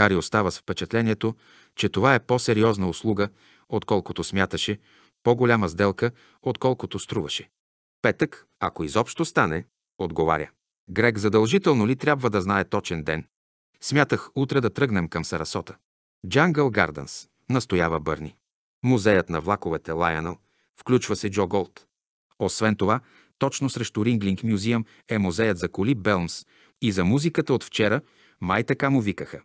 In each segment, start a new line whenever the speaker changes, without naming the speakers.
Хари остава с впечатлението, че това е по-сериозна услуга, отколкото смяташе, по-голяма сделка, отколкото струваше. Петък, ако изобщо стане, отговаря. Грег задължително ли трябва да знае точен ден? Смятах утре да тръгнем към Сарасота. Джангъл Гарденс, настоява Бърни. Музеят на влаковете Лайанъл, включва се Джо Голд. Освен това, точно срещу Ринглинг Мюзиъм е музеят за коли Белмс и за музиката от вчера, май така му викаха.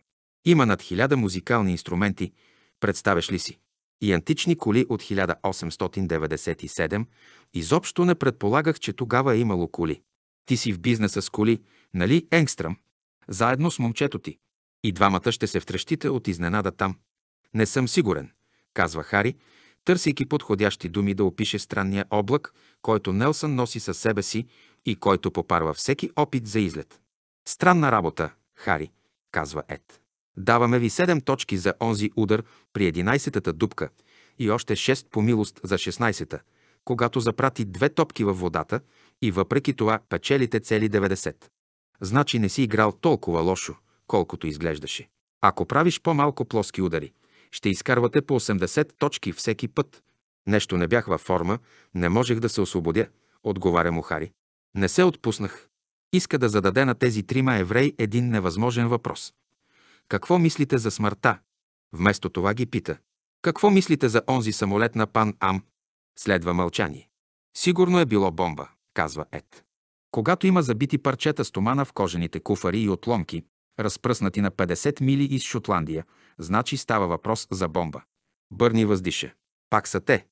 Има над хиляда музикални инструменти, представяш ли си? И антични коли от 1897, изобщо не предполагах, че тогава е имало коли. Ти си в бизнеса с коли, нали, Енгстрам? Заедно с момчето ти. И двамата ще се втрещите от изненада там. Не съм сигурен, казва Хари, търсейки подходящи думи да опише странния облак, който Нелсън носи със себе си и който попарва всеки опит за излет. Странна работа, Хари, казва Ед. Даваме ви 7 точки за онзи удар при 11-та дупка и още 6 по милост за 16-та, когато запрати две топки във водата и въпреки това печелите цели 90. Значи не си играл толкова лошо, колкото изглеждаше. Ако правиш по-малко плоски удари, ще изкарвате по 80 точки всеки път. Нещо не бях във форма, не можех да се освободя, отговаря му Хари. Не се отпуснах. Иска да зададе на тези трима евреи един невъзможен въпрос. Какво мислите за смъртта? Вместо това ги пита. Какво мислите за онзи самолет на пан Ам? Следва мълчание. Сигурно е било бомба, казва Ед. Когато има забити парчета стомана в кожените куфари и отломки, разпръснати на 50 мили из Шотландия, значи става въпрос за бомба. Бърни въздиша. Пак са те.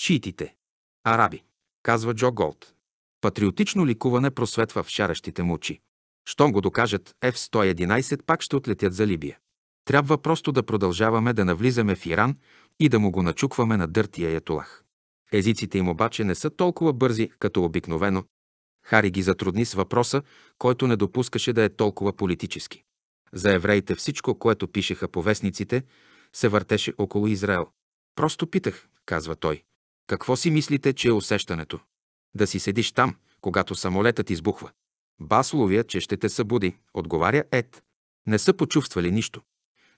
Шиитите. Араби, казва Джо Голд. Патриотично ликуване просветва в шарещите му очи. Щом го докажат, F-111 пак ще отлетят за Либия. Трябва просто да продължаваме да навлизаме в Иран и да му го начукваме на дъртия ятолах. Езиците им обаче не са толкова бързи, като обикновено. Хари ги затрудни с въпроса, който не допускаше да е толкова политически. За евреите всичко, което пишеха по вестниците, се въртеше около Израел. Просто питах, казва той. Какво си мислите, че е усещането? Да си седиш там, когато самолетът избухва. Басловия, че ще те събуди, отговаря Ед. Не са почувствали нищо.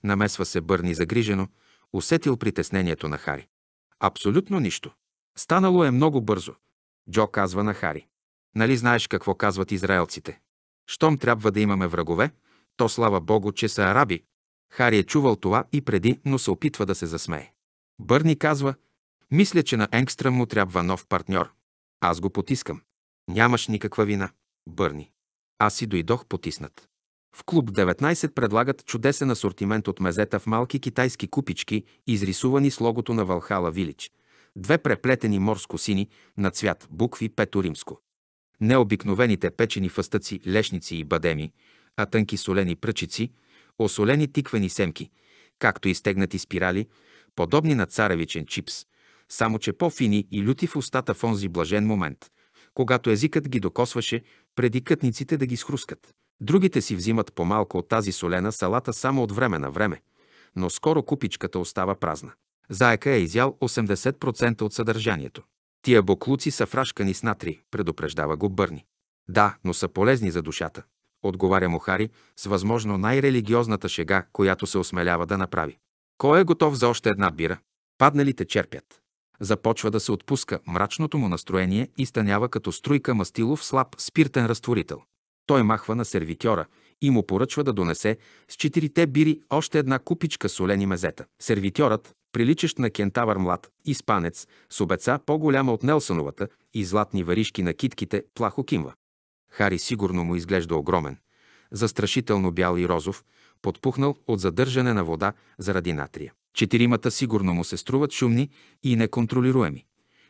Намесва се Бърни загрижено, усетил притеснението на Хари. Абсолютно нищо. Станало е много бързо. Джо казва на Хари. Нали знаеш какво казват израелците? Щом трябва да имаме врагове, то слава богу, че са араби. Хари е чувал това и преди, но се опитва да се засмее. Бърни казва, мисля, че на Енгстрам му трябва нов партньор. Аз го потискам. Нямаш никаква вина. Бърни. Аз си дойдох потиснат. В клуб 19 предлагат чудесен асортимент от мезета в малки китайски купички, изрисувани с логото на Валхала Вилич. Две преплетени морско-сини на цвят букви Пето Римско. Необикновените печени фъстъци, лешници и бадеми, а тънки солени пръчици, осолени тиквени семки, както и стегнати спирали, подобни на царевичен чипс, само че по-фини и люти в устата в онзи блажен момент, когато езикът ги докосваше преди кътниците да ги схрускат. Другите си взимат по-малко от тази солена салата само от време на време, но скоро купичката остава празна. Заека е изял 80% от съдържанието. Тия боклуци са фрашкани с натри, предупреждава го Бърни. Да, но са полезни за душата, отговаря Мухари с възможно най-религиозната шега, която се осмелява да направи. Кой е готов за още една бира? Падналите черпят. Започва да се отпуска мрачното му настроение и станява като струйка мастило в слаб спиртен разтворител. Той махва на сервитьора и му поръчва да донесе с четирите бири още една купичка солени мезета. Сервитьорът, приличащ на кентавър млад, испанец, с обеца по-голяма от Нелсоновата и златни варишки на китките, плахо кимва. Хари сигурно му изглежда огромен, застрашително бял и розов, подпухнал от задържане на вода заради натрия. Четиримата сигурно му се струват шумни и неконтролируеми.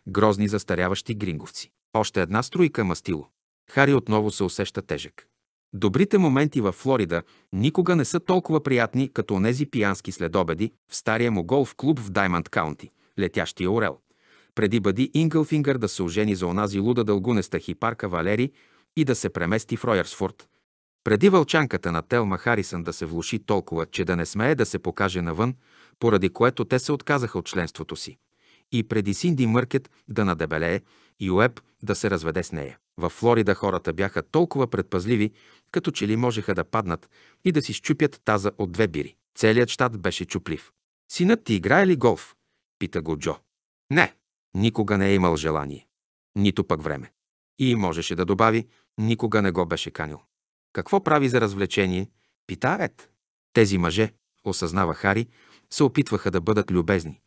Грозни застаряващи гринговци. Още една струйка мастило. Хари отново се усеща тежък. Добрите моменти във Флорида никога не са толкова приятни, като онези пиянски следобеди в стария му голф клуб в Даймонд Каунти, летящия орел. Преди бъди Ингълфингър да се ожени за онази луда дългунеста хипарка Валери и да се премести в Ройерсфорд. Преди вълчанката на Телма Харисън да се влуши толкова, че да не смее да се покаже навън, поради което те се отказаха от членството си. И преди Синди Мъркет да надебелее и Уеб да се разведе с нея. Във Флорида хората бяха толкова предпазливи, като че ли можеха да паднат и да си щупят таза от две бири. Целият щат беше чуплив. Синът ти играе ли голф? Пита го Джо. Не, никога не е имал желание. Нито пък време. И можеше да добави, никога не го беше канил. Какво прави за развлечение? Пита Ед. Тези мъже, осъзнава Хари, се опитваха да бъдат любезни.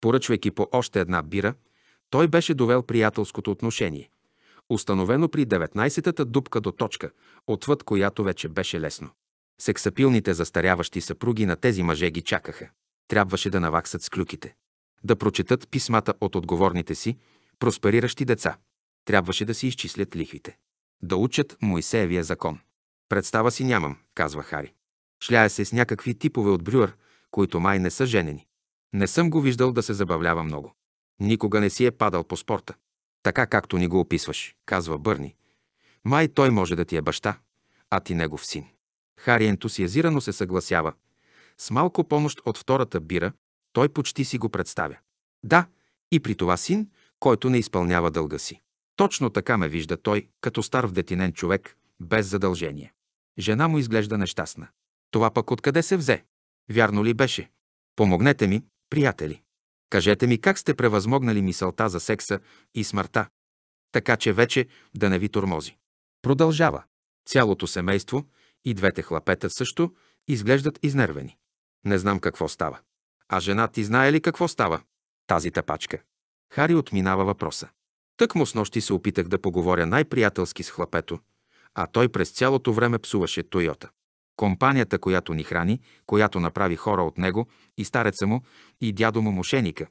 Поръчвайки по още една бира, той беше довел приятелското отношение, установено при 19-та дупка до точка, отвъд която вече беше лесно. Сексапилните застаряващи съпруги на тези мъже ги чакаха. Трябваше да наваксат с клюките. Да прочетат писмата от отговорните си, проспериращи деца. Трябваше да си изчислят лихвите. Да учат Моисеевия закон. Представа си нямам, казва Хари. Шляя се с някакви типове от Брюер, които май не са женени. Не съм го виждал да се забавлява много. Никога не си е падал по спорта. Така както ни го описваш, казва Бърни. Май той може да ти е баща, а ти негов син. Хари ентусиазирано се съгласява. С малко помощ от втората бира, той почти си го представя. Да, и при това син, който не изпълнява дълга си. Точно така ме вижда той, като стар вдетинен човек, без задължение. Жена му изглежда нещастна. Това пък откъде се взе? Вярно ли беше? Помогнете ми, приятели. Кажете ми как сте превъзмогнали мисълта за секса и смъртта, така че вече да не ви тормози. Продължава. Цялото семейство и двете хлапета също изглеждат изнервени. Не знам какво става. А жена ти знае ли какво става? Тази тапачка. Хари отминава въпроса. Тък му с нощи се опитах да поговоря най-приятелски с хлапето, а той през цялото време псуваше Тойота компанията, която ни храни, която направи хора от него и стареца му и дядо му мошеника,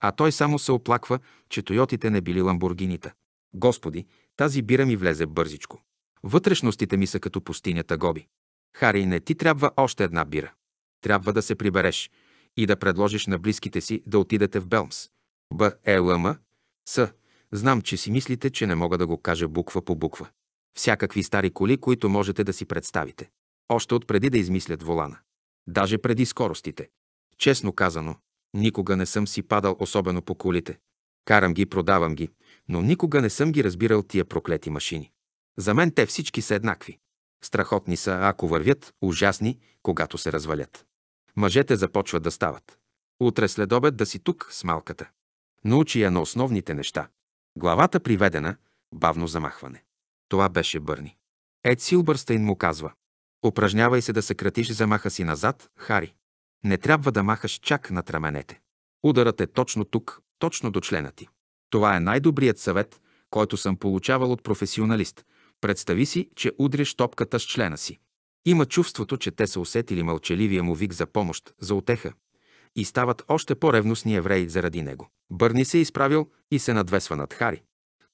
а той само се оплаква, че тойотите не били ламбургинита. Господи, тази бира ми влезе бързичко. Вътрешностите ми са като пустинята Гоби. Хари, не ти трябва още една бира. Трябва да се прибереш и да предложиш на близките си да отидете в Белмс. Б. Е. Л. М. С. Знам, че си мислите, че не мога да го кажа буква по буква. Всякакви стари коли, които можете да си представите. Още от преди да измислят волана. Даже преди скоростите. Честно казано, никога не съм си падал особено по колите. Карам ги, продавам ги, но никога не съм ги разбирал тия проклети машини. За мен те всички са еднакви. Страхотни са, ако вървят, ужасни, когато се развалят. Мъжете започват да стават. Утре след обед да си тук с малката. Научи я на основните неща. Главата приведена, бавно замахване. Това беше Бърни. Ед Силбърстейн му казва. Упражнявай се да съкратиш замаха си назад, Хари. Не трябва да махаш чак на раменете. Ударът е точно тук, точно до члена ти. Това е най-добрият съвет, който съм получавал от професионалист. Представи си, че удреш топката с члена си. Има чувството, че те са усетили мълчаливия му вик за помощ, за отеха и стават още по-ревностни евреи заради него. Бърни се изправил и се надвесва над Хари.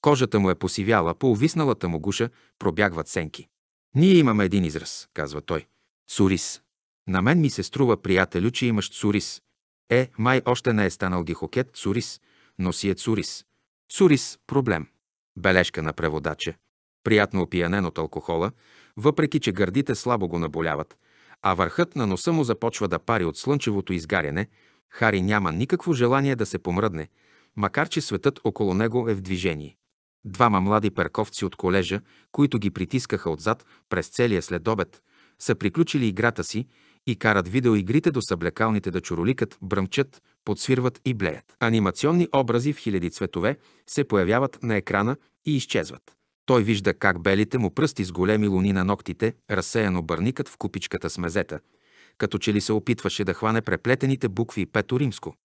Кожата му е посивяла, по увисналата му гуша пробягват сенки. Ние имаме един израз, казва той. Цурис. На мен ми се струва, приятелю, че имаш цурис. Е, май още не е станал дихокет цурис, но си е цурис. Цурис – проблем. Бележка на преводача. Приятно опиянен от алкохола, въпреки че гърдите слабо го наболяват, а върхът на носа му започва да пари от слънчевото изгаряне, Хари няма никакво желание да се помръдне, макар че светът около него е в движение. Двама млади парковци от колежа, които ги притискаха отзад през целия следобед, са приключили играта си и карат видеоигрите до съблекалните да чороликат, бръмчат, подсвирват и блеят. Анимационни образи в хиляди цветове се появяват на екрана и изчезват. Той вижда как белите му пръсти с големи луни на ногтите разсеяно бърникат в купичката с мезета, като че ли се опитваше да хване преплетените букви Пето Римско.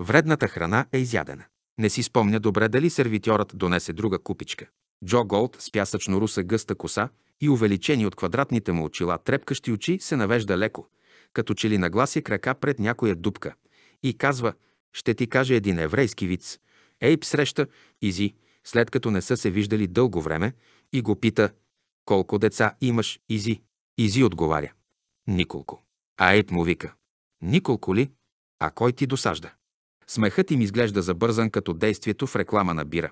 Вредната храна е изядена. Не си спомня добре дали сервитьорът донесе друга купичка. Джо Голд с пясъчно руса гъста коса и увеличени от квадратните му очила трепкащи очи се навежда леко, като че ли нагласи крака пред някоя дупка и казва «Ще ти каже един еврейски виц». Ейп среща Изи, след като не са се виждали дълго време, и го пита «Колко деца имаш, Изи?» Изи отговаря «Николко». А Ейп му вика «Николко ли? А кой ти досажда?» Смехът им изглежда забързан като действието в реклама на бира.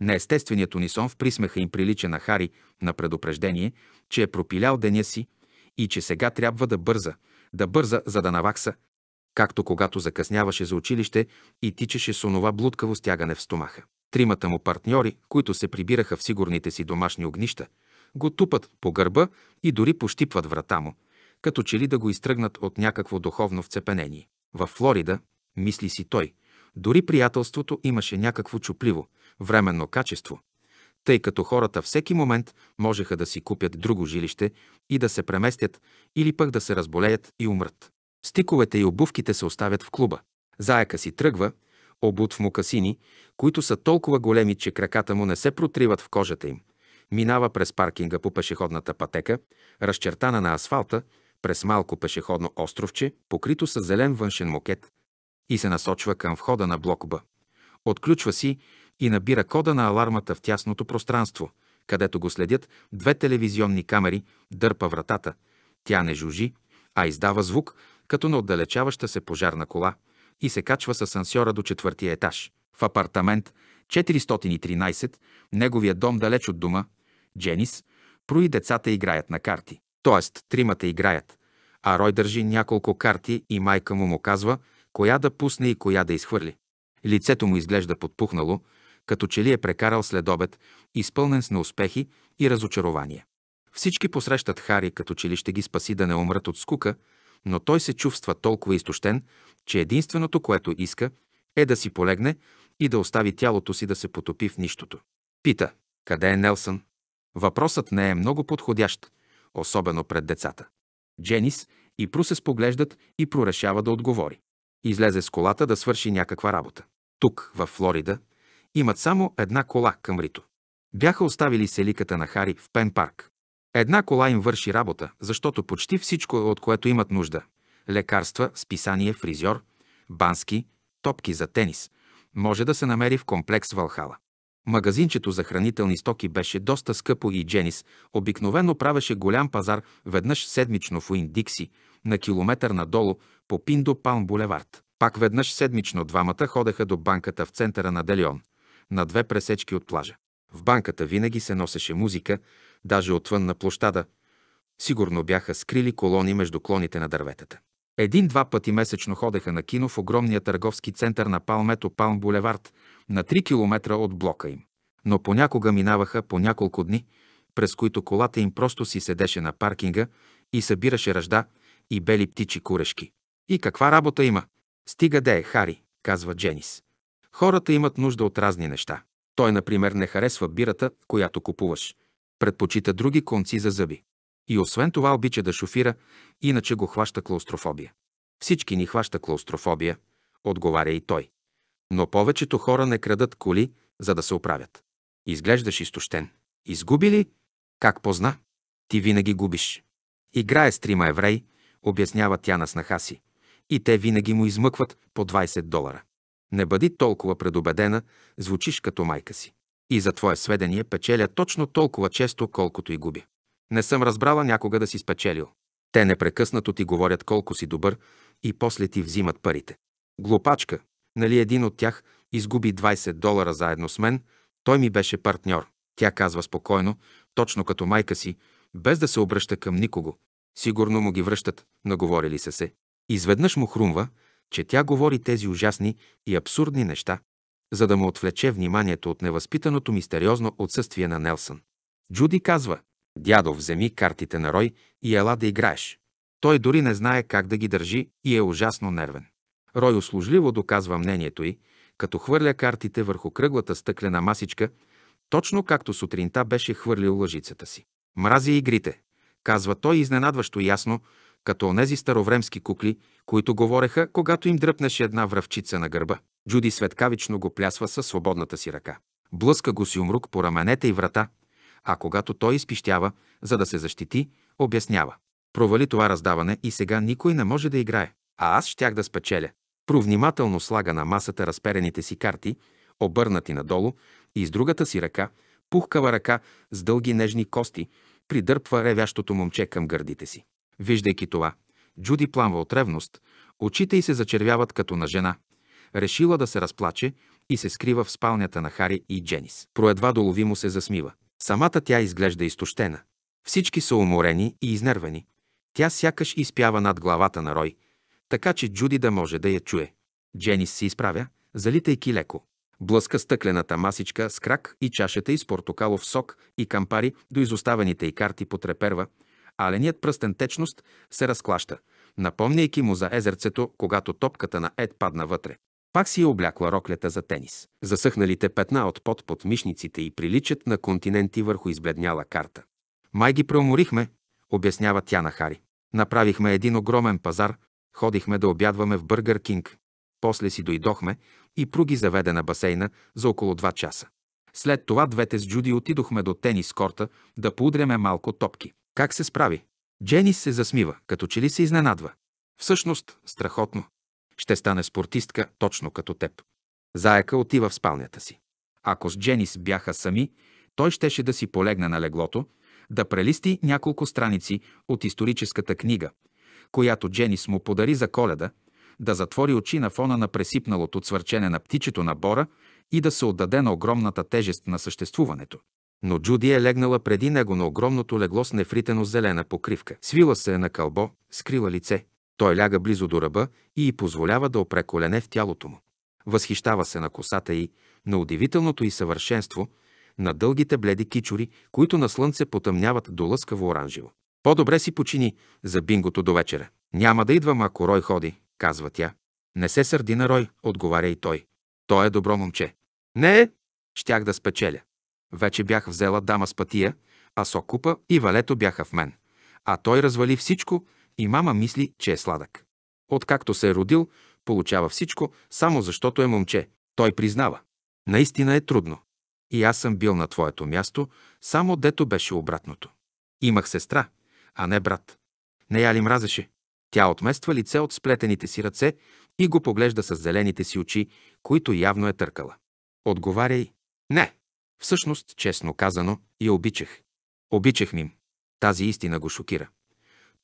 Неестественият унисон в присмеха им прилича на Хари на предупреждение, че е пропилял деня си и че сега трябва да бърза, да бърза, за да навакса, както когато закъсняваше за училище и тичаше с онова блудкаво стягане в стомаха. Тримата му партньори, които се прибираха в сигурните си домашни огнища, го тупат по гърба и дори пощипват врата му, като че ли да го изтръгнат от някакво духовно вцепенение. Във Флорида, мисли си той. Дори приятелството имаше някакво чупливо, временно качество, тъй като хората всеки момент можеха да си купят друго жилище и да се преместят или пък да се разболеят и умрат. Стиковете и обувките се оставят в клуба. Заека си тръгва, обут в мукасини, които са толкова големи, че краката му не се протриват в кожата им. Минава през паркинга по пешеходната пътека, разчертана на асфалта, през малко пешеходно островче, покрито с зелен външен мокет, и се насочва към входа на блок Б. Отключва си и набира кода на алармата в тясното пространство, където го следят две телевизионни камери, дърпа вратата. Тя не жужи, а издава звук, като на отдалечаваща се пожарна кола и се качва с асансьора до четвъртия етаж. В апартамент 413, неговия дом далеч от дома, Дженис, Прои децата играят на карти. Тоест, тримата играят, а Рой държи няколко карти и майка му му казва – коя да пусне и коя да изхвърли. Лицето му изглежда подпухнало, като че ли е прекарал след обед, изпълнен с неуспехи и разочарования. Всички посрещат Хари, като че ли ще ги спаси да не умрат от скука, но той се чувства толкова изтощен, че единственото, което иска, е да си полегне и да остави тялото си да се потопи в нищото. Пита, къде е Нелсън? Въпросът не е много подходящ, особено пред децата. Дженис и Прусес се споглеждат и прорешава да отговори и излезе с колата да свърши някаква работа. Тук, във Флорида, имат само една кола към Рито. Бяха оставили селиката на Хари в Пен парк. Една кола им върши работа, защото почти всичко, от което имат нужда – лекарства, списание, фризьор, бански, топки за тенис – може да се намери в комплекс Валхала. Магазинчето за хранителни стоки беше доста скъпо и Дженис обикновено правеше голям пазар веднъж седмично в Уин Дикси, на километър надолу по Пиндо Палм Булевард. Пак веднъж седмично двамата ходеха до банката в центъра на Делион, на две пресечки от плажа. В банката винаги се носеше музика, даже отвън на площада. Сигурно бяха скрили колони между клоните на дърветата. Един-два пъти месечно ходеха на кино в огромния търговски център на Палмето Палм Булевард, на 3 км от блока им. Но понякога минаваха по няколко дни, през които колата им просто си седеше на паркинга и събираше ръжда и бели птичи курешки. И каква работа има? Стига де е Хари, казва Дженис. Хората имат нужда от разни неща. Той, например, не харесва бирата, която купуваш. Предпочита други конци за зъби. И освен това обича да шофира, иначе го хваща клаустрофобия. Всички ни хваща клаустрофобия, отговаря и той. Но повечето хора не крадат коли, за да се оправят. Изглеждаш изтощен. Изгуби ли? Как позна? Ти винаги губиш. Играе с трима евреи, обяснява тя на снаха си. И те винаги му измъкват по 20 долара. Не бъди толкова предубедена, звучиш като майка си. И за твое сведение печеля точно толкова често, колкото и губя. Не съм разбрала някога да си спечелил. Те непрекъснато ти говорят колко си добър и после ти взимат парите. Глупачка, нали един от тях изгуби 20 долара заедно с мен, той ми беше партньор. Тя казва спокойно, точно като майка си, без да се обръща към никого. Сигурно му ги връщат, наговорили са се. Изведнъж му хрумва, че тя говори тези ужасни и абсурдни неща, за да му отвлече вниманието от невъзпитаното мистериозно отсъствие на Нелсън. Джуди казва, Дядо, вземи картите на Рой и ела да играеш. Той дори не знае как да ги държи и е ужасно нервен. Рой услужливо доказва мнението й, като хвърля картите върху кръглата стъклена масичка, точно както сутринта беше хвърлил лъжицата си. Мрази игрите, казва той изненадващо ясно, като онези старовремски кукли, които говореха, когато им дръпнеше една връвчица на гърба. Джуди светкавично го плясва със свободната си ръка. Блъска го си умрук по раменете и врата, а когато той изпищява, за да се защити, обяснява. Провали това раздаване и сега никой не може да играе, а аз щях да спечеля. Провнимателно слага на масата разперените си карти, обърнати надолу, и с другата си ръка, пухкава ръка с дълги нежни кости, придърпва ревящото момче към гърдите си. Виждайки това, Джуди пламва от ревност, очите й се зачервяват като на жена. Решила да се разплаче и се скрива в спалнята на Хари и Дженис. Проедва му се засмива. Самата тя изглежда изтощена. Всички са уморени и изнервени. Тя сякаш изпява над главата на Рой, така че Джуди да може да я чуе. Дженис се изправя, залитайки леко. Блъска стъклената масичка с крак и чашата из портокалов сок и кампари до изоставените и карти по треперва, а леният пръстен течност се разклаща, напомняйки му за езерцето, когато топката на Ед падна вътре. Пак си е облякла роклята за тенис. Засъхналите петна от пот под мишниците и приличат на континенти върху избледняла карта. Май ги преуморихме, обяснява тя на Хари. Направихме един огромен пазар, ходихме да обядваме в Бъргър Кинг. После си дойдохме и Пруги заведе на басейна за около 2 часа. След това двете с Джуди отидохме до тенис корта да поудряме малко топки. Как се справи? Дженис се засмива, като че ли се изненадва. Всъщност, страхотно. Ще стане спортистка точно като теб. Заека отива в спалнята си. Ако с Дженис бяха сами, той щеше да си полегне на леглото, да прелисти няколко страници от историческата книга, която Дженис му подари за коледа, да затвори очи на фона на пресипналото цвърчене на птичето на бора и да се отдаде на огромната тежест на съществуването. Но Джуди е легнала преди него на огромното легло с нефритено зелена покривка. Свила се е на кълбо, скрила лице, той ляга близо до ръба и й позволява да опре колене в тялото му. Възхищава се на косата й, на удивителното й съвършенство, на дългите бледи кичори, които на слънце потъмняват до лъскаво оранжево. По-добре си почини за бингото до вечера. Няма да идвам, ако Рой ходи, казва тя. Не се сърди на Рой, отговаря и той. Той е добро момче. Не, щях да спечеля. Вече бях взела дама с пътия, а сокупа и валето бяха в мен. А той развали всичко и мама мисли, че е сладък. Откакто се е родил, получава всичко, само защото е момче. Той признава. Наистина е трудно. И аз съм бил на твоето място, само дето беше обратното. Имах сестра, а не брат. Не я ли мразеше? Тя отмества лице от сплетените си ръце и го поглежда с зелените си очи, които явно е търкала. Отговаря й. Не. Всъщност, честно казано, я обичах. Обичах мим. Тази истина го шокира.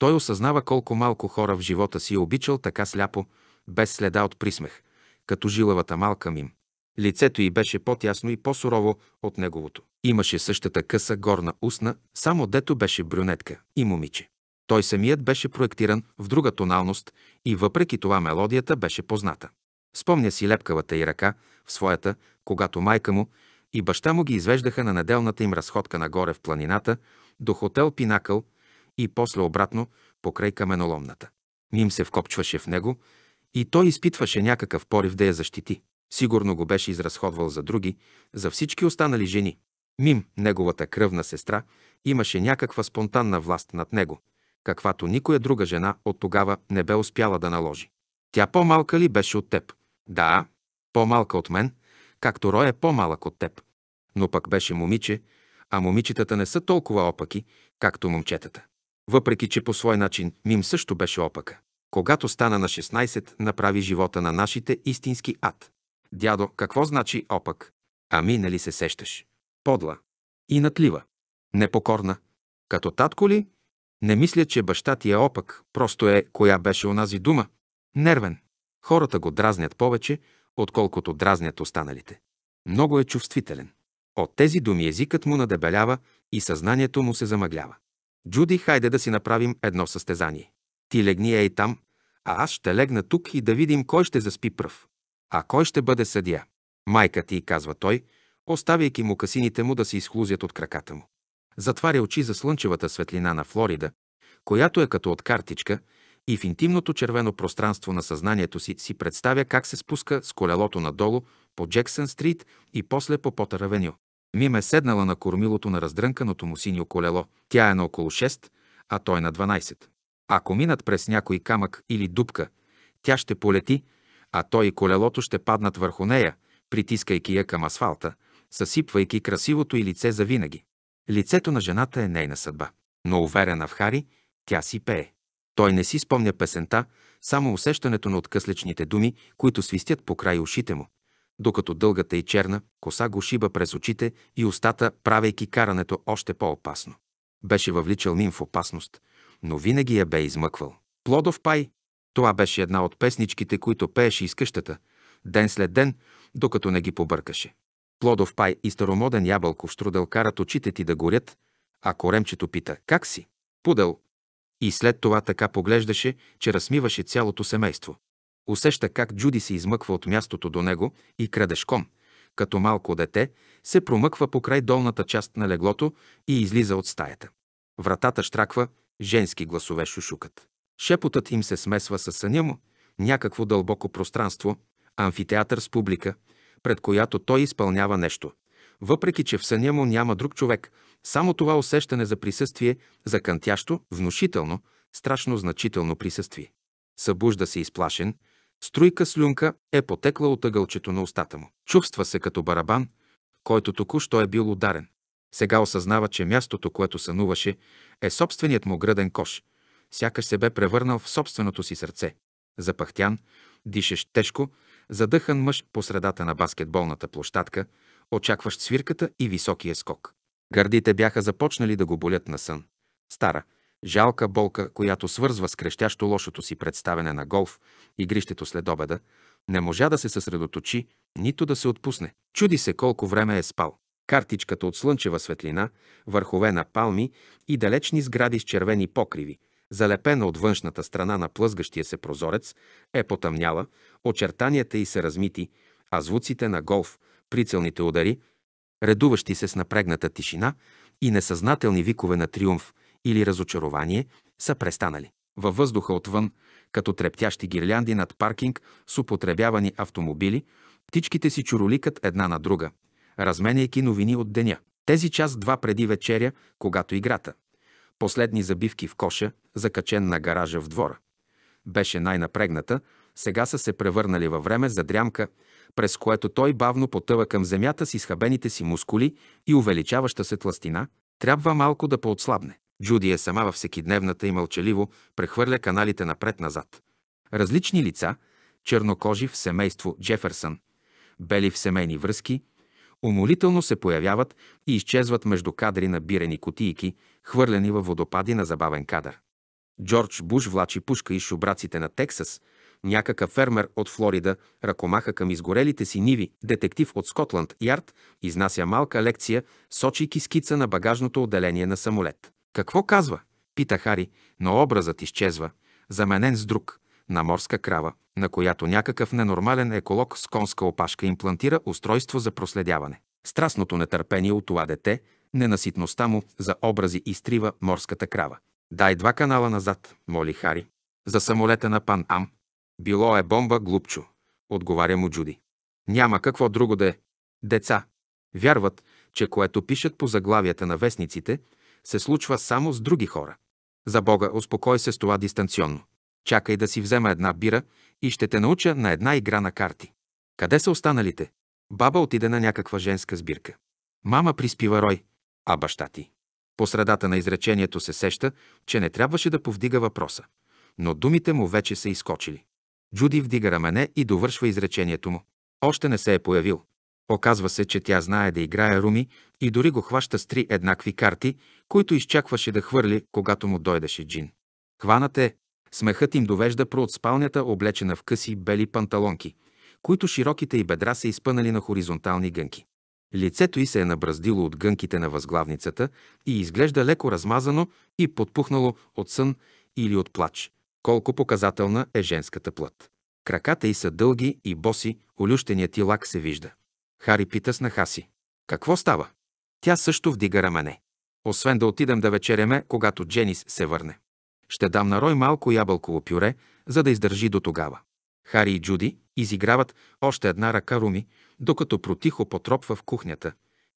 Той осъзнава колко малко хора в живота си е обичал така сляпо, без следа от присмех, като жилавата малка мим. Лицето й беше по-тясно и по-сурово от неговото. Имаше същата къса горна устна, само дето беше брюнетка и момиче. Той самият беше проектиран в друга тоналност и въпреки това мелодията беше позната. Спомня си лепкавата и ръка в своята, когато майка му и баща му ги извеждаха на неделната им разходка нагоре в планината до хотел Пинакъл – и после обратно покрай каменоломната. Ним се вкопчваше в него и той изпитваше някакъв порив да я защити. Сигурно го беше изразходвал за други, за всички останали жени. Мим, неговата кръвна сестра, имаше някаква спонтанна власт над него, каквато никоя друга жена от тогава не бе успяла да наложи. Тя по-малка ли беше от теб? Да, по-малка от мен, както Рой е по-малък от теб. Но пък беше момиче, а момичетата не са толкова опаки, както момчетата. Въпреки, че по свой начин Мим също беше опака. Когато стана на 16, направи живота на нашите истински ад. Дядо, какво значи опак? Ами, нали се сещаш? Подла. И натлива. Непокорна. Като татко ли? Не мисля, че баща ти е опак, просто е коя беше онази дума. Нервен. Хората го дразнят повече, отколкото дразнят останалите. Много е чувствителен. От тези думи езикът му надебелява и съзнанието му се замъглява. Джуди, хайде да си направим едно състезание. Ти легни ей там, а аз ще легна тук и да видим кой ще заспи пръв. А кой ще бъде съдия? Майка ти, казва той, оставяйки му касините му да се изхлузят от краката му. Затваря очи за слънчевата светлина на Флорида, която е като от картичка, и в интимното червено пространство на съзнанието си си представя как се спуска с колелото надолу по Джексън Стрит и после по Потър Авеню. Мим е седнала на кормилото на раздрънканото му синьо колело. Тя е на около 6, а той на 12. Ако минат през някой камък или дупка, тя ще полети, а той и колелото ще паднат върху нея, притискайки я към асфалта, съсипвайки красивото и лице завинаги. Лицето на жената е нейна съдба. Но уверена в Хари, тя си пее. Той не си спомня песента, само усещането на откъсличните думи, които свистят по край ушите му докато дългата и черна коса го шиба през очите и устата, правейки карането още по-опасно. Беше въвличал Нин в опасност, но винаги я бе измъквал. Плодов пай, това беше една от песничките, които пееше из къщата, ден след ден, докато не ги побъркаше. Плодов пай и старомоден ябълков штрудел карат очите ти да горят, а коремчето пита «Как си?» Пудел. И след това така поглеждаше, че размиваше цялото семейство. Усеща как Джуди се измъква от мястото до него и крадешком, като малко дете, се промъква покрай долната част на леглото и излиза от стаята. Вратата штраква, женски гласове шушукат. Шепотът им се смесва с съня му, някакво дълбоко пространство, амфитеатър с публика, пред която той изпълнява нещо. Въпреки, че в съня му няма друг човек, само това усещане за присъствие, за кънтящо, внушително, страшно значително присъствие. Събужда се изплашен, Струйка слюнка е потекла от ъгълчето на устата му. Чувства се като барабан, който току-що е бил ударен. Сега осъзнава, че мястото, което сънуваше, е собственият му гръден кош. Сякаш се бе превърнал в собственото си сърце. Запахтян, дишеш тежко, задъхан мъж по средата на баскетболната площадка, очакващ свирката и високия скок. Гърдите бяха започнали да го болят на сън. Стара, Жалка болка, която свързва с крещящо лошото си представене на голф, игрището след обеда, не можа да се съсредоточи, нито да се отпусне. Чуди се колко време е спал. Картичката от слънчева светлина, върхове на палми и далечни сгради с червени покриви, залепена от външната страна на плъзгащия се прозорец, е потъмняла, очертанията й са размити, а звуците на голф, прицелните удари, редуващи се с напрегната тишина и несъзнателни викове на триумф, или разочарование са престанали. Във въздуха отвън, като трептящи гирлянди над паркинг с употребявани автомобили, птичките си чуроликат една на друга, разменяйки новини от деня. Тези час-два преди вечеря, когато играта. Последни забивки в коша, закачен на гаража в двора. Беше най-напрегната, сега са се превърнали във време за дрямка, през което той бавно потъва към земята с изхабените си мускули и увеличаваща се тластина, трябва малко да поотслабне. Джуди е сама във всекидневната и мълчаливо прехвърля каналите напред-назад. Различни лица, чернокожи в семейство Джеферсън, бели в семейни връзки, умолително се появяват и изчезват между кадри на бирени кутийки, хвърлени във водопади на забавен кадър. Джордж Буш влачи пушка и шубраците на Тексас, някакъв фермер от Флорида ръкомаха към изгорелите си ниви, детектив от Скотланд Ярд изнася малка лекция, сочийки скица на багажното отделение на самолет. Какво казва? Пита Хари, но образът изчезва, заменен с друг, на морска крава, на която някакъв ненормален еколог с конска опашка имплантира устройство за проследяване. Страстното нетърпение от това дете, ненаситността му за образи изтрива морската крава. Дай два канала назад, моли Хари. За самолета на Пан Ам. Било е бомба, глупчо, отговаря му Джуди. Няма какво друго да е. Деца. Вярват, че което пишат по заглавията на вестниците – се случва само с други хора. За Бога, успокой се с това дистанционно. Чакай да си взема една бира и ще те науча на една игра на карти. Къде са останалите? Баба отиде на някаква женска сбирка. Мама приспива Рой, а баща ти. По средата на изречението се сеща, че не трябваше да повдига въпроса, но думите му вече са изкочили. Джуди вдига рамене и довършва изречението му. Още не се е появил. Оказва се, че тя знае да играе руми и дори го хваща с три еднакви карти, които изчакваше да хвърли, когато му дойдеше джин. Хванат е. Смехът им довежда про от спалнята, облечена в къси бели панталонки, които широките и бедра са изпънали на хоризонтални гънки. Лицето й се е набраздило от гънките на възглавницата и изглежда леко размазано и подпухнало от сън или от плач. Колко показателна е женската плът. Краката й са дълги и боси, олющеният ти лак се вижда. Хари пита снаха си. Какво става? Тя също вдига рамене. Освен да отидем да вечеряме, когато Дженис се върне. Ще дам на Рой малко ябълково пюре, за да издържи до тогава. Хари и Джуди изиграват още една ръка Руми, докато протихо потропва в кухнята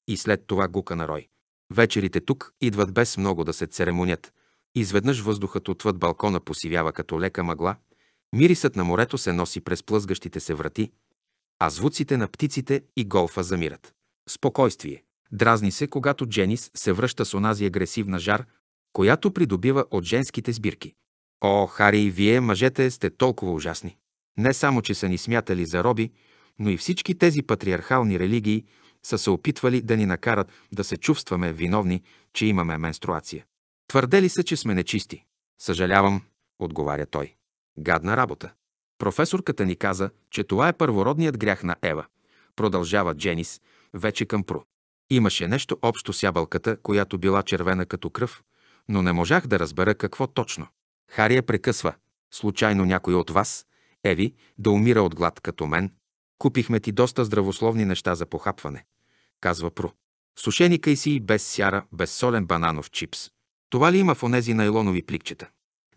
и след това гука на Рой. Вечерите тук идват без много да се церемонят. Изведнъж въздухът отвъд балкона посивява като лека мъгла, мирисът на морето се носи през плъзгащите се врати – а звуците на птиците и голфа замират. Спокойствие. Дразни се, когато Дженис се връща с онази агресивна жар, която придобива от женските сбирки. О, Хари, и вие, мъжете, сте толкова ужасни. Не само, че са ни смятали за роби, но и всички тези патриархални религии са се опитвали да ни накарат да се чувстваме виновни, че имаме менструация. Твърдели са, че сме нечисти. Съжалявам, отговаря той. Гадна работа. Професорката ни каза, че това е първородният грях на Ева. Продължава Дженис, вече към Пру. Имаше нещо общо с ябълката, която била червена като кръв, но не можах да разбера какво точно. Хария прекъсва. Случайно някой от вас, Еви, да умира от глад като мен. Купихме ти доста здравословни неща за похапване, казва Пру. Сушени и без сяра, без солен бананов чипс. Това ли има в онези найлонови пликчета?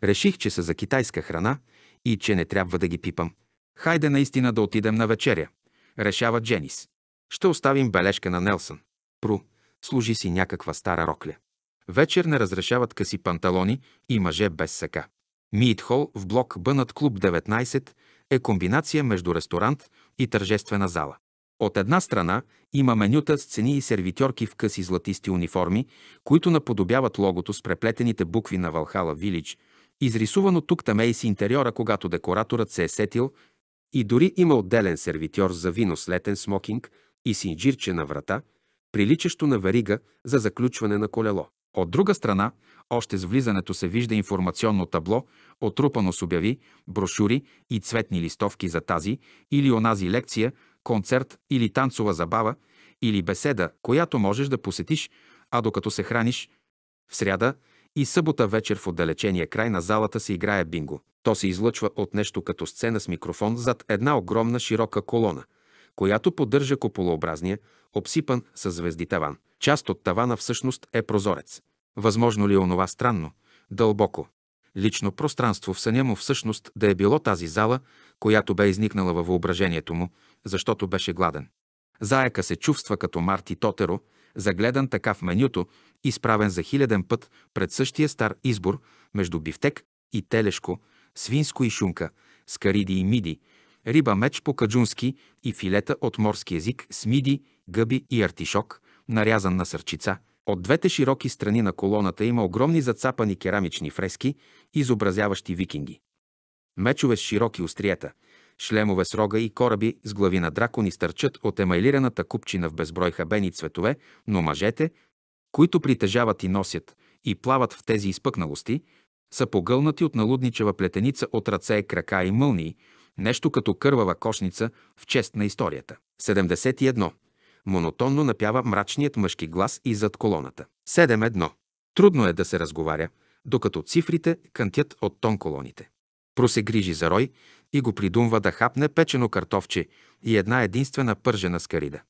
Реших, че са за китайска храна – и че не трябва да ги пипам. Хайде наистина да отидем на вечеря, решава Дженис. Ще оставим бележка на Нелсън. Пру, служи си някаква стара рокля. Вечер не разрешават къси панталони и мъже без сака. Мид Хол в блок Б над клуб 19 е комбинация между ресторант и тържествена зала. От една страна има менюта с цени и сервитьорки в къси златисти униформи, които наподобяват логото с преплетените букви на Валхала Вилич – изрисувано тук-таме и с интериора, когато декораторът се е сетил, и дори има отделен сервитьор за вино с летен смокинг и синджирче на врата, приличащо на варига за заключване на колело. От друга страна, още с влизането се вижда информационно табло, отрупано с обяви, брошури и цветни листовки за тази или онази лекция, концерт или танцова забава, или беседа, която можеш да посетиш, а докато се храниш, в сряда и събота вечер в отдалечения край на залата се играе бинго. То се излъчва от нещо като сцена с микрофон зад една огромна широка колона, която поддържа куполообразния, обсипан с звезди таван. Част от тавана всъщност е прозорец. Възможно ли е онова странно, дълбоко, лично пространство в съня му всъщност да е било тази зала, която бе изникнала във въображението му, защото беше гладен. Заека се чувства като Марти Тотеро, загледан така в менюто, изправен за хиляден път пред същия стар избор между бифтек и телешко, свинско и шунка, скариди и миди, риба меч по-каджунски и филета от морски език с миди, гъби и артишок, нарязан на сърчица. От двете широки страни на колоната има огромни зацапани керамични фрески, изобразяващи викинги. Мечове с широки остриета, шлемове с рога и кораби с глави на дракони стърчат от емайлираната купчина в безброй хабени цветове, но мъжете, които притежават и носят, и плават в тези изпъкналости, са погълнати от налудничева плетеница от ръце, крака и мълнии, нещо като кървава кошница в чест на историята. 71. Монотонно напява мрачният мъжки глас и зад колоната. 7.1. Трудно е да се разговаря, докато цифрите кънтят от тон колоните. Про се грижи за Рой и го придумва да хапне печено картофче и една единствена пържена скарида.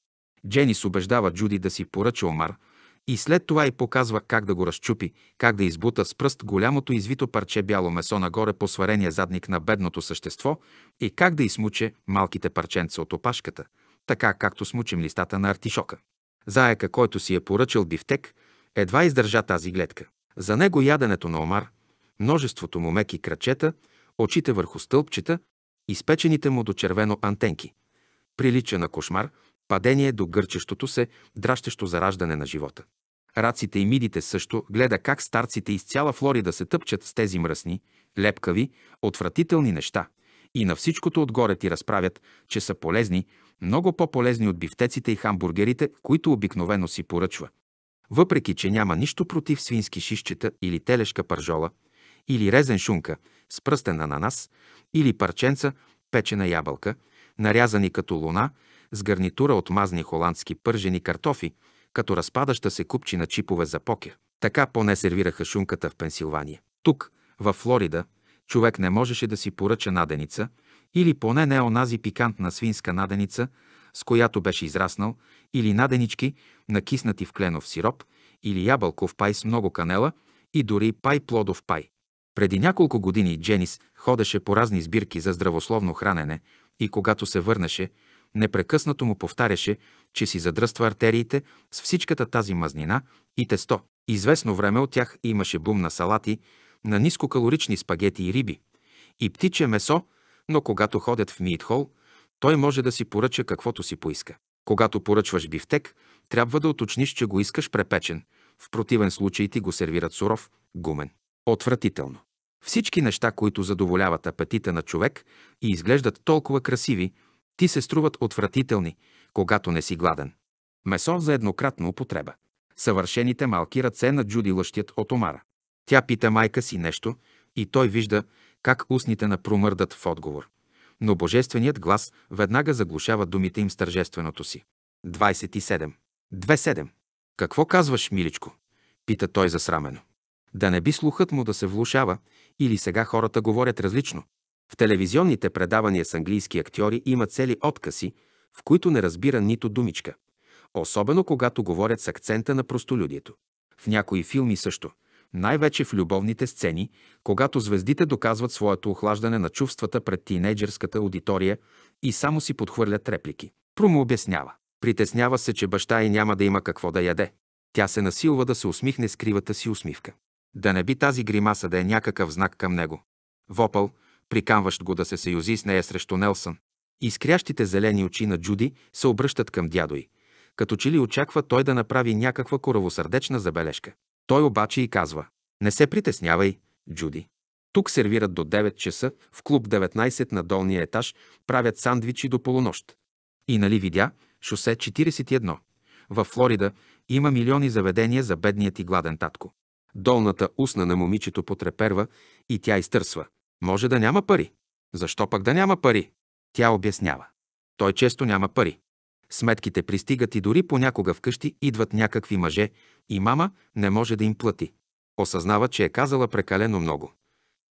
Дженис убеждава Джуди да си поръча омар – и след това й показва как да го разчупи, как да избута с пръст голямото извито парче бяло месо нагоре по сварения задник на бедното същество и как да измуче малките парченца от опашката, така както смучим листата на артишока. Заека, който си е поръчал бифтек, едва издържа тази гледка. За него яденето на омар, множеството му меки крачета, очите върху стълбчета, изпечените му до червено антенки. Прилича на кошмар – Падение до гърчещото се, дращещо зараждане на живота. Раците и мидите също гледа как старците из цяла Флорида се тъпчат с тези мръсни, лепкави, отвратителни неща и на всичкото отгоре ти разправят, че са полезни, много по-полезни от бифтеците и хамбургерите, които обикновено си поръчва. Въпреки, че няма нищо против свински шишчета или телешка пържола, или резен шунка с пръстен ананас, или парченца, печена ябълка, нарязани като луна с гарнитура от мазни холандски пържени картофи, като разпадаща се купчина чипове за покер. Така поне сервираха шунката в Пенсилвания. Тук, във Флорида, човек не можеше да си поръча наденица или поне не онази пикантна свинска наденица, с която беше израснал, или наденички, накиснати в кленов сироп, или ябълков пай с много канела и дори пай плодов пай. Преди няколко години Дженис ходеше по разни сбирки за здравословно хранене и когато се върнеше, Непрекъснато му повтаряше, че си задръства артериите с всичката тази мазнина и тесто. Известно време от тях имаше бум на салати, на нискокалорични спагети и риби, и птиче месо, но когато ходят в Мидхол, той може да си поръча каквото си поиска. Когато поръчваш бифтек, трябва да уточниш, че го искаш препечен, в противен случай ти го сервират суров, гумен. Отвратително. Всички неща, които задоволяват апетита на човек и изглеждат толкова красиви, ти се струват отвратителни, когато не си гладен. Месо за еднократна употреба. Съвършените малки ръце на Джуди лъщят от омара. Тя пита майка си нещо и той вижда как устните промърдат в отговор. Но божественият глас веднага заглушава думите им с тържественото си. 27. 27. Какво казваш, миличко? Пита той засрамено. Да не би слухът му да се влушава или сега хората говорят различно, в телевизионните предавания с английски актьори има цели откази, в които не разбира нито думичка, особено когато говорят с акцента на простолюдието. В някои филми също, най-вече в любовните сцени, когато звездите доказват своето охлаждане на чувствата пред тинейджерската аудитория и само си подхвърлят реплики. Пру му обяснява. Притеснява се, че баща и няма да има какво да яде. Тя се насилва да се усмихне с кривата си усмивка. Да не би тази гримаса да е някакъв знак към него. Вопъл – приканващ го да се съюзи с нея срещу Нелсън. Изкрящите зелени очи на Джуди се обръщат към дядо й, като че ли очаква той да направи някаква коравосърдечна забележка. Той обаче и казва «Не се притеснявай, Джуди». Тук сервират до 9 часа, в клуб 19 на долния етаж правят сандвичи до полунощ. И нали видя, шосе 41. Във Флорида има милиони заведения за бедният и гладен татко. Долната устна на момичето потреперва и тя изтърсва. Може да няма пари. Защо пък да няма пари? Тя обяснява. Той често няма пари. Сметките пристигат и дори понякога вкъщи идват някакви мъже и мама не може да им плати. Осъзнава, че е казала прекалено много.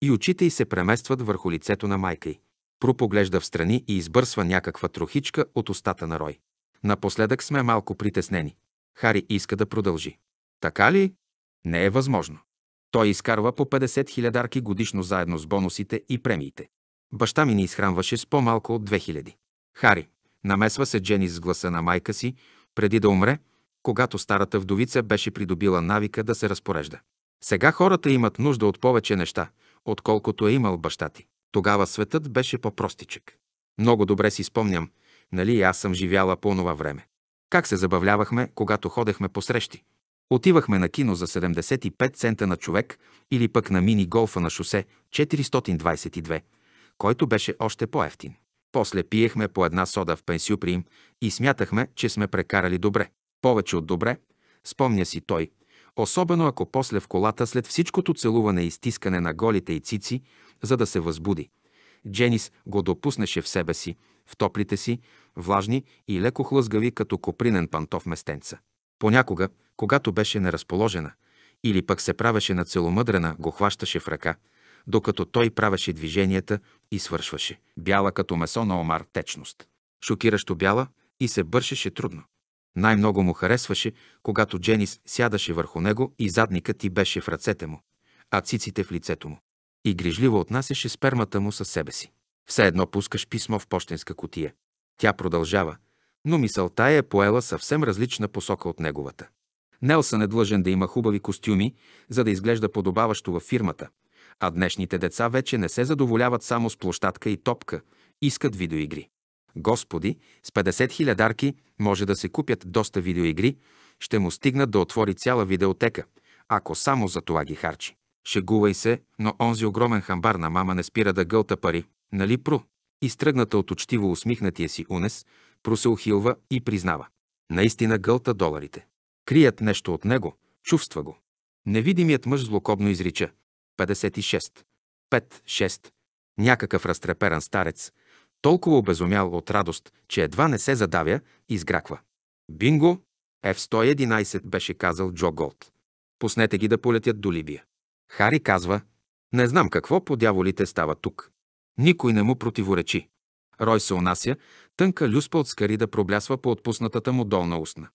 И очите й се преместват върху лицето на майка й. Пропоглежда в страни и избърсва някаква трохичка от устата на Рой. Напоследък сме малко притеснени. Хари иска да продължи. Така ли? Не е възможно. Той изкарва по 50 хилядарки годишно заедно с бонусите и премиите. Баща ми ни изхранваше с по-малко от 2000. Хари, намесва се Джени с гласа на майка си, преди да умре, когато старата вдовица беше придобила навика да се разпорежда. Сега хората имат нужда от повече неща, отколкото е имал баща ти. Тогава светът беше по-простичък. Много добре си спомням, нали аз съм живяла по нова време. Как се забавлявахме, когато ходехме по срещи. Отивахме на кино за 75 цента на човек или пък на мини-голфа на шосе 422, който беше още по-ефтин. После пиехме по една сода в пенсюприим и смятахме, че сме прекарали добре. Повече от добре, спомня си той, особено ако после в колата след всичкото целуване и стискане на голите и цици, за да се възбуди. Дженис го допуснеше в себе си, в топлите си, влажни и леко хлъзгави като копринен пантов местенца. Понякога, когато беше неразположена, или пък се правеше на целомъдрена, го хващаше в ръка, докато той правеше движенията и свършваше. Бяла като месо на омар течност. Шокиращо бяла и се бършеше трудно. Най-много му харесваше, когато Дженис сядаше върху него и задникът ти беше в ръцете му, а циците в лицето му. И грижливо отнасяше спермата му със себе си. Все едно пускаш писмо в почтенска котия. Тя продължава но мисълта е поела съвсем различна посока от неговата. Нелсън е длъжен да има хубави костюми, за да изглежда подобаващо във фирмата, а днешните деца вече не се задоволяват само с площадка и топка, искат видеоигри. Господи, с 50 хилядарки може да се купят доста видеоигри, ще му стигнат да отвори цяла видеотека, ако само за това ги харчи. Шегувай се, но онзи огромен хамбар на мама не спира да гълта пари, нали пру? Изтръгната от учтиво усмихнатия си унес, Пру ухилва и признава. Наистина гълта доларите. Крият нещо от него, чувства го. Невидимият мъж злокобно изрича. 56. 5-6. Някакъв разтреперан старец, толкова обезумял от радост, че едва не се задавя, изграква. Бинго! F-111 беше казал Джо Голд. Пуснете ги да полетят до Либия. Хари казва, не знам какво по дяволите става тук. Никой не му противоречи. Рой се унася, тънка люспа от скари да проблясва по отпуснатата му долна устна.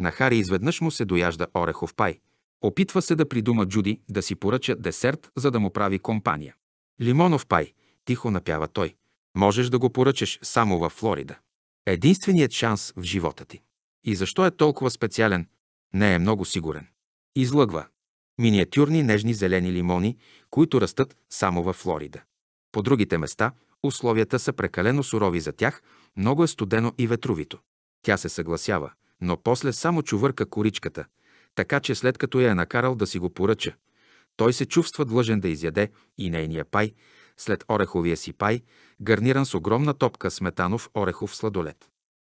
На Хари изведнъж му се дояжда орехов пай. Опитва се да придума Джуди да си поръча десерт, за да му прави компания. Лимонов пай, тихо напява той. Можеш да го поръчаш само във Флорида. Единственият шанс в живота ти. И защо е толкова специален? Не е много сигурен. Излъгва. Миниатюрни нежни зелени лимони, които растат само във Флорида. По другите места – Условията са прекалено сурови за тях, много е студено и ветровито. Тя се съгласява, но после само чувърка коричката, така че след като я е накарал да си го поръча, той се чувства длъжен да изяде и нейния пай, след ореховия си пай, гарниран с огромна топка сметанов орехов сладолет.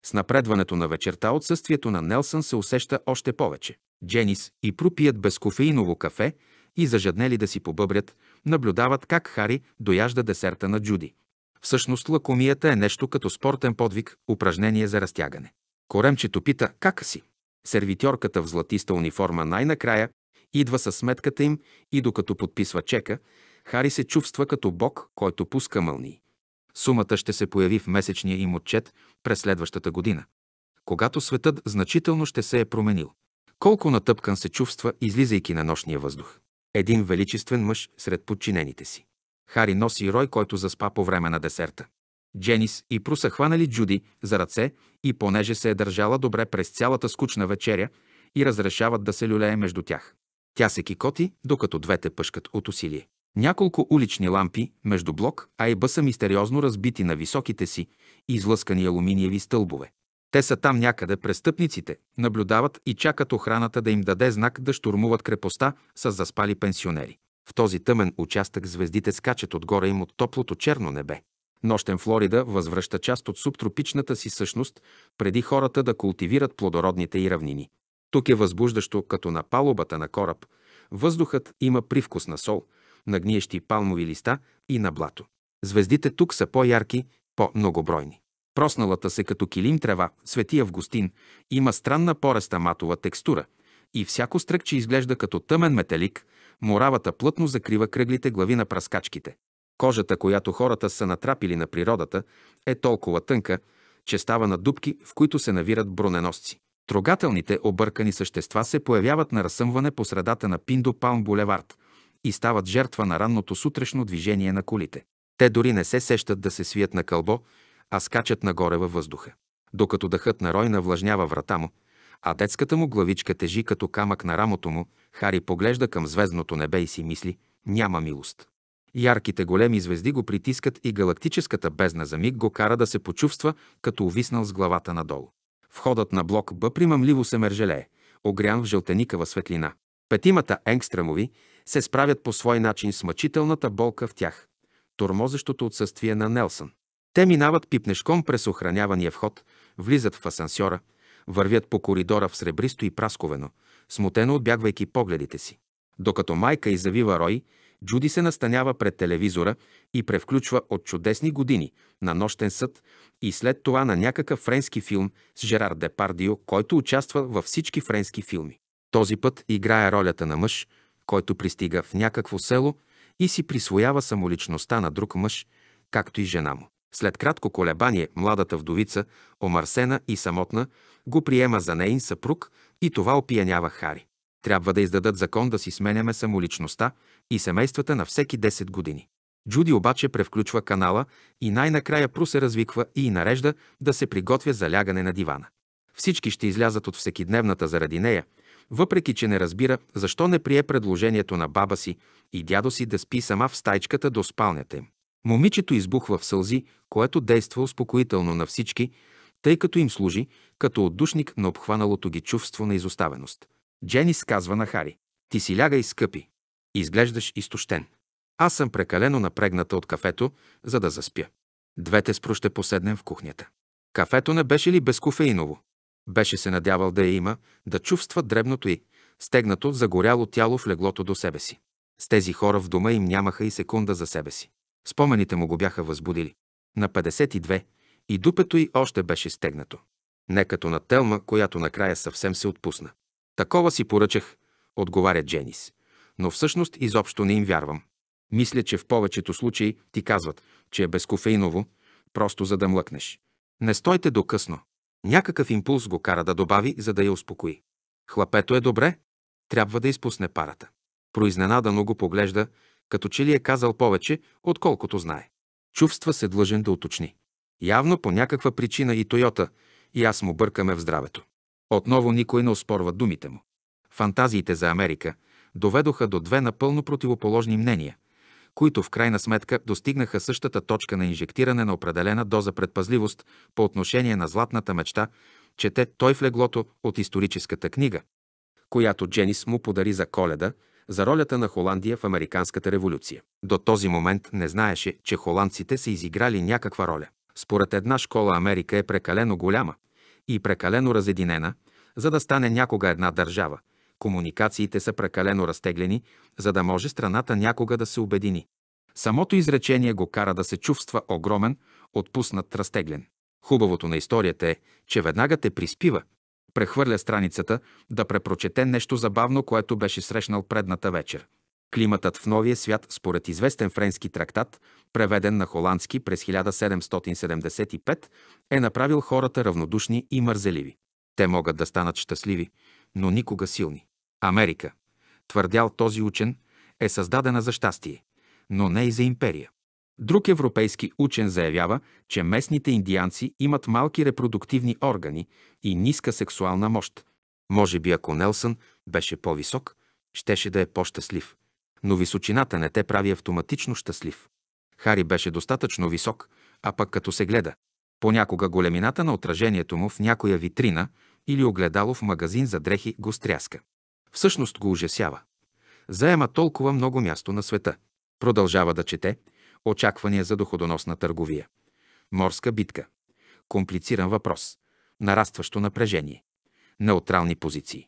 С напредването на вечерта отсъствието на Нелсън се усеща още повече. Дженис и Пру пият безкофеиново кафе и зажаднели да си побъбрят, наблюдават как Хари дояжда десерта на Джуди. Всъщност лакомията е нещо като спортен подвиг, упражнение за разтягане. Коремчето пита как си. Сервитьорката в златиста униформа най-накрая идва със сметката им и докато подписва чека, Хари се чувства като бог, който пуска мълни. Сумата ще се появи в месечния им отчет през следващата година, когато светът значително ще се е променил. Колко натъпкан се чувства, излизайки на нощния въздух. Един величествен мъж сред подчинените си. Хари носи Рой, който заспа по време на десерта. Дженис и Пру са хванали Джуди за ръце и понеже се е държала добре през цялата скучна вечеря и разрешават да се люлее между тях. Тя се кикоти, докато двете пъшкат от усилие. Няколко улични лампи между блок А и Б са мистериозно разбити на високите си и излъскани алуминиеви стълбове. Те са там някъде, престъпниците, наблюдават и чакат охраната да им даде знак да штурмуват крепостта с заспали пенсионери. В този тъмен участък звездите скачат отгоре им от топлото черно небе. Нощен Флорида възвръща част от субтропичната си същност, преди хората да култивират плодородните и равнини. Тук е възбуждащо, като на палубата на кораб. Въздухът има привкус на сол, на гниещи палмови листа и на блато. Звездите тук са по-ярки, по-многобройни. Просналата се като килим трева, свети Августин, има странна пореста матова текстура и всяко стръкче изглежда като тъмен метелик, Моравата плътно закрива кръглите глави на праскачките. Кожата, която хората са натрапили на природата, е толкова тънка, че става на дубки, в които се навират броненосци. Трогателните объркани същества се появяват на разсъмване по средата на Пиндо Палм Булевард и стават жертва на ранното сутрешно движение на колите. Те дори не се сещат да се свият на кълбо, а скачат нагоре във въздуха. Докато дъхът на Рой навлажнява врата му, а детската му главичка тежи като камък на рамото му, Хари поглежда към звездното небе и си мисли – няма милост. Ярките големи звезди го притискат и галактическата бездна за миг го кара да се почувства, като увиснал с главата надолу. Входът на блок Б примамливо се мержелее, огрян в жълтеникава светлина. Петимата енгстремови се справят по свой начин с мъчителната болка в тях, тормозещото отсъствие на Нелсън. Те минават пипнешком през охранявания вход, влизат в асансьора, вървят по коридора в сребристо и прасковено, смутено отбягвайки погледите си. Докато майка й рой, Джуди се настанява пред телевизора и превключва от чудесни години на нощен съд и след това на някакъв френски филм с Жерар Депардио, който участва във всички френски филми. Този път играе ролята на мъж, който пристига в някакво село и си присвоява самоличността на друг мъж, както и жена му. След кратко колебание, младата вдовица, омърсена и самотна, го приема за нейн съпруг и това опиянява Хари. Трябва да издадат закон да си сменяме самоличността и семействата на всеки 10 години. Джуди обаче превключва канала и най-накрая Пру се развиква и нарежда да се приготвя за лягане на дивана. Всички ще излязат от всекидневната заради нея, въпреки че не разбира защо не прие предложението на баба си и дядо си да спи сама в стайчката до спалнята им. Момичето избухва в сълзи, което действа успокоително на всички тъй като им служи като отдушник на обхваналото ги чувство на изоставеност. Дженис казва на Хари, ти си лягай, скъпи. Изглеждаш изтощен. Аз съм прекалено напрегната от кафето, за да заспя. Двете спро ще поседнем в кухнята. Кафето не беше ли безкофеиново? Беше се надявал да я има, да чувства дребното й, стегнато загоряло тяло в леглото до себе си. С тези хора в дома им нямаха и секунда за себе си. Спомените му го бяха възбудили. На 52 и дупето й още беше стегнато. Не като на Телма, която накрая съвсем се отпусна. Такова си поръчах, отговаря Дженис. Но всъщност изобщо не им вярвам. Мисля, че в повечето случаи ти казват, че е безкофеиново, просто за да млъкнеш. Не стойте до късно. Някакъв импулс го кара да добави, за да я успокои. Хлапето е добре, трябва да изпусне парата. Произненадано го поглежда, като че ли е казал повече, отколкото знае. Чувства се длъжен да уточни. Явно по някаква причина и Тойота, и аз му бъркаме в здравето. Отново никой не оспорва думите му. Фантазиите за Америка доведоха до две напълно противоположни мнения, които в крайна сметка достигнаха същата точка на инжектиране на определена доза предпазливост по отношение на златната мечта, чете той в леглото от историческата книга, която Дженис му подари за коледа за ролята на Холандия в Американската революция. До този момент не знаеше, че холандците са изиграли някаква роля. Според една школа Америка е прекалено голяма и прекалено разединена, за да стане някога една държава. Комуникациите са прекалено разтеглени, за да може страната някога да се обедини. Самото изречение го кара да се чувства огромен, отпуснат, разтеглен. Хубавото на историята е, че веднага те приспива, прехвърля страницата да препрочете нещо забавно, което беше срещнал предната вечер. Климатът в Новия свят, според известен френски трактат, преведен на холандски през 1775, е направил хората равнодушни и мързеливи. Те могат да станат щастливи, но никога силни. Америка, твърдял този учен, е създадена за щастие, но не и за империя. Друг европейски учен заявява, че местните индианци имат малки репродуктивни органи и ниска сексуална мощ. Може би ако Нелсън беше по-висок, щеше да е по-щастлив, но височината не те прави автоматично щастлив. Хари беше достатъчно висок, а пък като се гледа. Понякога големината на отражението му в някоя витрина или огледало в магазин за дрехи го стряска. Всъщност го ужасява. Заема толкова много място на света. Продължава да чете очаквания за доходоносна търговия. Морска битка. Комплициран въпрос. Нарастващо напрежение. Неутрални позиции.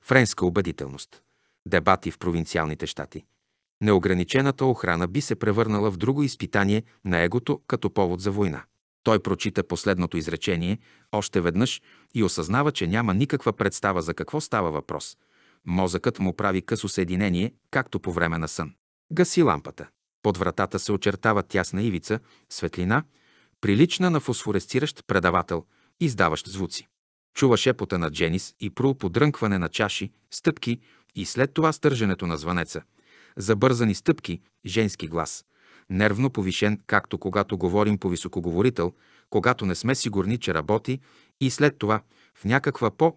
Френска убедителност. Дебати в провинциалните щати – Неограничената охрана би се превърнала в друго изпитание на егото като повод за война. Той прочита последното изречение още веднъж и осъзнава, че няма никаква представа за какво става въпрос. Мозъкът му прави късо съединение, както по време на сън. Гаси лампата. Под вратата се очертава тясна ивица, светлина, прилична на фосфорестиращ предавател, издаващ звуци. Чува шепота на Дженис и прул подрънкване на чаши, стъпки и след това стърженето на звънеца – забързани стъпки, женски глас, нервно повишен, както когато говорим по високоговорител, когато не сме сигурни, че работи, и след това в някаква по-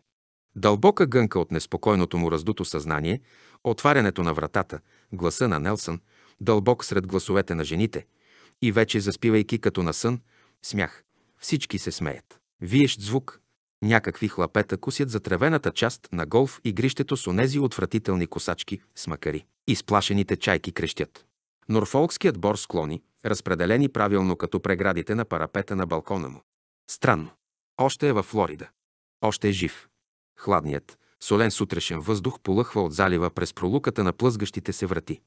Дълбока гънка от неспокойното му раздуто съзнание, отварянето на вратата, гласа на Нелсън, дълбок сред гласовете на жените, и вече заспивайки като на сън, смях. Всички се смеят. Виещ звук, Някакви хлапета кусят за тревената част на голф игрището с онези отвратителни косачки с макари. Изплашените чайки крещят. Норфолкският бор склони, разпределени правилно като преградите на парапета на балкона му. Странно. Още е във Флорида. Още е жив. Хладният, солен сутрешен въздух полъхва от залива през пролуката на плъзгащите се врати.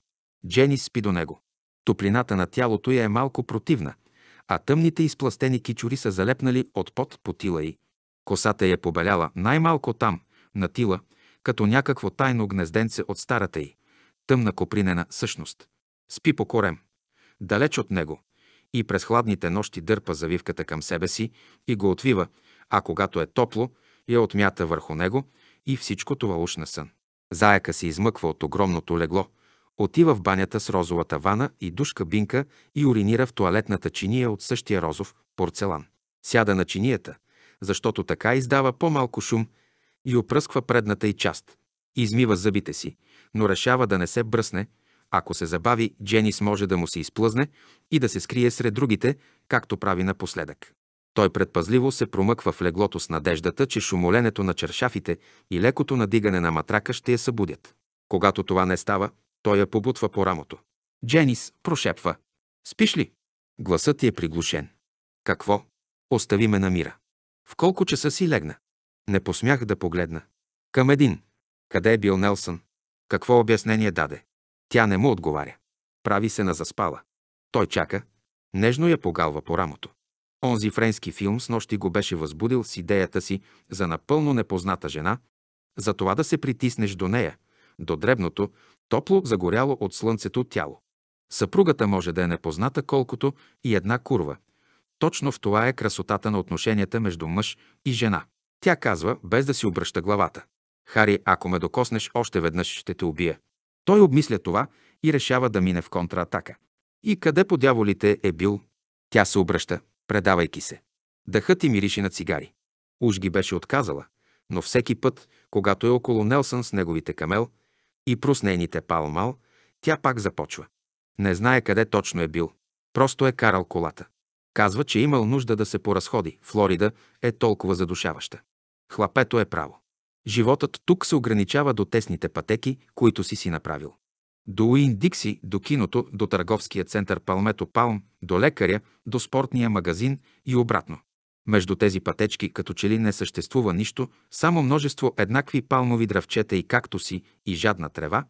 Джени спи до него. Топлината на тялото й е малко противна, а тъмните изпластени кичури са залепнали от пот потила й, Косата я побеляла най-малко там, на тила, като някакво тайно гнезденце от старата й, тъмна копринена същност. Спи по корем, далеч от него, и през хладните нощи дърпа завивката към себе си и го отвива, а когато е топло, я отмята върху него и всичко това уш на сън. Заека се измъква от огромното легло, отива в банята с розовата вана и душка бинка и уринира в туалетната чиния от същия розов порцелан. Сяда на чинията – защото така издава по-малко шум и опръсква предната й част. Измива зъбите си, но решава да не се бръсне. Ако се забави, Дженис може да му се изплъзне и да се скрие сред другите, както прави напоследък. Той предпазливо се промъква в леглото с надеждата, че шумоленето на чершафите и лекото надигане на матрака ще я събудят. Когато това не става, той я побутва по рамото. Дженис прошепва. Спиш ли? Гласът ти е приглушен. Какво? Остави ме на мира. В колко часа си легна? Не посмях да погледна. Към един. Къде е бил Нелсън? Какво обяснение даде? Тя не му отговаря. Прави се на заспала. Той чака. Нежно я погалва по рамото. Онзи френски филм с нощи го беше възбудил с идеята си за напълно непозната жена, за това да се притиснеш до нея, до дребното, топло, загоряло от слънцето тяло. Съпругата може да е непозната колкото и една курва – точно в това е красотата на отношенията между мъж и жена. Тя казва, без да си обръща главата. Хари, ако ме докоснеш още веднъж, ще те убия. Той обмисля това и решава да мине в контратака. И къде по дяволите е бил? Тя се обръща, предавайки се. Дъхът и мирише на цигари. Уж ги беше отказала, но всеки път, когато е около Нелсън с неговите камел и прус нейните палмал, тя пак започва. Не знае къде точно е бил. Просто е карал колата. Казва, че имал нужда да се поразходи. Флорида е толкова задушаваща. Хлапето е право. Животът тук се ограничава до тесните пътеки, които си си направил. До Уин Дикси, до киното, до търговския център Палмето Палм, до лекаря, до спортния магазин и обратно. Между тези пътечки като че ли не съществува нищо, само множество еднакви палмови дръвчета и кактуси и жадна трева,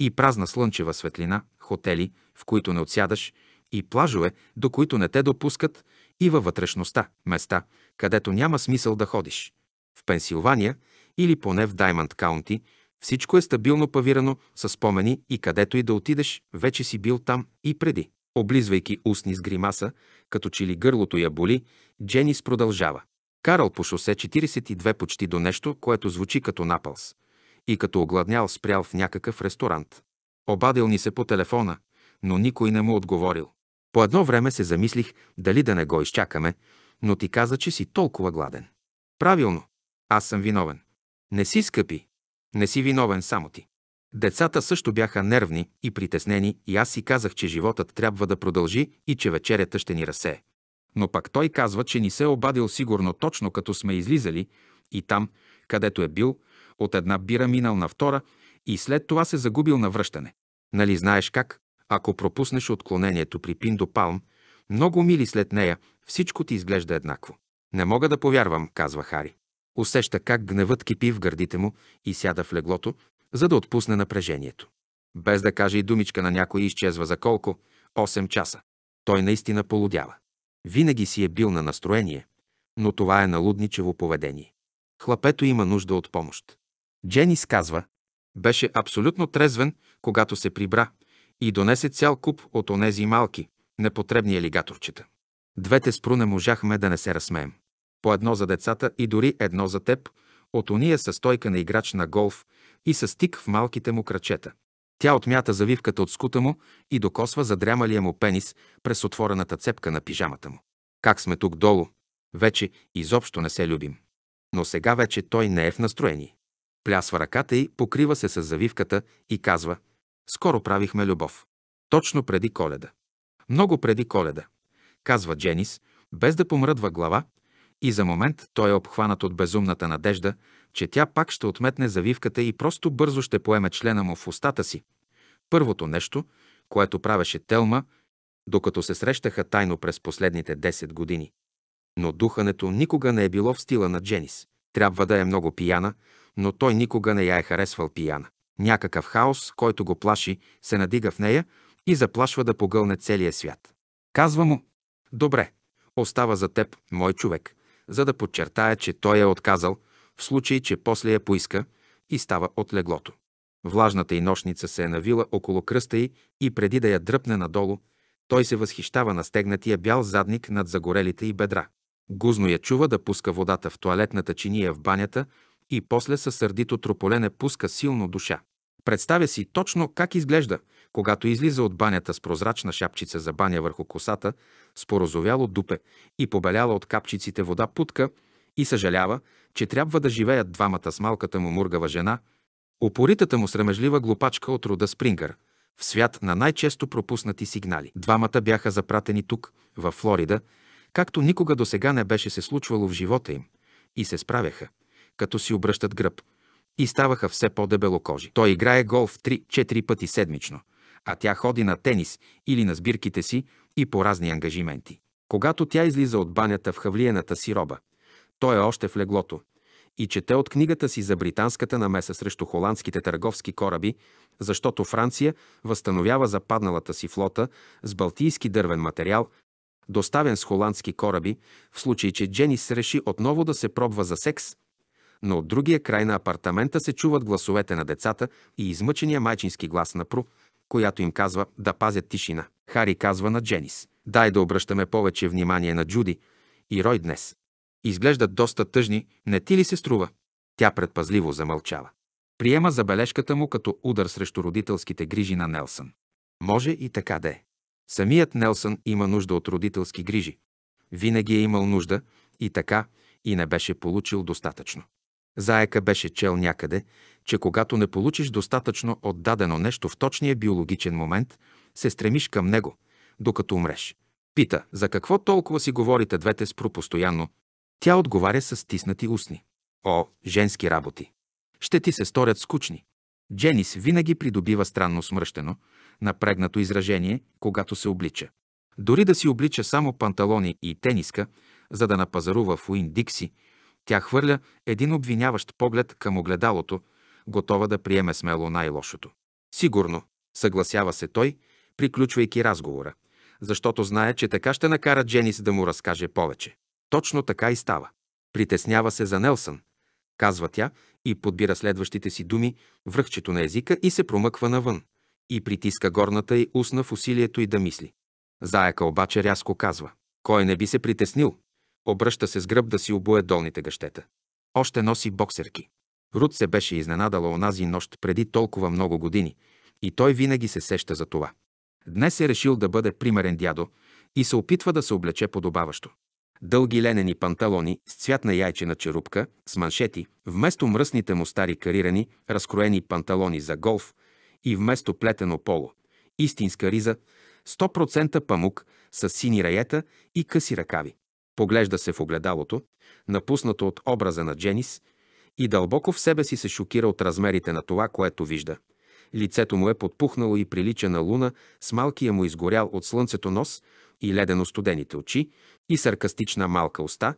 и празна слънчева светлина, хотели, в които не отсядаш, и плажове, до които не те допускат, и във вътрешността, места, където няма смисъл да ходиш. В Пенсилвания или поне в Даймонд Каунти всичко е стабилно павирано с спомени и където и да отидеш, вече си бил там и преди. Облизвайки устни с гримаса, като че ли гърлото я боли, Дженис продължава. Карал по шосе 42 почти до нещо, което звучи като напълс. И като огладнял спрял в някакъв ресторант. Обадил ни се по телефона, но никой не му отговорил. По едно време се замислих дали да не го изчакаме, но ти каза, че си толкова гладен. Правилно. Аз съм виновен. Не си скъпи. Не си виновен само ти. Децата също бяха нервни и притеснени и аз си казах, че животът трябва да продължи и че вечерята ще ни разсее. Но пак той казва, че ни се е обадил сигурно точно като сме излизали и там, където е бил, от една бира минал на втора и след това се загубил на връщане. Нали знаеш как? Ако пропуснеш отклонението при палм, много мили след нея всичко ти изглежда еднакво. Не мога да повярвам, казва Хари. Усеща как гневът кипи в гърдите му и сяда в леглото, за да отпусне напрежението. Без да каже и думичка на някой изчезва за колко – 8 часа. Той наистина полудява. Винаги си е бил на настроение, но това е налудничево поведение. Хлапето има нужда от помощ. Дженис казва, беше абсолютно трезвен, когато се прибра, и донесе цял куп от онези малки, непотребни елигаторчета. Двете спру не можахме да не се разсмеем. По едно за децата и дори едно за теб, от ония със стойка на играч на голф и с стик в малките му крачета. Тя отмята завивката от скута му и докосва задрямалия му пенис през отворената цепка на пижамата му. Как сме тук долу? Вече изобщо не се любим. Но сега вече той не е в настроение. Плясва ръката й, покрива се с завивката и казва – скоро правихме любов. Точно преди коледа. Много преди коледа, казва Дженис, без да помръдва глава, и за момент той е обхванат от безумната надежда, че тя пак ще отметне завивката и просто бързо ще поеме члена му в устата си. Първото нещо, което правеше Телма, докато се срещаха тайно през последните 10 години. Но духането никога не е било в стила на Дженис. Трябва да е много пияна, но той никога не я е харесвал пияна. Някакъв хаос, който го плаши, се надига в нея и заплашва да погълне целия свят. Казва му, добре, остава за теб мой човек, за да подчертая, че той е отказал, в случай, че после я поиска и става от леглото. Влажната и нощница се е навила около кръста й и преди да я дръпне надолу, той се възхищава на стегнатия бял задник над загорелите й бедра. Гузно я чува да пуска водата в туалетната чиния в банята и после със сърдито трополене пуска силно душа. Представя си точно как изглежда, когато излиза от банята с прозрачна шапчица за баня върху косата, с порозовяло дупе и побеляла от капчиците вода путка и съжалява, че трябва да живеят двамата с малката му мургава жена, опоритата му срамежлива глупачка от рода Спрингър, в свят на най-често пропуснати сигнали. Двамата бяха запратени тук, във Флорида, както никога досега не беше се случвало в живота им, и се справяха, като си обръщат гръб, и ставаха все по-дебелокожи. Той играе голф 3-4 пъти седмично, а тя ходи на тенис или на сбирките си и по разни ангажименти. Когато тя излиза от банята в хавлиената си роба, той е още в леглото и чете от книгата си за британската намеса срещу холандските търговски кораби, защото Франция възстановява западналата си флота с балтийски дървен материал, доставен с холандски кораби, в случай, че Дженис реши отново да се пробва за секс – но от другия край на апартамента се чуват гласовете на децата и измъчения майчински глас на Пру, която им казва да пазят тишина. Хари казва на Дженис. Дай да обръщаме повече внимание на Джуди и Рой днес. Изглеждат доста тъжни, не ти ли се струва? Тя предпазливо замълчава. Приема забележката му като удар срещу родителските грижи на Нелсън. Може и така да е. Самият Нелсън има нужда от родителски грижи. Винаги е имал нужда и така и не беше получил достатъчно. Заека беше чел някъде, че когато не получиш достатъчно отдадено нещо в точния биологичен момент, се стремиш към него, докато умреш. Пита, за какво толкова си говорите двете с пропостоянно? постоянно? Тя отговаря с стиснати устни. О, женски работи! Ще ти се сторят скучни. Дженис винаги придобива странно смръщено, напрегнато изражение, когато се облича. Дори да си облича само панталони и тениска, за да напазарува в Уин Дикси, тя хвърля един обвиняващ поглед към огледалото, готова да приеме смело най-лошото. Сигурно, съгласява се той, приключвайки разговора, защото знае, че така ще накара Дженис да му разкаже повече. Точно така и става. Притеснява се за Нелсън, казва тя и подбира следващите си думи, връхчето на езика и се промъква навън и притиска горната й устна в усилието й да мисли. Заека обаче рязко казва. Кой не би се притеснил? Обръща се с гръб да си обуе долните гъщета. Още носи боксерки. Руд се беше изненадала онази нощ преди толкова много години и той винаги се сеща за това. Днес е решил да бъде примерен дядо и се опитва да се облече подобаващо. Дълги ленени панталони с цвят на яйчена черупка, с маншети, вместо мръсните му стари карирани, разкроени панталони за голф и вместо плетено поло, истинска риза, 100% памук с сини раета и къси ръкави. Поглежда се в огледалото, напуснато от образа на Дженис, и дълбоко в себе си се шокира от размерите на това, което вижда. Лицето му е подпухнало и прилича на луна с малкия му изгорял от слънцето нос и ледено студените очи и саркастична малка уста,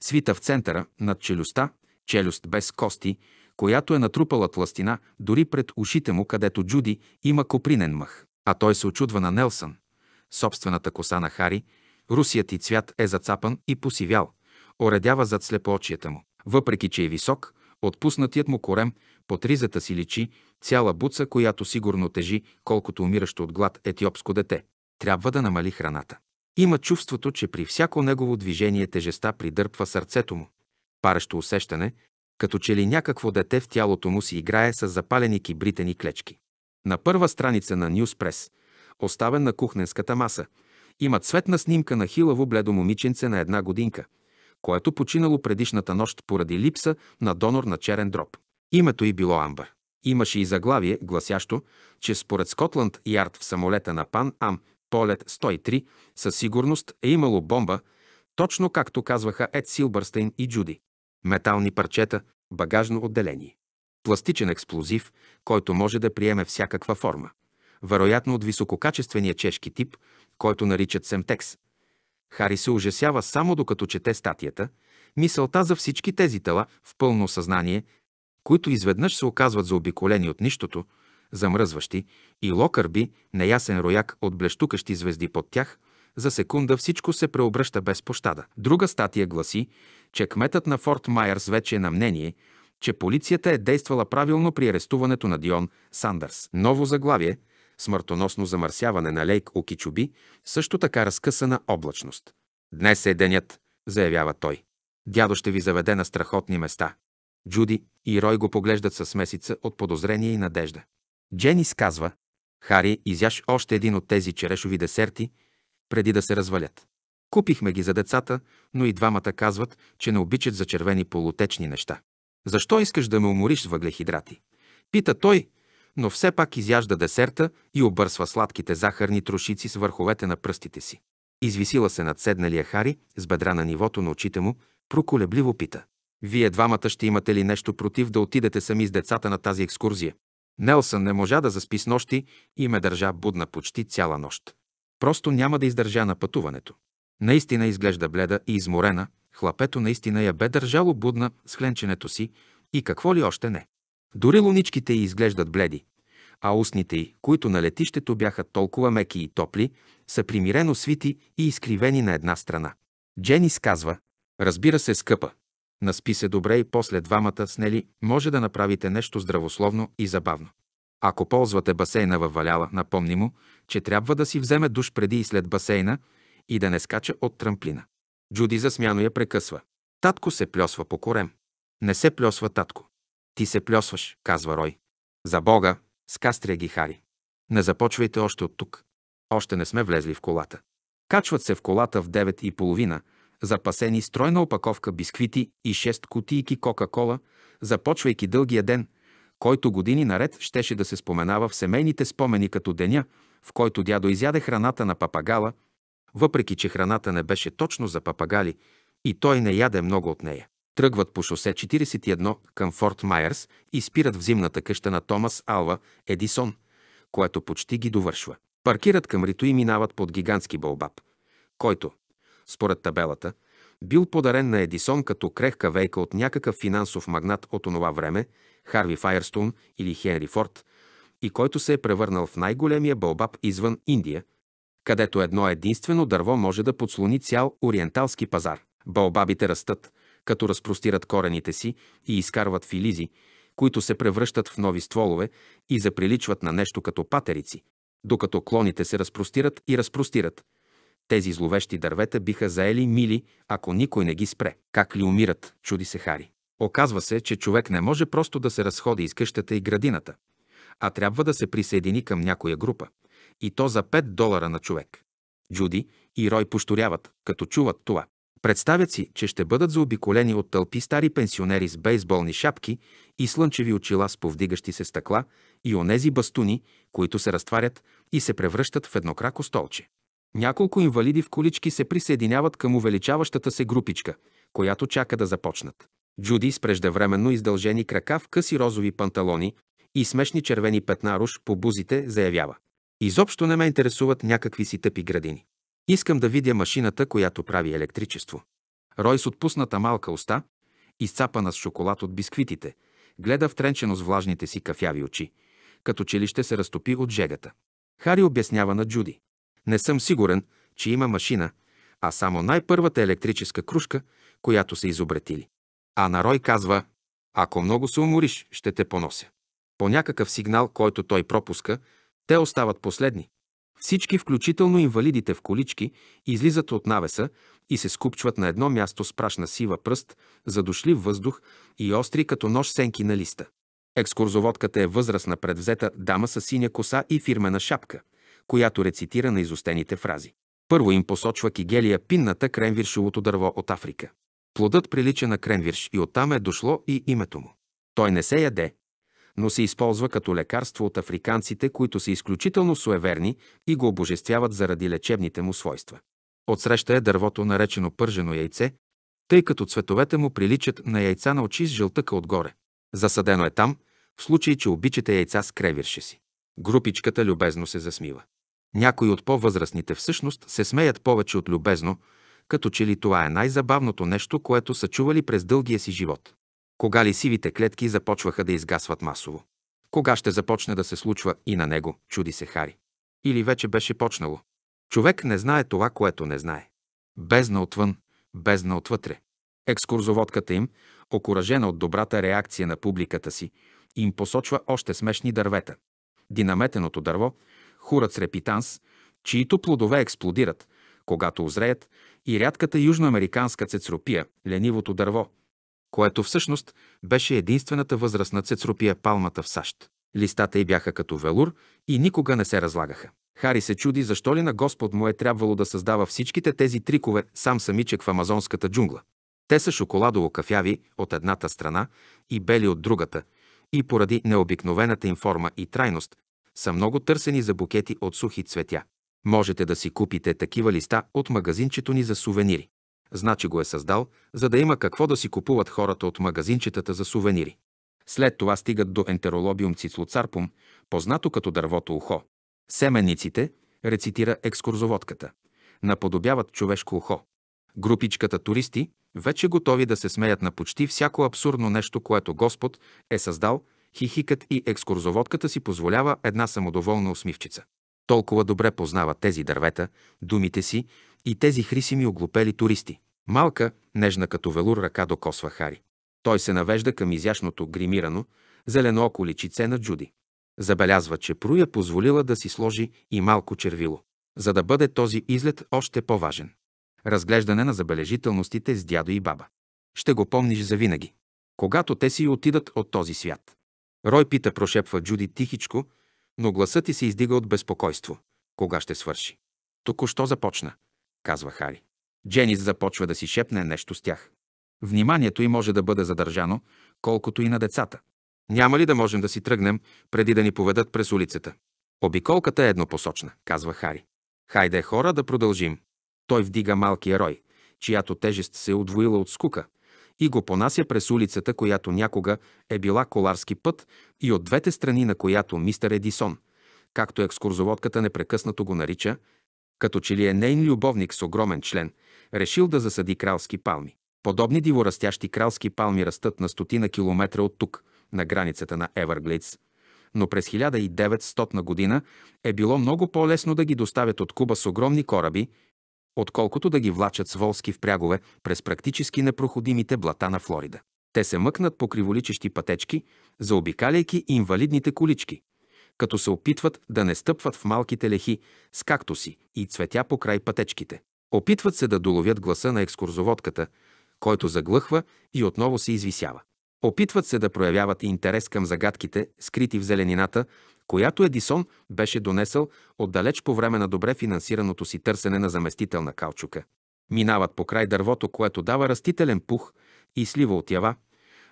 свита в центъра над челюста, челюст без кости, която е натрупала тластина дори пред ушите му, където Джуди има копринен мъх. А той се очудва на Нелсън, собствената коса на Хари – Русият и цвят е зацапан и посивял, оредява зад слепоочията му. Въпреки, че е висок, отпуснатият му корем под ризата си личи цяла буца, която сигурно тежи колкото умиращо от глад етиопско дете. Трябва да намали храната. Има чувството, че при всяко негово движение тежеста придърпва сърцето му. Парещо усещане, като че ли някакво дете в тялото му си играе с запалени кибритени клечки. На първа страница на Нюспрес, оставен на кухненската маса, има цветна снимка на хилаво бледо момиченце на една годинка, което починало предишната нощ поради липса на донор на черен дроб. Името й било Амбър. Имаше и заглавие, гласящо, че според Скотланд Ярд в самолета на Пан Ам полет 103 със сигурност е имало бомба, точно както казваха Ед Силбърстейн и Джуди. Метални парчета, багажно отделение. Пластичен експлозив, който може да приеме всякаква форма. Вероятно от висококачествения чешки тип, който наричат Семтекс. Хари се ужасява само докато чете статията, мисълта за всички тези тела в пълно съзнание, които изведнъж се оказват заобиколени от нищото, замръзващи, и локърби, неясен рояк от блещукащи звезди под тях, за секунда всичко се преобръща без пощада. Друга статия гласи, че кметът на Форт Майерс вече е на мнение, че полицията е действала правилно при арестуването на Дион Сандърс. Ново заглавие – смъртоносно замърсяване на лейк Окичуби, също така разкъсана облачност. Днес е денят, заявява той. Дядо ще ви заведе на страхотни места. Джуди и Рой го поглеждат със месица от подозрение и надежда. Дженис казва, Хари, изяш още един от тези черешови десерти, преди да се развалят. Купихме ги за децата, но и двамата казват, че не обичат за червени полутечни неща. Защо искаш да ме умориш въглехидрати? Пита той, но все пак изяжда десерта и обърсва сладките захарни трошици с върховете на пръстите си. Извисила се над седналия Хари, с бедра на нивото на очите му, проколебливо пита. Вие двамата ще имате ли нещо против да отидете сами с децата на тази екскурзия? Нелсън не можа да заспи с нощи и ме държа будна почти цяла нощ. Просто няма да издържа на пътуването. Наистина изглежда бледа и изморена, хлапето наистина я бе държало будна с хленченето си и какво ли още не. Дори луничките й изглеждат бледи, а устните й, които на летището бяха толкова меки и топли, са примирено свити и изкривени на една страна. Дженис казва, разбира се, скъпа. Наспи се добре и после двамата с Нели може да направите нещо здравословно и забавно. Ако ползвате басейна във Валяла, напомни му, че трябва да си вземе душ преди и след басейна и да не скача от трамплина. Джуди засмяно я прекъсва. Татко се плюсва по корем. Не се плюсва татко. Ти се плюсваш, казва Рой. За Бога, скастрия ги Хари. Не започвайте още от тук. Още не сме влезли в колата. Качват се в колата в 9 и половина, запасени стройна опаковка бисквити и 6 кутийки Кока-Кола, започвайки дългия ден, който години наред щеше да се споменава в семейните спомени като деня, в който дядо изяде храната на папагала, въпреки че храната не беше точно за папагали и той не яде много от нея. Тръгват по шосе 41 към Форт Майерс и спират в зимната къща на Томас Алва Едисон, което почти ги довършва. Паркират към Рито и минават под гигантски бълбаб, който, според табелата, бил подарен на Едисон като крехка вейка от някакъв финансов магнат от онова време, Харви Файерстоун или Хенри Форд, и който се е превърнал в най-големия бълбаб извън Индия, където едно единствено дърво може да подслони цял ориенталски пазар. Бълбабите растат, като разпростират корените си и изкарват филизи, които се превръщат в нови стволове и заприличват на нещо като патерици, докато клоните се разпростират и разпростират. Тези зловещи дървета биха заели мили, ако никой не ги спре. Как ли умират, чуди се Хари. Оказва се, че човек не може просто да се разходи из къщата и градината, а трябва да се присъедини към някоя група. И то за 5 долара на човек. Джуди и Рой пошторяват, като чуват това. Представят си, че ще бъдат заобиколени от тълпи стари пенсионери с бейсболни шапки и слънчеви очила с повдигащи се стъкла и онези бастуни, които се разтварят и се превръщат в еднокрако столче. Няколко инвалиди в колички се присъединяват към увеличаващата се групичка, която чака да започнат. Джуди с преждевременно издължени крака в къси розови панталони и смешни червени петна руш по бузите заявява. Изобщо не ме интересуват някакви си тъпи градини. Искам да видя машината, която прави електричество. Рой с отпусната малка уста, изцапана с шоколад от бисквитите, гледа втренчено с влажните си кафяви очи, като че ли ще се разтопи от жегата. Хари обяснява на Джуди. Не съм сигурен, че има машина, а само най-първата електрическа кружка, която са изобретили. А на Рой казва, ако много се умориш, ще те понося. По някакъв сигнал, който той пропуска, те остават последни. Всички, включително инвалидите в колички, излизат от навеса и се скупчват на едно място с прашна сива пръст, задушлив въздух и остри като нож сенки на листа. Екскурзоводката е възрастна предвзета дама с синя коса и фирмена шапка, която рецитира на изостените фрази. Първо им посочва кигелия пинната кренвиршовото дърво от Африка. Плодът прилича на кренвирш и оттам е дошло и името му. Той не се яде, но се използва като лекарство от африканците, които са изключително суеверни и го обожествяват заради лечебните му свойства. Отсреща е дървото, наречено пържено яйце, тъй като цветовете му приличат на яйца на очи с жълтъка отгоре. Засадено е там, в случай, че обичате яйца с кревирше си. Групичката любезно се засмива. Някои от по-възрастните всъщност се смеят повече от любезно, като че ли това е най-забавното нещо, което са чували през дългия си живот. Кога ли сивите клетки започваха да изгасват масово? Кога ще започне да се случва и на него, чуди се Хари. Или вече беше почнало. Човек не знае това, което не знае. Безна отвън, бездна отвътре. Екскурзоводката им, окоръжена от добрата реакция на публиката си, им посочва още смешни дървета. Динаметеното дърво, хурац репитанс, чието плодове експлодират, когато озреят, и рядката южноамериканска цецропия, ленивото дърво – което всъщност беше единствената възрастна цецрупия палмата в САЩ. Листата й бяха като велур и никога не се разлагаха. Хари се чуди защо ли на Господ му е трябвало да създава всичките тези трикове сам самичък в амазонската джунгла. Те са шоколадово-кафяви от едната страна и бели от другата и поради необикновената им форма и трайност са много търсени за букети от сухи цветя. Можете да си купите такива листа от магазинчето ни за сувенири значи го е създал, за да има какво да си купуват хората от магазинчетата за сувенири. След това стигат до ентеролобиум цицлоцарпум, познато като дървото ухо. Семениците, рецитира екскурзоводката, наподобяват човешко ухо. Групичката туристи, вече готови да се смеят на почти всяко абсурдно нещо, което Господ е създал, хихикът и екскурзоводката си позволява една самодоволна усмивчица. Толкова добре познава тези дървета, думите си и тези хрисими оглупели туристи. Малка, нежна като велур ръка докосва Хари. Той се навежда към изящното, гримирано, зелено око личице на Джуди. Забелязва, че Пруя позволила да си сложи и малко червило, за да бъде този излет още по-важен. Разглеждане на забележителностите с дядо и баба. Ще го помниш завинаги, когато те си отидат от този свят. Рой пита, прошепва Джуди тихичко, но гласът ти се издига от безпокойство. Кога ще свърши? Току-що започна, казва Хари. Дженис започва да си шепне нещо с тях. Вниманието й може да бъде задържано, колкото и на децата. Няма ли да можем да си тръгнем, преди да ни поведат през улицата? Обиколката е еднопосочна, казва Хари. Хайде, хора, да продължим. Той вдига малкия рой, чиято тежест се е удвоила от скука, и го понася през улицата, която някога е била коларски път и от двете страни на която мистер Едисон, както екскурзоводката непрекъснато го нарича, като че ли е нейн любовник с огромен член – решил да засади кралски палми. Подобни диворастящи кралски палми растат на стотина километра от тук, на границата на Еверглейдс, но през 1900 година е било много по-лесно да ги доставят от Куба с огромни кораби, отколкото да ги влачат с волски впрягове през практически непроходимите блата на Флорида. Те се мъкнат по криволичещи пътечки, заобикаляйки инвалидните колички, като се опитват да не стъпват в малките лехи с кактуси и цветя по край пътечките. Опитват се да доловят гласа на екскурзоводката, който заглъхва и отново се извисява. Опитват се да проявяват интерес към загадките, скрити в зеленината, която Едисон беше донесъл отдалеч по време на добре финансираното си търсене на заместител на каучука. Минават по край дървото, което дава растителен пух и слива от ява,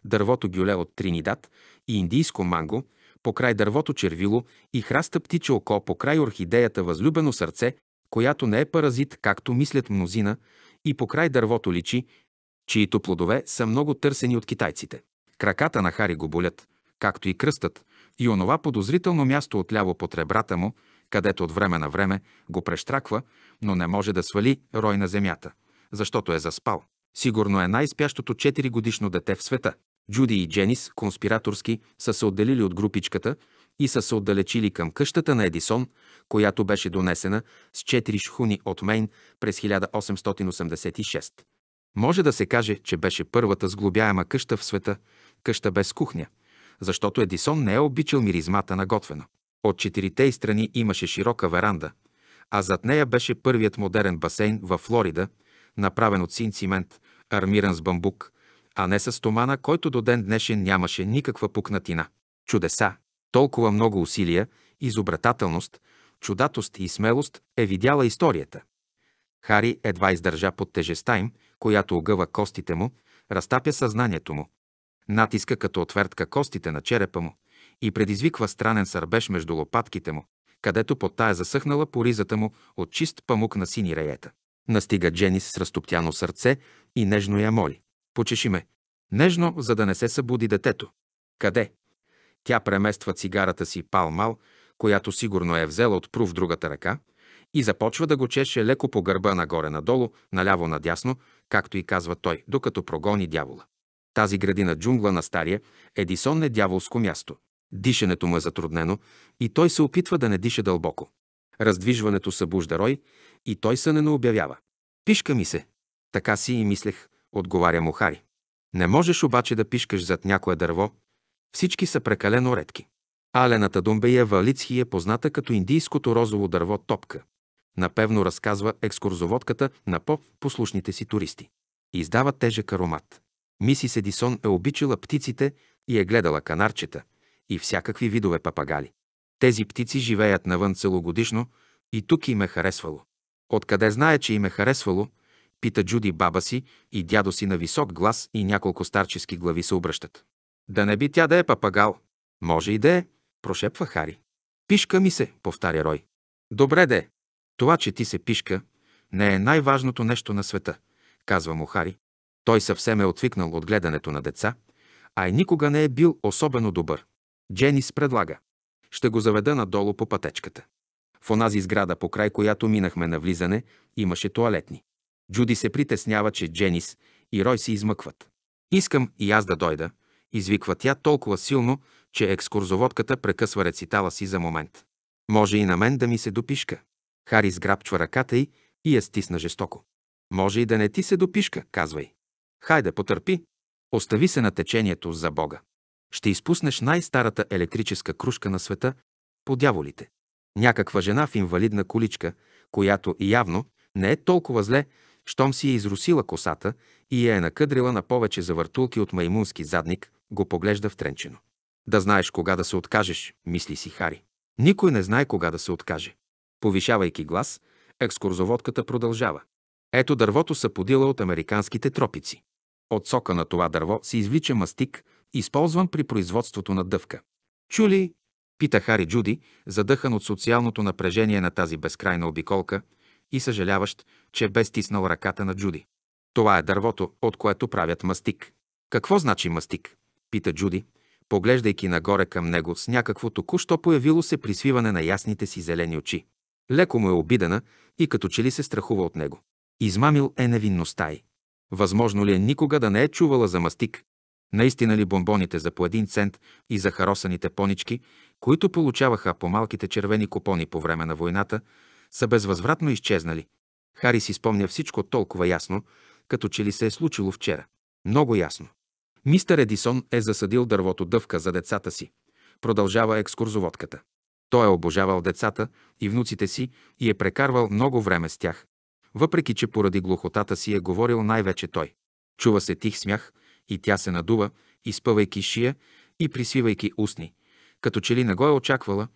дървото гюле от Тринидад и индийско манго, по край дървото червило и храста птиче око, по край орхидеята възлюбено сърце която не е паразит, както мислят мнозина, и по край дървото личи, чието плодове са много търсени от китайците. Краката на Хари го болят, както и кръстът, и онова подозрително място отляво под ребрата му, където от време на време го прещраква, но не може да свали рой на земята, защото е заспал. Сигурно е най-спящото 4-годишно дете в света. Джуди и Дженис конспираторски са се отделили от групичката и са се отдалечили към къщата на Едисон, която беше донесена с 4 шхуни от Мейн през 1886. Може да се каже, че беше първата сглобяема къща в света, къща без кухня, защото Едисон не е обичал миризмата на готвено. От четирите й страни имаше широка веранда, а зад нея беше първият модерен басейн във Флорида, направен от син цимент, армиран с бамбук, а не с стомана, който до ден днешен нямаше никаква пукнатина. Чудеса, толкова много усилия, изобретателност, чудатост и смелост е видяла историята. Хари едва издържа под тежеста им, която огъва костите му, разтапя съзнанието му. Натиска като отвертка костите на черепа му и предизвиква странен сърбеж между лопатките му, където под тая засъхнала поризата му от чист памук на сини раета. Настига Дженис с разтоптяно сърце и нежно я моли. Почеши ме. Нежно, за да не се събуди детето. Къде? Тя премества цигарата си пал-мал, която сигурно е взела от пру в другата ръка, и започва да го чеше леко по гърба нагоре-надолу, наляво-надясно, както и казва той, докато прогони дявола. Тази градина джунгла на стария Едисон е дяволско място. Дишането му е затруднено и той се опитва да не диша дълбоко. Раздвижването събужда рой и той сънено обявява. Пишка ми се. Така си и мислех, отговаря му Хари. Не можеш обаче да пишкаш зад някое дърво, всички са прекалено редки. Алената думбея валицхи е позната като индийското розово дърво топка. Напевно разказва екскурзоводката на по-послушните си туристи. Издава тежък аромат. Мисис Едисон е обичала птиците и е гледала канарчета и всякакви видове папагали. Тези птици живеят навън целогодишно и тук им е харесвало. Откъде знае, че им е харесвало, пита Джуди баба си и дядо си на висок глас и няколко старчески глави се обръщат. Да не би тя да е папагал. Може и да е, прошепва Хари. Пишка ми се, повтаря Рой. Добре де. Това, че ти се пишка, не е най-важното нещо на света, казва му Хари. Той съвсем е отвикнал от гледането на деца, а и никога не е бил особено добър. Дженис предлага. Ще го заведа надолу по пътечката. В онази сграда, по край която минахме на влизане, имаше туалетни. Джуди се притеснява, че Дженис и Рой се измъкват. Искам и аз да дойда, извиква тя толкова силно, че екскурзоводката прекъсва рецитала си за момент. Може и на мен да ми се допишка. Хари сграбчва ръката й и я стисна жестоко. Може и да не ти се допишка, казвай. Хайде, потърпи. Остави се на течението за Бога. Ще изпуснеш най-старата електрическа кружка на света по дяволите. Някаква жена в инвалидна количка, която явно не е толкова зле, щом си е изрусила косата и я е накъдрила на повече завъртулки от маймунски задник, го поглежда втренчено. Да знаеш кога да се откажеш, мисли си Хари. Никой не знае кога да се откаже. Повишавайки глас, екскурзоводката продължава. Ето дървото са подила от американските тропици. От сока на това дърво се извлича мастик, използван при производството на дъвка. Чули? Пита Хари Джуди, задъхан от социалното напрежение на тази безкрайна обиколка и съжаляващ, че бе стиснал ръката на Джуди. Това е дървото, от което правят мастик. Какво значи мастик? Пита Джуди, поглеждайки нагоре към него с някакво току-що появило се присвиване на ясните си зелени очи. Леко му е обидена и като че ли се страхува от него. Измамил е невинността й. Възможно ли е никога да не е чувала за мастик? Наистина ли бомбоните за по един цент и за харосаните понички, които получаваха по малките червени купони по време на войната, са безвъзвратно изчезнали? Хари си спомня всичко толкова ясно, като че ли се е случило вчера. Много ясно. Мистер Едисон е засадил дървото дъвка за децата си. Продължава екскурзоводката. Той е обожавал децата и внуците си и е прекарвал много време с тях. Въпреки, че поради глухотата си е говорил най-вече той. Чува се тих смях и тя се надува, изпъвайки шия и присвивайки устни, като че ли не го е очаквала,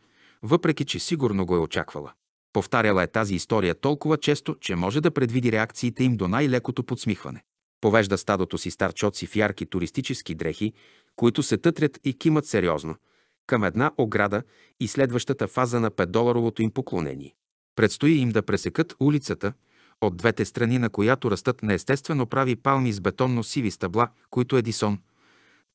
въпреки, че сигурно го е очаквала. Повтаряла е тази история толкова често, че може да предвиди реакциите им до най-лекото подсмихване. Повежда стадото си старчоци в ярки туристически дрехи, които се тътрят и кимат сериозно, към една ограда и следващата фаза на 5-доларовото им поклонение. Предстои им да пресекат улицата, от двете страни на която растат неестествено прави палми с бетонно-сиви стъбла, които Едисон,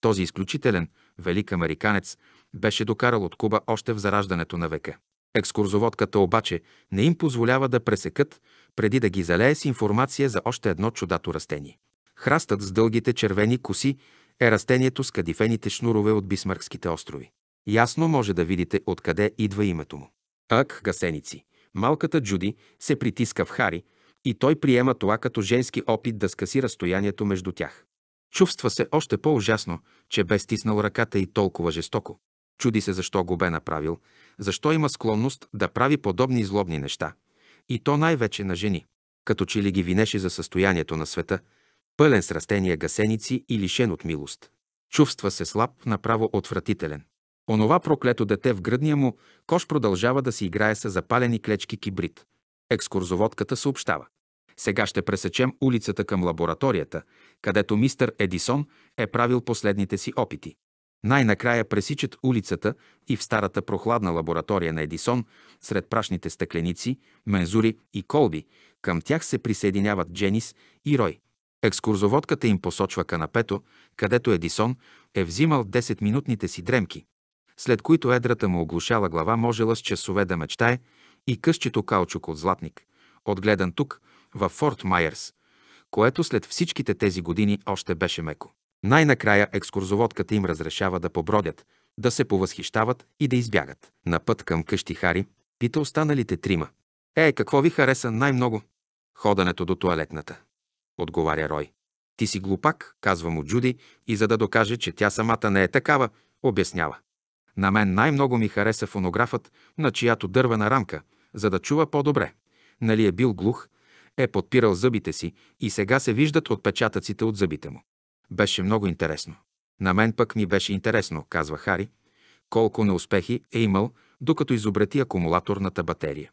този изключителен, велик американец, беше докарал от Куба още в зараждането на века. Екскурзоводката обаче не им позволява да пресекат, преди да ги залее с информация за още едно чудато растение. Храстът с дългите червени коси е растението с кадифените шнурове от Бисмаркските острови. Ясно може да видите откъде идва името му. Ак гасеници. Малката Джуди се притиска в Хари и той приема това като женски опит да скъси разстоянието между тях. Чувства се още по-ужасно, че бе стиснал ръката и толкова жестоко. Чуди се защо го бе направил, защо има склонност да прави подобни злобни неща. И то най-вече на жени. Като че ли ги винеше за състоянието на света – пълен с растения гасеници и лишен от милост. Чувства се слаб, направо отвратителен. Онова проклето дете в гръдния му кош продължава да си играе с запалени клечки кибрид. Екскурзоводката съобщава. Сега ще пресечем улицата към лабораторията, където мистър Едисон е правил последните си опити. Най-накрая пресичат улицата и в старата прохладна лаборатория на Едисон, сред прашните стъкленици, мензури и колби, към тях се присъединяват Дженис и Рой. Екскурзоводката им посочва канапето, където Едисон е взимал 10-минутните си дремки, след които едрата му оглушала глава можела с часове да мечтае и къщето каучук от златник, отгледан тук, във Форт Майерс, което след всичките тези години още беше меко. Най-накрая екскурзоводката им разрешава да побродят, да се повъзхищават и да избягат. На път към къщи Хари пита останалите трима. Е, какво ви хареса най-много? Ходането до туалетната отговаря Рой. Ти си глупак, казва му Джуди, и за да докаже, че тя самата не е такава, обяснява. На мен най-много ми хареса фонографът, на чиято дървена рамка, за да чува по-добре. Нали е бил глух, е подпирал зъбите си и сега се виждат отпечатъците от зъбите му. Беше много интересно. На мен пък ми беше интересно, казва Хари, колко неуспехи е имал, докато изобрети акумулаторната батерия.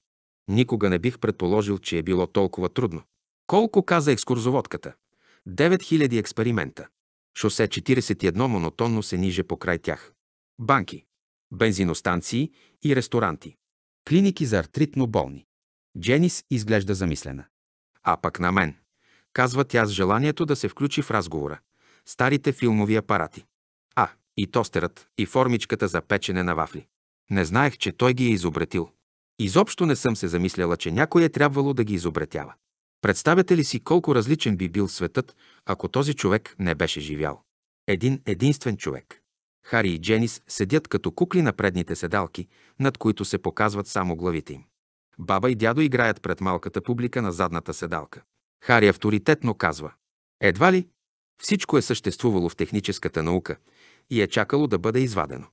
Никога не бих предположил, че е било толкова трудно. Колко каза екскурзоводката? 9000 експеримента. Шосе 41 монотонно се ниже покрай тях. Банки, бензиностанции и ресторанти. Клиники за артритно болни. Дженис изглежда замислена. А пък на мен, казва тя с желанието да се включи в разговора. Старите филмови апарати. А, и тостерът, и формичката за печене на вафли. Не знаех, че той ги е изобретил. Изобщо не съм се замисляла, че някой е трябвало да ги изобретява. Представяте ли си колко различен би бил светът, ако този човек не беше живял? Един единствен човек. Хари и Дженис седят като кукли на предните седалки, над които се показват само главите им. Баба и дядо играят пред малката публика на задната седалка. Хари авторитетно казва. Едва ли? Всичко е съществувало в техническата наука и е чакало да бъде извадено.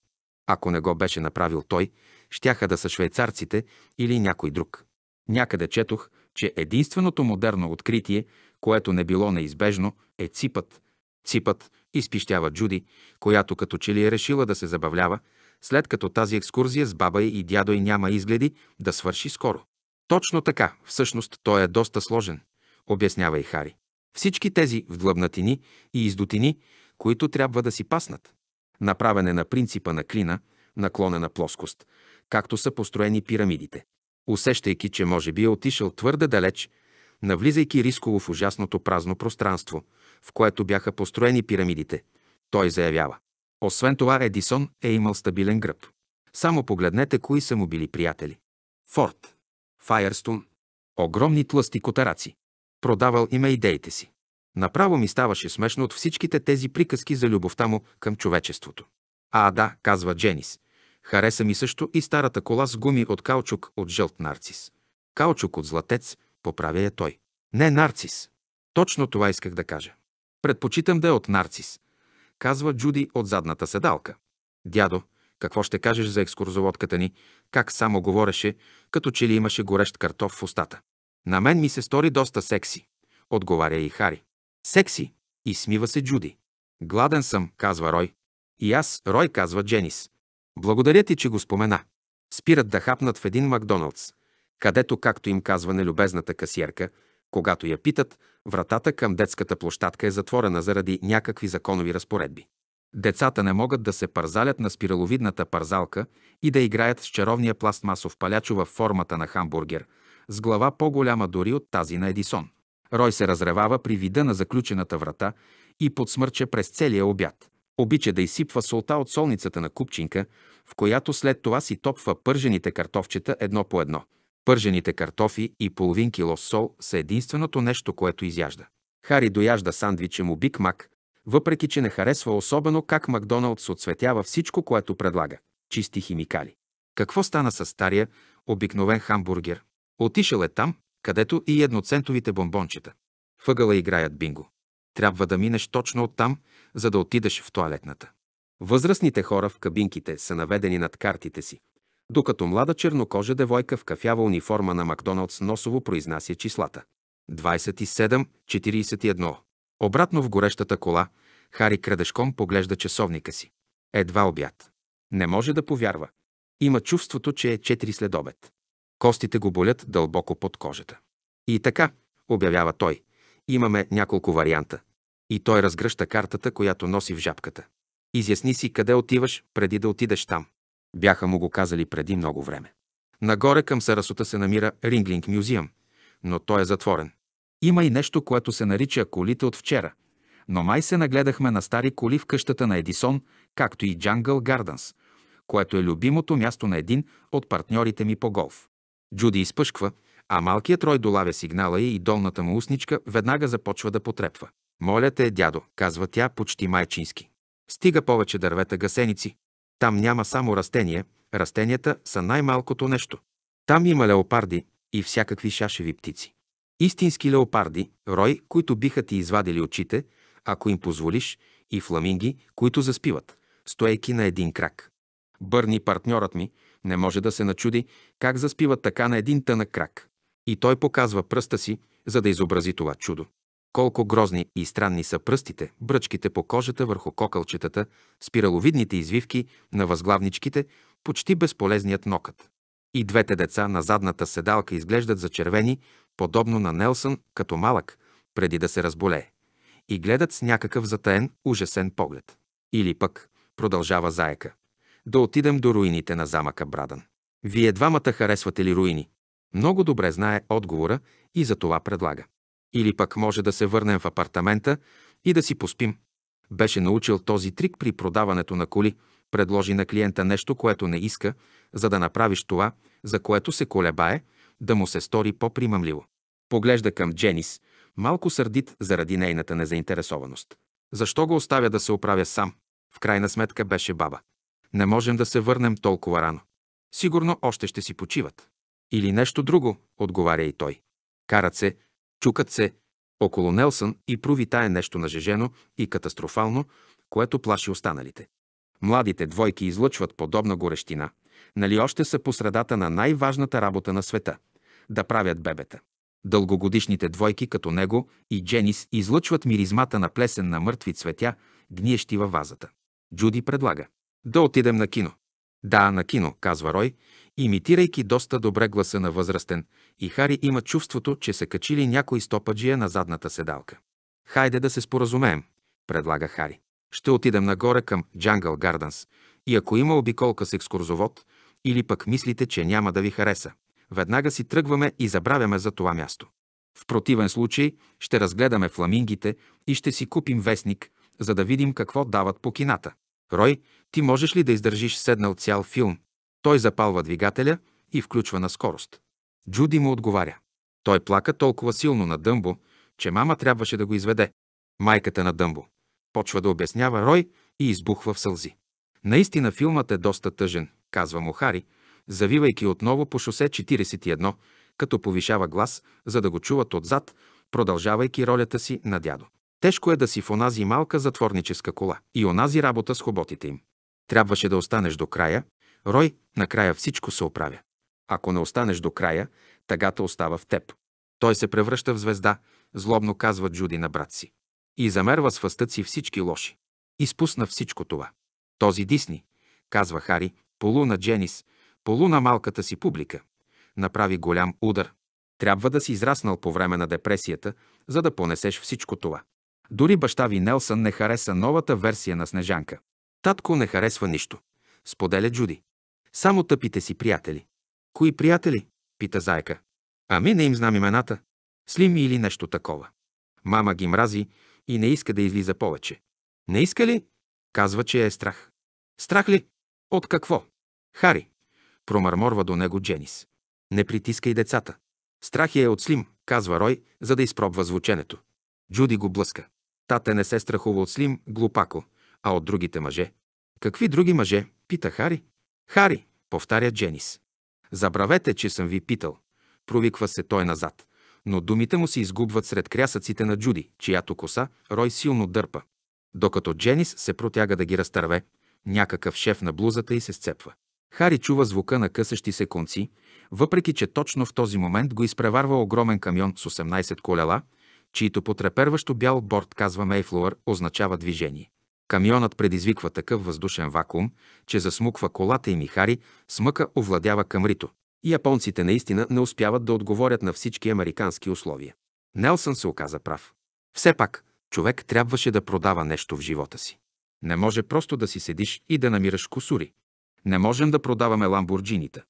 Ако не го беше направил той, щяха да са швейцарците или някой друг. Някъде четох, че единственото модерно откритие, което не било неизбежно, е ципът. Ципът изпищява Джуди, която като че ли е решила да се забавлява, след като тази екскурзия с баба и дядо и няма изгледи да свърши скоро. Точно така, всъщност той е доста сложен, обяснява и Хари. Всички тези вдлъбнатини и издотини, които трябва да си паснат. Направене на принципа на клина, наклонена плоскост, както са построени пирамидите усещайки, че може би е отишъл твърде далеч, навлизайки рисково в ужасното празно пространство, в което бяха построени пирамидите. Той заявява. Освен това, Едисон е имал стабилен гръб. Само погледнете кои са му били приятели. Форд, Файерстон, огромни тлъсти котараци. Продавал има идеите си. Направо ми ставаше смешно от всичките тези приказки за любовта му към човечеството. А, да, казва Дженис, Хареса ми също и старата кола с гуми от каучук от жълт нарцис. Каучук от златец, поправя я той. Не нарцис. Точно това исках да кажа. Предпочитам да е от нарцис, казва Джуди от задната седалка. Дядо, какво ще кажеш за екскурзоводката ни, как само говореше, като че ли имаше горещ картоф в устата. На мен ми се стори доста секси, отговаря и Хари. Секси? И смива се Джуди. Гладен съм, казва Рой. И аз, Рой, казва Дженис. Благодаря ти, че го спомена. Спират да хапнат в един Макдоналдс, където, както им казва нелюбезната касиерка, когато я питат, вратата към детската площадка е затворена заради някакви законови разпоредби. Децата не могат да се парзалят на спираловидната парзалка и да играят с чаровния пластмасов палячо в формата на хамбургер, с глава по-голяма дори от тази на Едисон. Рой се разревава при вида на заключената врата и подсмърча през целия обяд. Обича да изсипва солта от солницата на купчинка, в която след това си топва пържените картофчета едно по едно. Пържените картофи и половин кило сол са единственото нещо, което изяжда. Хари дояжда сандвича му Биг Мак, въпреки че не харесва особено как Макдоналдс отсветява всичко, което предлага – чисти химикали. Какво стана с стария, обикновен хамбургер? Отишъл е там, където и едноцентовите бомбончета. Въгъла играят бинго. Трябва да минеш точно оттам, за да отидеш в туалетната. Възрастните хора в кабинките са наведени над картите си, докато млада чернокожа девойка в кафява униформа на Макдоналдс носово произнася числата. 27-41. Обратно в горещата кола, Хари крадешком поглежда часовника си. Едва обяд. Не може да повярва. Има чувството, че е 4 след обед. Костите го болят дълбоко под кожата. И така, обявява той, имаме няколко варианта. И той разгръща картата, която носи в жабката. Изясни си къде отиваш, преди да отидеш там. Бяха му го казали преди много време. Нагоре към Сарасота се намира Ринглинг Мюзиъм, но той е затворен. Има и нещо, което се нарича колите от вчера, но май се нагледахме на стари коли в къщата на Едисон, както и Джангъл Гарденс, което е любимото място на един от партньорите ми по голф. Джуди изпъшква, а малкият рой долавя сигнала и долната му усничка веднага започва да потрепва. Моля те, дядо, казва тя почти майчински. Стига повече дървета гасеници. Там няма само растения, растенията са най-малкото нещо. Там има леопарди и всякакви шашеви птици. Истински леопарди, рой, които биха ти извадили очите, ако им позволиш, и фламинги, които заспиват, стоейки на един крак. Бърни, партньорът ми, не може да се начуди как заспиват така на един тънък крак. И той показва пръста си, за да изобрази това чудо. Колко грозни и странни са пръстите, бръчките по кожата върху кокълчетата, спираловидните извивки на възглавничките, почти безполезният нокът. И двете деца на задната седалка изглеждат зачервени, подобно на Нелсън, като малък, преди да се разболее. И гледат с някакъв затаен, ужасен поглед. Или пък, продължава заека, да отидем до руините на замъка Брадан. Вие двамата харесвате ли руини? Много добре знае отговора и за това предлага. Или пък може да се върнем в апартамента и да си поспим. Беше научил този трик при продаването на коли. Предложи на клиента нещо, което не иска, за да направиш това, за което се колебае, да му се стори по-примамливо. Поглежда към Дженис, малко сърдит заради нейната незаинтересованост. Защо го оставя да се оправя сам? В крайна сметка беше баба. Не можем да се върнем толкова рано. Сигурно още ще си почиват. Или нещо друго, отговаря и той. Карат се, Чукат се. Около Нелсън и Пруви тае нещо нажежено и катастрофално, което плаши останалите. Младите двойки излъчват подобна горещина, нали още са по средата на най-важната работа на света – да правят бебета. Дългогодишните двойки като него и Дженис излъчват миризмата на плесен на мъртви цветя, гниещи във вазата. Джуди предлага. Да отидем на кино. Да, на кино, казва Рой, имитирайки доста добре гласа на възрастен, и Хари има чувството, че са качили някой стопаджия на задната седалка. Хайде да се споразумеем, предлага Хари. Ще отидем нагоре към Джангъл Гарданс и ако има обиколка с екскурзовод, или пък мислите, че няма да ви хареса, веднага си тръгваме и забравяме за това място. В противен случай ще разгледаме фламингите и ще си купим вестник, за да видим какво дават по кината. Рой, ти можеш ли да издържиш седнал цял филм? Той запалва двигателя и включва на скорост. Джуди му отговаря. Той плака толкова силно на Дъмбо, че мама трябваше да го изведе. Майката на Дъмбо. Почва да обяснява Рой и избухва в сълзи. Наистина филмът е доста тъжен, казва му Хари, завивайки отново по шосе 41, като повишава глас, за да го чуват отзад, продължавайки ролята си на дядо. Тежко е да си в онази малка затворническа кола и онази работа с хоботите им. Трябваше да останеш до края. Рой, накрая всичко се оправя. Ако не останеш до края, тъгата остава в теб. Той се превръща в звезда, злобно казва Джуди на брат си. И замерва с фъстът си всички лоши. Изпусна всичко това. Този Дисни, казва Хари, полуна Дженис, полуна малката си публика. Направи голям удар. Трябва да си израснал по време на депресията, за да понесеш всичко това. Дори баща ви Нелсън не хареса новата версия на Снежанка. Татко не харесва нищо, споделя Джуди. Само тъпите си приятели. Кои приятели? пита Зайка. Ами не им знам имената. Слим или нещо такова. Мама ги мрази и не иска да излиза повече. Не иска ли? Казва, че е страх. Страх ли? От какво? Хари. Промърморва до него Дженис. Не притискай децата. Страх е от Слим, казва Рой, за да изпробва звученето. Джуди го блъска. Тата не се страхува от Слим, глупако, а от другите мъже. Какви други мъже? Пита Хари. Хари, повтаря Дженис. Забравете, че съм ви питал. Провиква се той назад. Но думите му се изгубват сред крясъците на Джуди, чиято коса Рой силно дърпа. Докато Дженис се протяга да ги разтърве, някакъв шеф на блузата и се сцепва. Хари чува звука на късащи се конци, въпреки че точно в този момент го изпреварва огромен камион с 18 колела, чието потреперващо бял борт, казва Мейфлуър, означава движение. Камионът предизвиква такъв въздушен вакуум, че засмуква колата и Михари смъка овладява камрито. японците наистина не успяват да отговорят на всички американски условия. Нелсън се оказа прав. Все пак, човек трябваше да продава нещо в живота си. Не може просто да си седиш и да намираш косури. Не можем да продаваме ламбурджините.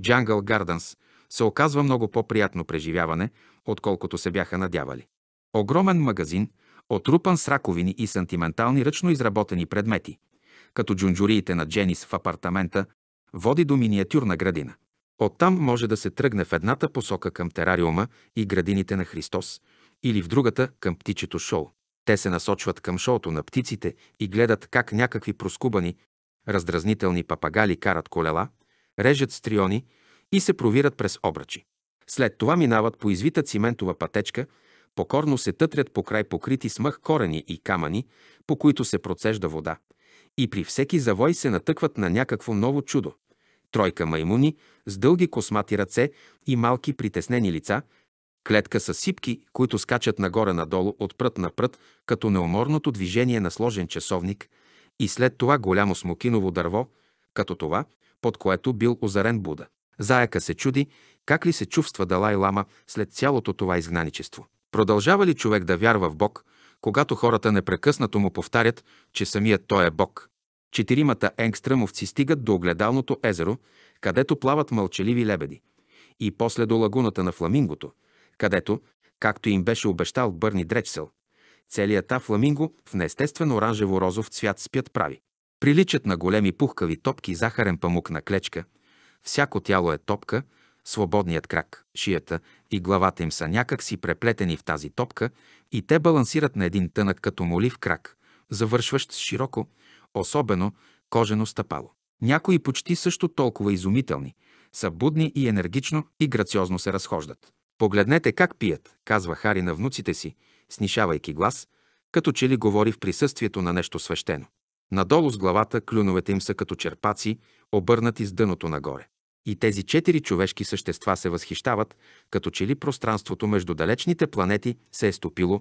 Джангъл Гарданс се оказва много по-приятно преживяване, отколкото се бяха надявали. Огромен магазин, отрупан с раковини и сантиментални ръчно изработени предмети, като джунджуриите на Дженис в апартамента, води до миниатюрна градина. Оттам може да се тръгне в едната посока към терариума и градините на Христос, или в другата към птичето шоу. Те се насочват към шоуто на птиците и гледат как някакви проскубани, раздразнителни папагали карат колела, режат стриони и се провират през обръчи. След това минават по извита циментова пътечка покорно се тътрят по край покрити смъх корени и камъни, по които се процежда вода, и при всеки завой се натъкват на някакво ново чудо. Тройка маймуни с дълги космати ръце и малки притеснени лица, клетка с сипки, които скачат нагоре-надолу от прът на прът, като неуморното движение на сложен часовник, и след това голямо смокиново дърво, като това, под което бил озарен Буда. Заяка се чуди, как ли се чувства Далай Лама след цялото това изгнаничество. Продължава ли човек да вярва в Бог, когато хората непрекъснато му повтарят, че самият Той е Бог? Четиримата енгстрамовци стигат до огледалното езеро, където плават мълчаливи лебеди, и после до лагуната на фламингото, където, както им беше обещал Бърни Дречсел, целият та фламинго в неестествен оранжево-розов цвят спят прави. Приличат на големи пухкави топки захарен памук на клечка. Всяко тяло е топка – Свободният крак, шията и главата им са някак си преплетени в тази топка и те балансират на един тънък като молив крак, завършващ с широко, особено кожено стъпало. Някои почти също толкова изумителни, са будни и енергично и грациозно се разхождат. Погледнете как пият, казва Хари на внуците си, снишавайки глас, като че ли говори в присъствието на нещо свещено. Надолу с главата клюновете им са като черпаци, обърнати с дъното нагоре. И тези четири човешки същества се възхищават, като че ли пространството между далечните планети се е стопило,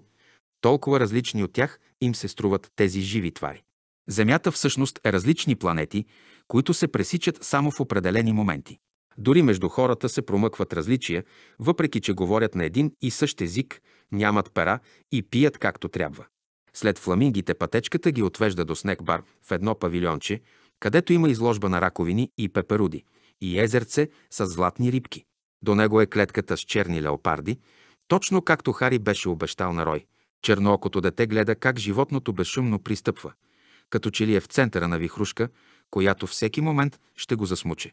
толкова различни от тях им се струват тези живи твари. Земята всъщност е различни планети, които се пресичат само в определени моменти. Дори между хората се промъкват различия, въпреки че говорят на един и същ език, нямат пера и пият както трябва. След фламингите пътечката ги отвежда до снег бар в едно павилионче, където има изложба на раковини и пеперуди – и езерце с златни рибки. До него е клетката с черни леопарди, точно както Хари беше обещал на Рой. Черноокото дете гледа как животното безшумно пристъпва, като че ли е в центъра на вихрушка, която всеки момент ще го засмуче.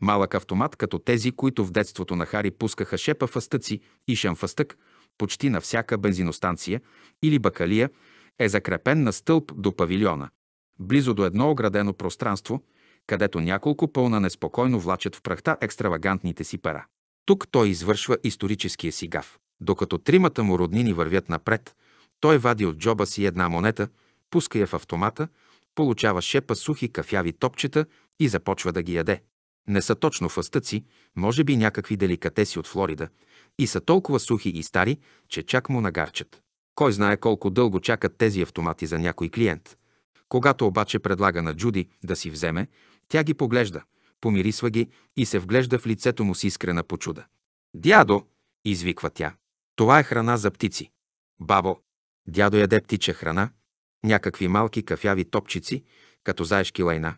Малък автомат, като тези, които в детството на Хари пускаха шепа фастъци и шамфастък, почти на всяка бензиностанция или бакалия, е закрепен на стълб до павилиона. Близо до едно оградено пространство – където няколко пълна неспокойно влачат в прахта екстравагантните си пера. Тук той извършва историческия си гав. Докато тримата му роднини вървят напред, той вади от джоба си една монета, пуска я в автомата, получава шепа сухи кафяви топчета и започва да ги яде. Не са точно фастъци, може би някакви деликатеси от Флорида, и са толкова сухи и стари, че чак му нагарчат. Кой знае колко дълго чакат тези автомати за някой клиент. Когато обаче предлага на Джуди да си вземе, тя ги поглежда, помирисва ги и се вглежда в лицето му с искрена почуда. Дядо, извиква тя, това е храна за птици. Бабо, дядо яде птича храна, някакви малки кафяви топчици, като заешки лайна.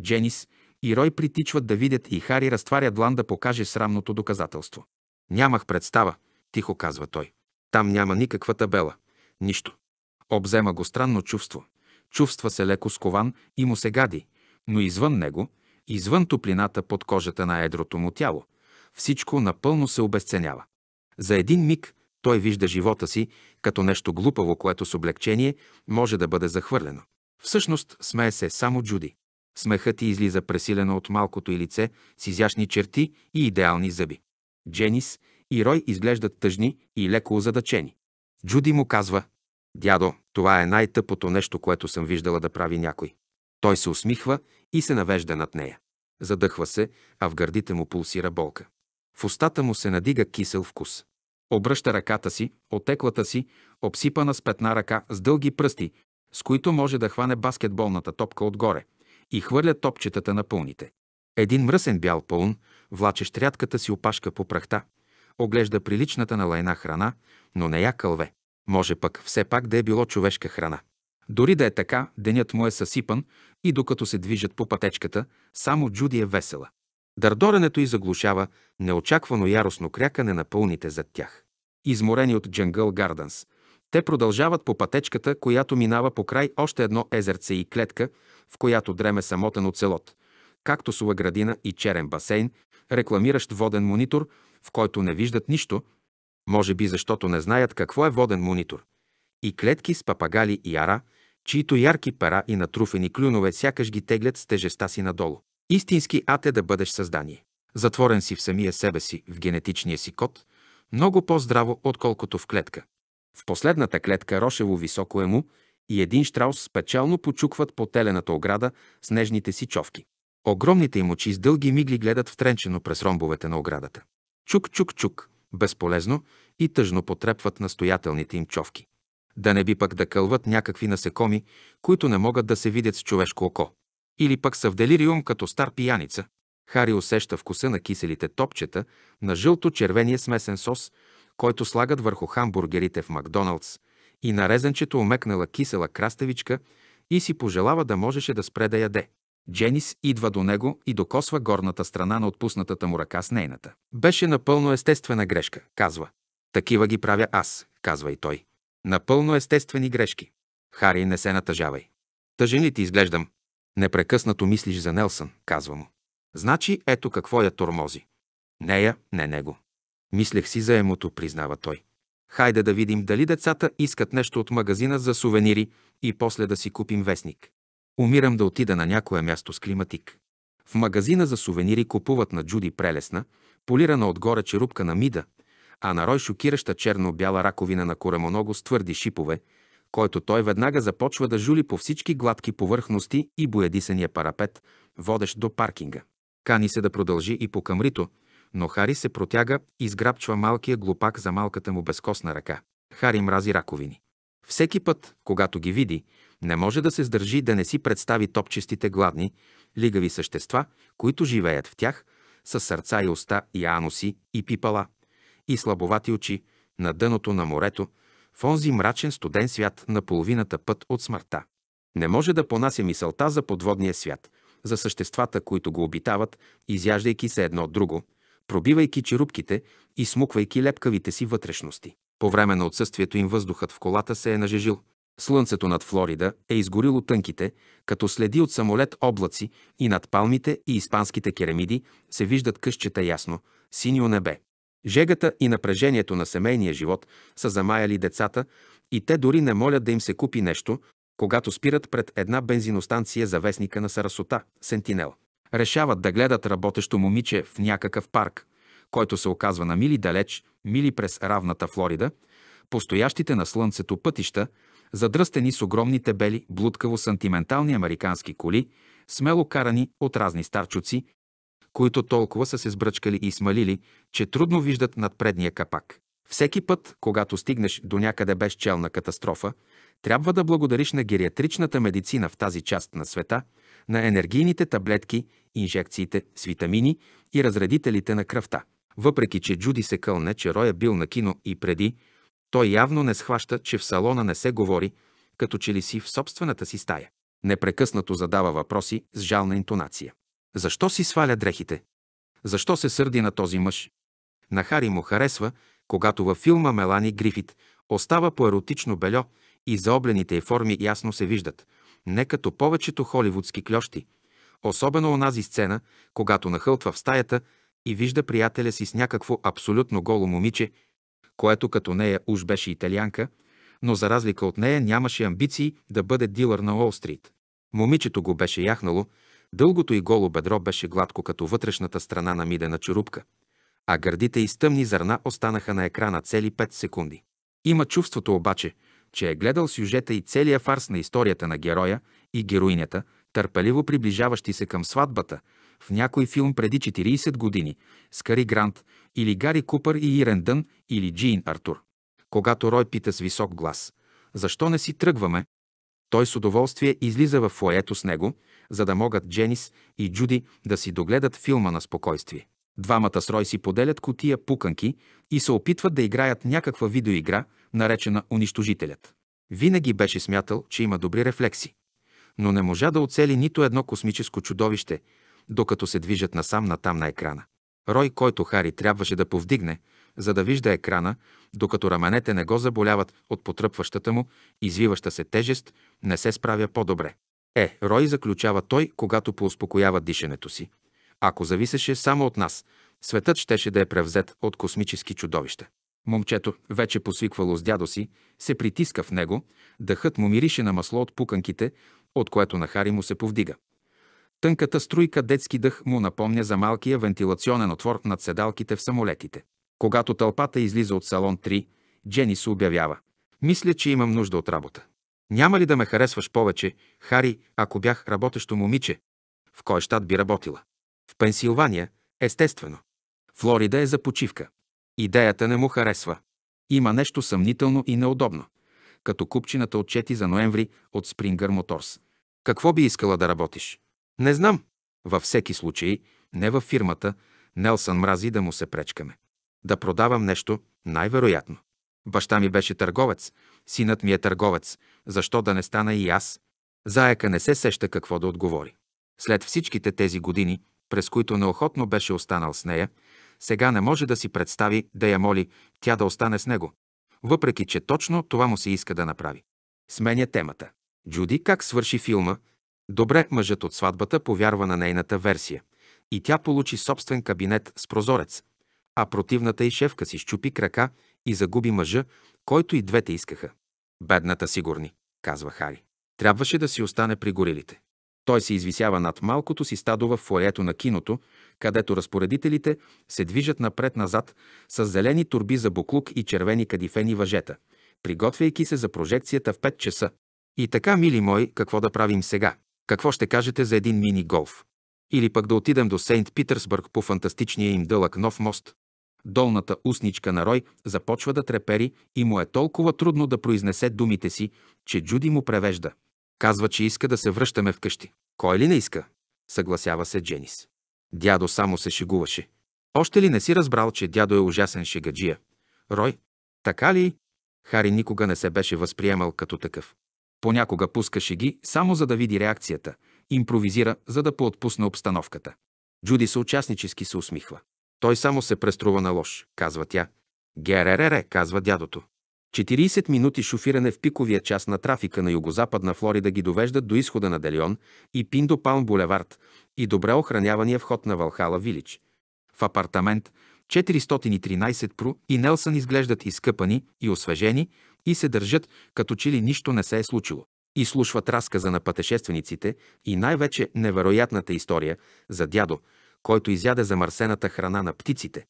Дженис и Рой притичват да видят и Хари разтваря длан да покаже срамното доказателство. Нямах представа, тихо казва той. Там няма никаква табела. Нищо. Обзема го странно чувство. Чувства се леко скован и му се гади, но извън него, извън топлината под кожата на едрото му тяло, всичко напълно се обесценява. За един миг той вижда живота си като нещо глупаво, което с облегчение може да бъде захвърлено. Всъщност смее се само Джуди. Смехът ти излиза пресилено от малкото и лице с изящни черти и идеални зъби. Дженис и Рой изглеждат тъжни и леко озадачени. Джуди му казва, «Дядо, това е най-тъпото нещо, което съм виждала да прави някой. Той се усмихва и се навежда над нея. Задъхва се, а в гърдите му пулсира болка. В устата му се надига кисел вкус. Обръща ръката си, отеклата си, обсипана с петна ръка с дълги пръсти, с които може да хване баскетболната топка отгоре и хвърля топчетата на пълните. Един мръсен бял пълн, влачещ рядката си опашка по прахта, оглежда приличната на лайна храна, но не я кълве. Може пък все пак да е било човешка храна. Дори да е така, денят му е съсипан и докато се движат по пътечката, само Джуди е весела. Дърдоренето й заглушава неочаквано яростно крякане на пълните зад тях. Изморени от Джангъл Гарденс, те продължават по пътечката, която минава по край още едно езерце и клетка, в която дреме самотен оцелот, както сува градина и черен басейн, рекламиращ воден монитор, в който не виждат нищо, може би защото не знаят какво е воден монитор, и клетки с папагали и ара – чието ярки пера и натруфени клюнове сякаш ги теглят с тежеста си надолу. Истински ад е да бъдеш създание. Затворен си в самия себе си, в генетичния си код, много по-здраво, отколкото в клетка. В последната клетка Рошево високо е му и един штраус спечално почукват по телената ограда с нежните си човки. Огромните им очи с дълги мигли гледат втренчено през ромбовете на оградата. Чук-чук-чук, безполезно и тъжно потрепват настоятелните им човки. Да не би пък да кълват някакви насекоми, които не могат да се видят с човешко око. Или пък са в делириум като стар пияница. Хари усеща вкуса на киселите топчета на жълто-червения смесен сос, който слагат върху хамбургерите в Макдоналдс и нарезенчето омекнала кисела краставичка и си пожелава да можеше да спре да яде. Дженис идва до него и докосва горната страна на отпуснатата му ръка с нейната. Беше напълно естествена грешка, казва. Такива ги правя аз, казва и той. Напълно естествени грешки. Хари, не се натъжавай. Тъжен ли ти изглеждам? Непрекъснато мислиш за Нелсън, казва му. Значи ето какво я тормози. Нея, не него. Мислех си за емото, признава той. Хайде да видим дали децата искат нещо от магазина за сувенири и после да си купим вестник. Умирам да отида на някое място с климатик. В магазина за сувенири купуват на Джуди прелесна, полирана отгоре черупка на мида, а на Рой шокираща черно-бяла раковина на коремоного с твърди шипове, който той веднага започва да жули по всички гладки повърхности и боядисания парапет, водещ до паркинга. Кани се да продължи и по камрито, но Хари се протяга и сграбчва малкия глупак за малката му безкосна ръка. Хари мрази раковини. Всеки път, когато ги види, не може да се сдържи да не си представи топчестите гладни, лигави същества, които живеят в тях, с сърца и уста и ануси и пипала и слабовати очи на дъното на морето, в онзи мрачен студен свят на половината път от смъртта. Не може да понася мисълта за подводния свят, за съществата, които го обитават, изяждайки се едно от друго, пробивайки черупките и смуквайки лепкавите си вътрешности. По време на отсъствието им въздухът в колата се е нажежил. Слънцето над Флорида е изгорило тънките, като следи от самолет облаци и над палмите и испанските керамиди се виждат къщета ясно, синьо небе. Жегата и напрежението на семейния живот са замаяли децата и те дори не молят да им се купи нещо, когато спират пред една бензиностанция за вестника на Сарасота, Сентинел. Решават да гледат работещо момиче в някакъв парк, който се оказва на мили далеч, мили през равната Флорида, постоящите на слънцето пътища, задръстени с огромните бели, блудкаво сантиментални американски коли, смело карани от разни старчуци, които толкова са се сбръчкали и смалили, че трудно виждат над предния капак. Всеки път, когато стигнеш до някъде безчелна катастрофа, трябва да благодариш на гериатричната медицина в тази част на света, на енергийните таблетки, инжекциите с витамини и разредителите на кръвта. Въпреки, че Джуди се кълне, че Рой е бил на кино и преди, той явно не схваща, че в салона не се говори, като че ли си в собствената си стая. Непрекъснато задава въпроси с жална интонация. Защо си сваля дрехите? Защо се сърди на този мъж? На Хари му харесва, когато във филма Мелани Грифит остава по еротично бельо и заоблените й форми ясно се виждат, не като повечето холивудски клещи, особено онази сцена, когато нахълтва в стаята и вижда приятеля си с някакво абсолютно голо момиче, което като нея уж беше италианка, но за разлика от нея нямаше амбиции да бъде дилър на Уолстрит. Момичето го беше яхнало, Дългото и голо бедро беше гладко като вътрешната страна на мидена черупка, а гърдите и тъмни зърна останаха на екрана цели 5 секунди. Има чувството обаче, че е гледал сюжета и целия фарс на историята на героя и героинята, търпеливо приближаващи се към сватбата, в някой филм преди 40 години с Кари Грант или Гари Купър и Ирен Дън или Джин Артур. Когато Рой пита с висок глас, защо не си тръгваме, той с удоволствие излиза в фоето с него за да могат Дженис и Джуди да си догледат филма на спокойствие. Двамата с Рой си поделят котия пуканки и се опитват да играят някаква видеоигра, наречена Унищожителят. Винаги беше смятал, че има добри рефлекси, но не можа да оцели нито едно космическо чудовище, докато се движат насам-натам на екрана. Рой, който Хари трябваше да повдигне, за да вижда екрана, докато раменете не го заболяват от потръпващата му, извиваща се тежест, не се справя по-добре. Е, рой заключава той, когато поуспокоява дишането си. Ако зависеше само от нас, светът щеше да е превзет от космически чудовища. Момчето, вече посвиквало с дядо си, се притиска в него, дъхът му мирише на масло от пуканките, от което на Хари му се повдига. Тънката струйка детски дъх му напомня за малкия вентилационен отвор над седалките в самолетите. Когато тълпата излиза от салон 3, Джени се обявява. Мисля, че имам нужда от работа. Няма ли да ме харесваш повече, Хари, ако бях работещо момиче? В кой щат би работила? В Пенсилвания, естествено. Флорида е за почивка. Идеята не му харесва. Има нещо съмнително и неудобно, като купчината отчети за ноември от Springer Motors. Какво би искала да работиш? Не знам. Във всеки случай, не във фирмата, Нелсън мрази да му се пречкаме. Да продавам нещо, най-вероятно. Баща ми беше търговец, синът ми е търговец, защо да не стана и аз? Заека не се сеща какво да отговори. След всичките тези години, през които неохотно беше останал с нея, сега не може да си представи да я моли тя да остане с него, въпреки че точно това му се иска да направи. Сменя темата. Джуди как свърши филма? Добре, мъжът от сватбата повярва на нейната версия и тя получи собствен кабинет с прозорец, а противната и шефка си щупи крака и загуби мъжа, който и двете искаха. Бедната сигурни, казва Хари. Трябваше да си остане при горилите. Той се извисява над малкото си стадо в фоето на киното, където разпоредителите се движат напред-назад с зелени турби за буклук и червени кадифени въжета, приготвяйки се за прожекцията в 5 часа. И така, мили мой, какво да правим сега? Какво ще кажете за един мини-голф? Или пък да отидем до Сейнт Питерсбърг по фантастичния им дълъг нов мост? Долната устничка на Рой започва да трепери и му е толкова трудно да произнесе думите си, че Джуди му превежда. Казва, че иска да се връщаме вкъщи. Кой ли не иска? Съгласява се Дженис. Дядо само се шегуваше. Още ли не си разбрал, че дядо е ужасен шегаджия? Рой, така ли? Хари никога не се беше възприемал като такъв. Понякога пускаше ги, само за да види реакцията, импровизира, за да поотпусне обстановката. Джуди съучастнически се усмихва. Той само се преструва на лош, казва тя. Геререре, казва дядото. 40 минути шофиране в пиковия час на трафика на югозападна Флорида ги довеждат до изхода на Делион и Пиндо Палм булевард и добре охранявания вход на Валхала Вилич. В апартамент 413 Пру и Нелсън изглеждат изкъпани и освежени и се държат, като че ли нищо не се е случило. И слушват разказа на пътешествениците и най-вече невероятната история за дядо, който изяде замърсената храна на птиците,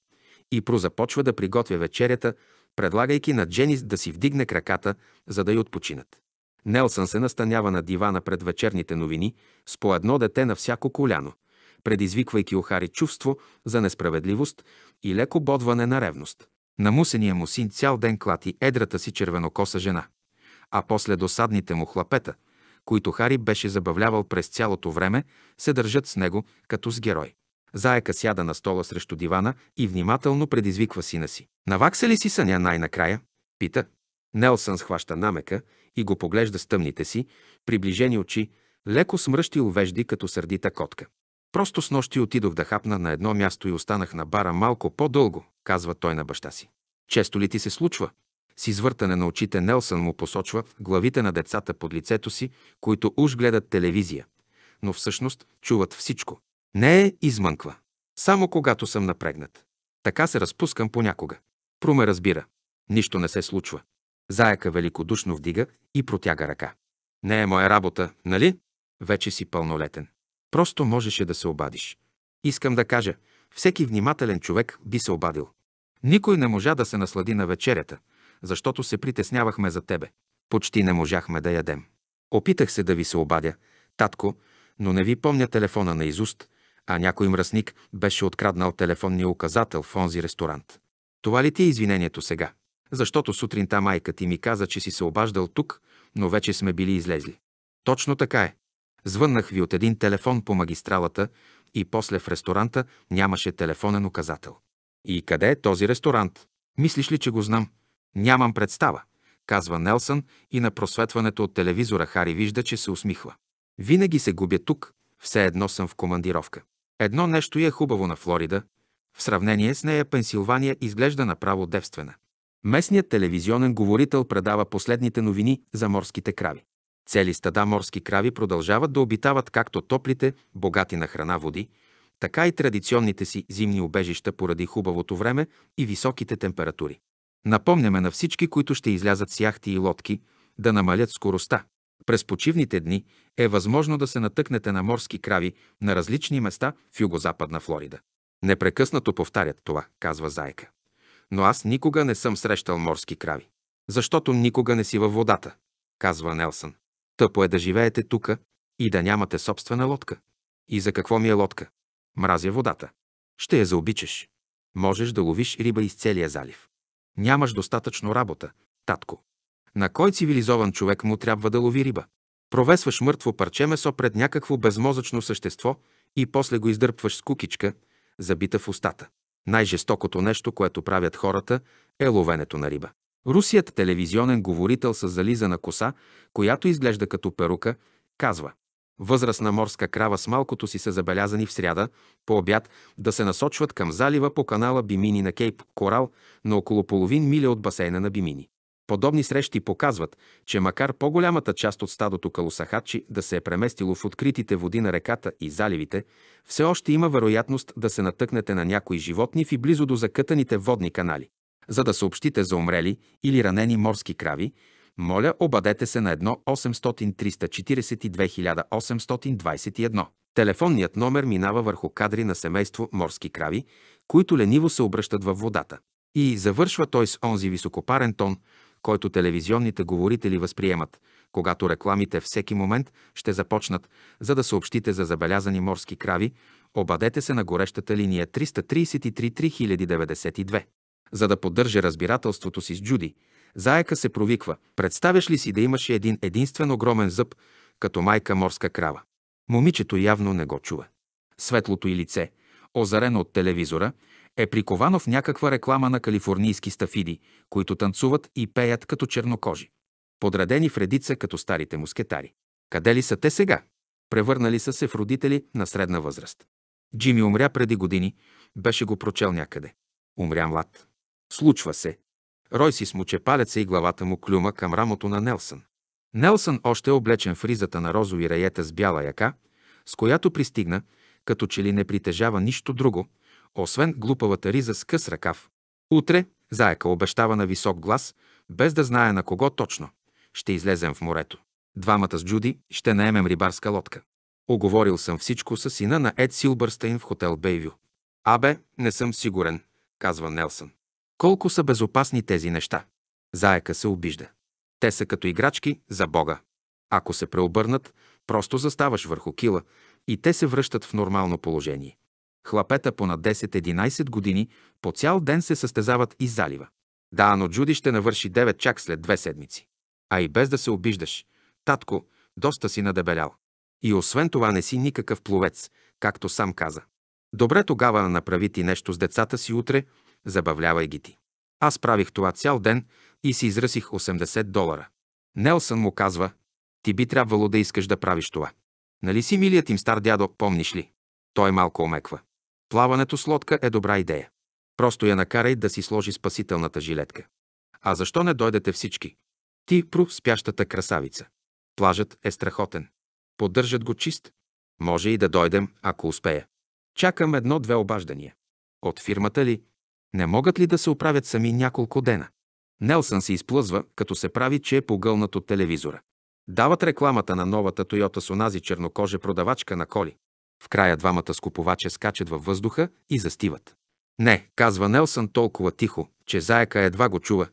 и прозапочва да приготвя вечерята, предлагайки на Дженис да си вдигне краката, за да й отпочинат. Нелсън се настанява на дивана пред вечерните новини с по едно дете на всяко коляно, предизвиквайки Охари чувство за несправедливост и леко бодване на ревност. На мусения му син цял ден клати едрата си червенокоса жена, а после досадните му хлапета, които Хари беше забавлявал през цялото време, се държат с него като с герой. Заека сяда на стола срещу дивана и внимателно предизвиква сина си. Навакса ли си съня най-накрая? Пита. Нелсън схваща намека и го поглежда с тъмните си, приближени очи, леко смръщил вежди като сърдита котка. Просто с нощи отидох да хапна на едно място и останах на бара малко по-дълго, казва той на баща си. Често ли ти се случва? С извъртане на очите Нелсън му посочва главите на децата под лицето си, които уж гледат телевизия, но всъщност чуват всичко. Не е измънква. Само когато съм напрегнат. Така се разпускам понякога. Пру разбира. Нищо не се случва. Заека великодушно вдига и протяга ръка. Не е моя работа, нали? Вече си пълнолетен. Просто можеше да се обадиш. Искам да кажа, всеки внимателен човек би се обадил. Никой не можа да се наслади на вечерята, защото се притеснявахме за тебе. Почти не можахме да ядем. Опитах се да ви се обадя, татко, но не ви помня телефона на изуст, а някой мръсник беше откраднал телефонния указател в онзи ресторант. Това ли ти е извинението сега? Защото сутринта майка ти ми каза, че си се обаждал тук, но вече сме били излезли. Точно така е. Звъннах ви от един телефон по магистралата и после в ресторанта нямаше телефонен указател. И къде е този ресторант? Мислиш ли, че го знам? Нямам представа, казва Нелсън и на просветването от телевизора Хари вижда, че се усмихва. Винаги се губя тук, все едно съм в командировка. Едно нещо и е хубаво на Флорида. В сравнение с нея Пенсилвания изглежда направо девствена. Местният телевизионен говорител предава последните новини за морските крави. Цели стада морски крави продължават да обитават както топлите, богати на храна води, така и традиционните си зимни обежища поради хубавото време и високите температури. Напомняме на всички, които ще излязат с яхти и лодки, да намалят скоростта, през почивните дни е възможно да се натъкнете на морски крави на различни места в югозападна Флорида. Непрекъснато повтарят това, казва Зайка. Но аз никога не съм срещал морски крави. Защото никога не си във водата, казва Нелсън. Тъпо е да живеете тука и да нямате собствена лодка. И за какво ми е лодка? Мразя водата. Ще я заобичаш. Можеш да ловиш риба из целия залив. Нямаш достатъчно работа, татко. На кой цивилизован човек му трябва да лови риба? Провесваш мъртво парче месо пред някакво безмозъчно същество и после го издърпваш с кукичка, забита в устата. Най-жестокото нещо, което правят хората, е ловенето на риба. Русият телевизионен говорител с зализана коса, която изглежда като перука, казва Възраст на морска крава с малкото си са забелязани в сряда, по обяд, да се насочват към залива по канала Бимини на Кейп Корал на около половин миля от басейна на Бимини. Подобни срещи показват, че макар по-голямата част от стадото калосахачи да се е преместило в откритите води на реката и заливите, все още има вероятност да се натъкнете на някои животни в и близо до закътаните водни канали. За да съобщите за умрели или ранени морски крави, моля обадете се на 1 800 342 821. Телефонният номер минава върху кадри на семейство морски крави, които лениво се обръщат във водата. И завършва той с онзи високопарен тон – който телевизионните говорители възприемат, когато рекламите всеки момент ще започнат, за да съобщите за забелязани морски крави, обадете се на горещата линия 333 3092. За да поддържа разбирателството си с Джуди, заека се провиква. Представяш ли си да имаш един единствен огромен зъб, като майка морска крава? Момичето явно не го чува. Светлото и лице, озарено от телевизора, е приковано в някаква реклама на калифорнийски стафиди, които танцуват и пеят като чернокожи. Подредени в редица като старите мускетари. Къде ли са те сега? Превърнали са се в родители на средна възраст. Джими умря преди години, беше го прочел някъде. Умря млад. Случва се. Рой си смуче палеца и главата му клюма към рамото на Нелсън. Нелсън още е облечен в ризата на розови раета с бяла яка, с която пристигна, като че ли не притежава нищо друго – освен глупавата риза с къс ръкав. Утре, заека обещава на висок глас, без да знае на кого точно. Ще излезем в морето. Двамата с Джуди ще наемем рибарска лодка. Оговорил съм всичко с сина на Ед Силбърстейн в хотел Бейвю. Абе, не съм сигурен, казва Нелсън. Колко са безопасни тези неща? Заека се обижда. Те са като играчки за Бога. Ако се преобърнат, просто заставаш върху кила и те се връщат в нормално положение. Хлапета по на 10-11 години по цял ден се състезават из залива. Да, но Джуди ще навърши 9 чак след две седмици. А и без да се обиждаш, татко, доста си надебелял. И освен това не си никакъв пловец, както сам каза. Добре тогава направи ти нещо с децата си утре, забавлявай ги ти. Аз правих това цял ден и си изръсих 80 долара. Нелсън му казва, ти би трябвало да искаш да правиш това. Нали си милият им стар дядо, помниш ли? Той малко омеква. Плаването с лодка е добра идея. Просто я накарай да си сложи спасителната жилетка. А защо не дойдете всички? Ти, пру, спящата красавица. Плажът е страхотен. Поддържат го чист. Може и да дойдем, ако успея. Чакам едно-две обаждания. От фирмата ли? Не могат ли да се оправят сами няколко дена? Нелсън се изплъзва, като се прави, че е погълнат от телевизора. Дават рекламата на новата Тойота с онази чернокожа продавачка на коли. В края двамата скупувача скачат във въздуха и застиват. Не, казва Нелсън толкова тихо, че заека едва го чува.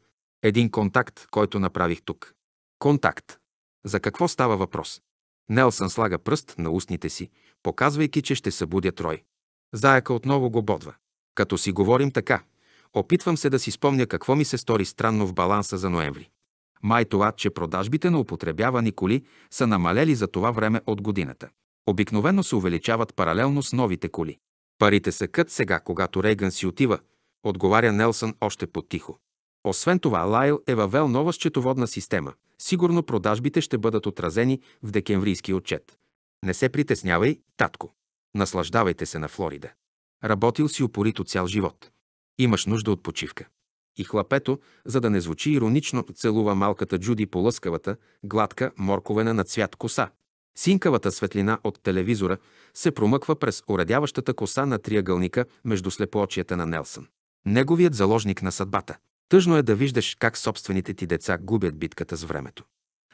Един контакт, който направих тук. Контакт. За какво става въпрос? Нелсън слага пръст на устните си, показвайки, че ще събудя Трой. Заека отново го бодва. Като си говорим така, опитвам се да си спомня какво ми се стори странно в баланса за ноември. Май това, че продажбите на употребявани коли са намалели за това време от годината обикновено се увеличават паралелно с новите коли. Парите са кът сега, когато Рейган си отива, отговаря Нелсън още по-тихо. Освен това, Лайл е въвел нова счетоводна система. Сигурно продажбите ще бъдат отразени в декемврийски отчет. Не се притеснявай, татко. Наслаждавайте се на Флорида. Работил си упорито цял живот. Имаш нужда от почивка. И хлапето, за да не звучи иронично, целува малката Джуди по лъскавата, гладка, морковена на цвят коса. Синкавата светлина от телевизора се промъква през уредяващата коса на триъгълника между слепоочията на Нелсън. Неговият заложник на съдбата. Тъжно е да виждаш как собствените ти деца губят битката с времето.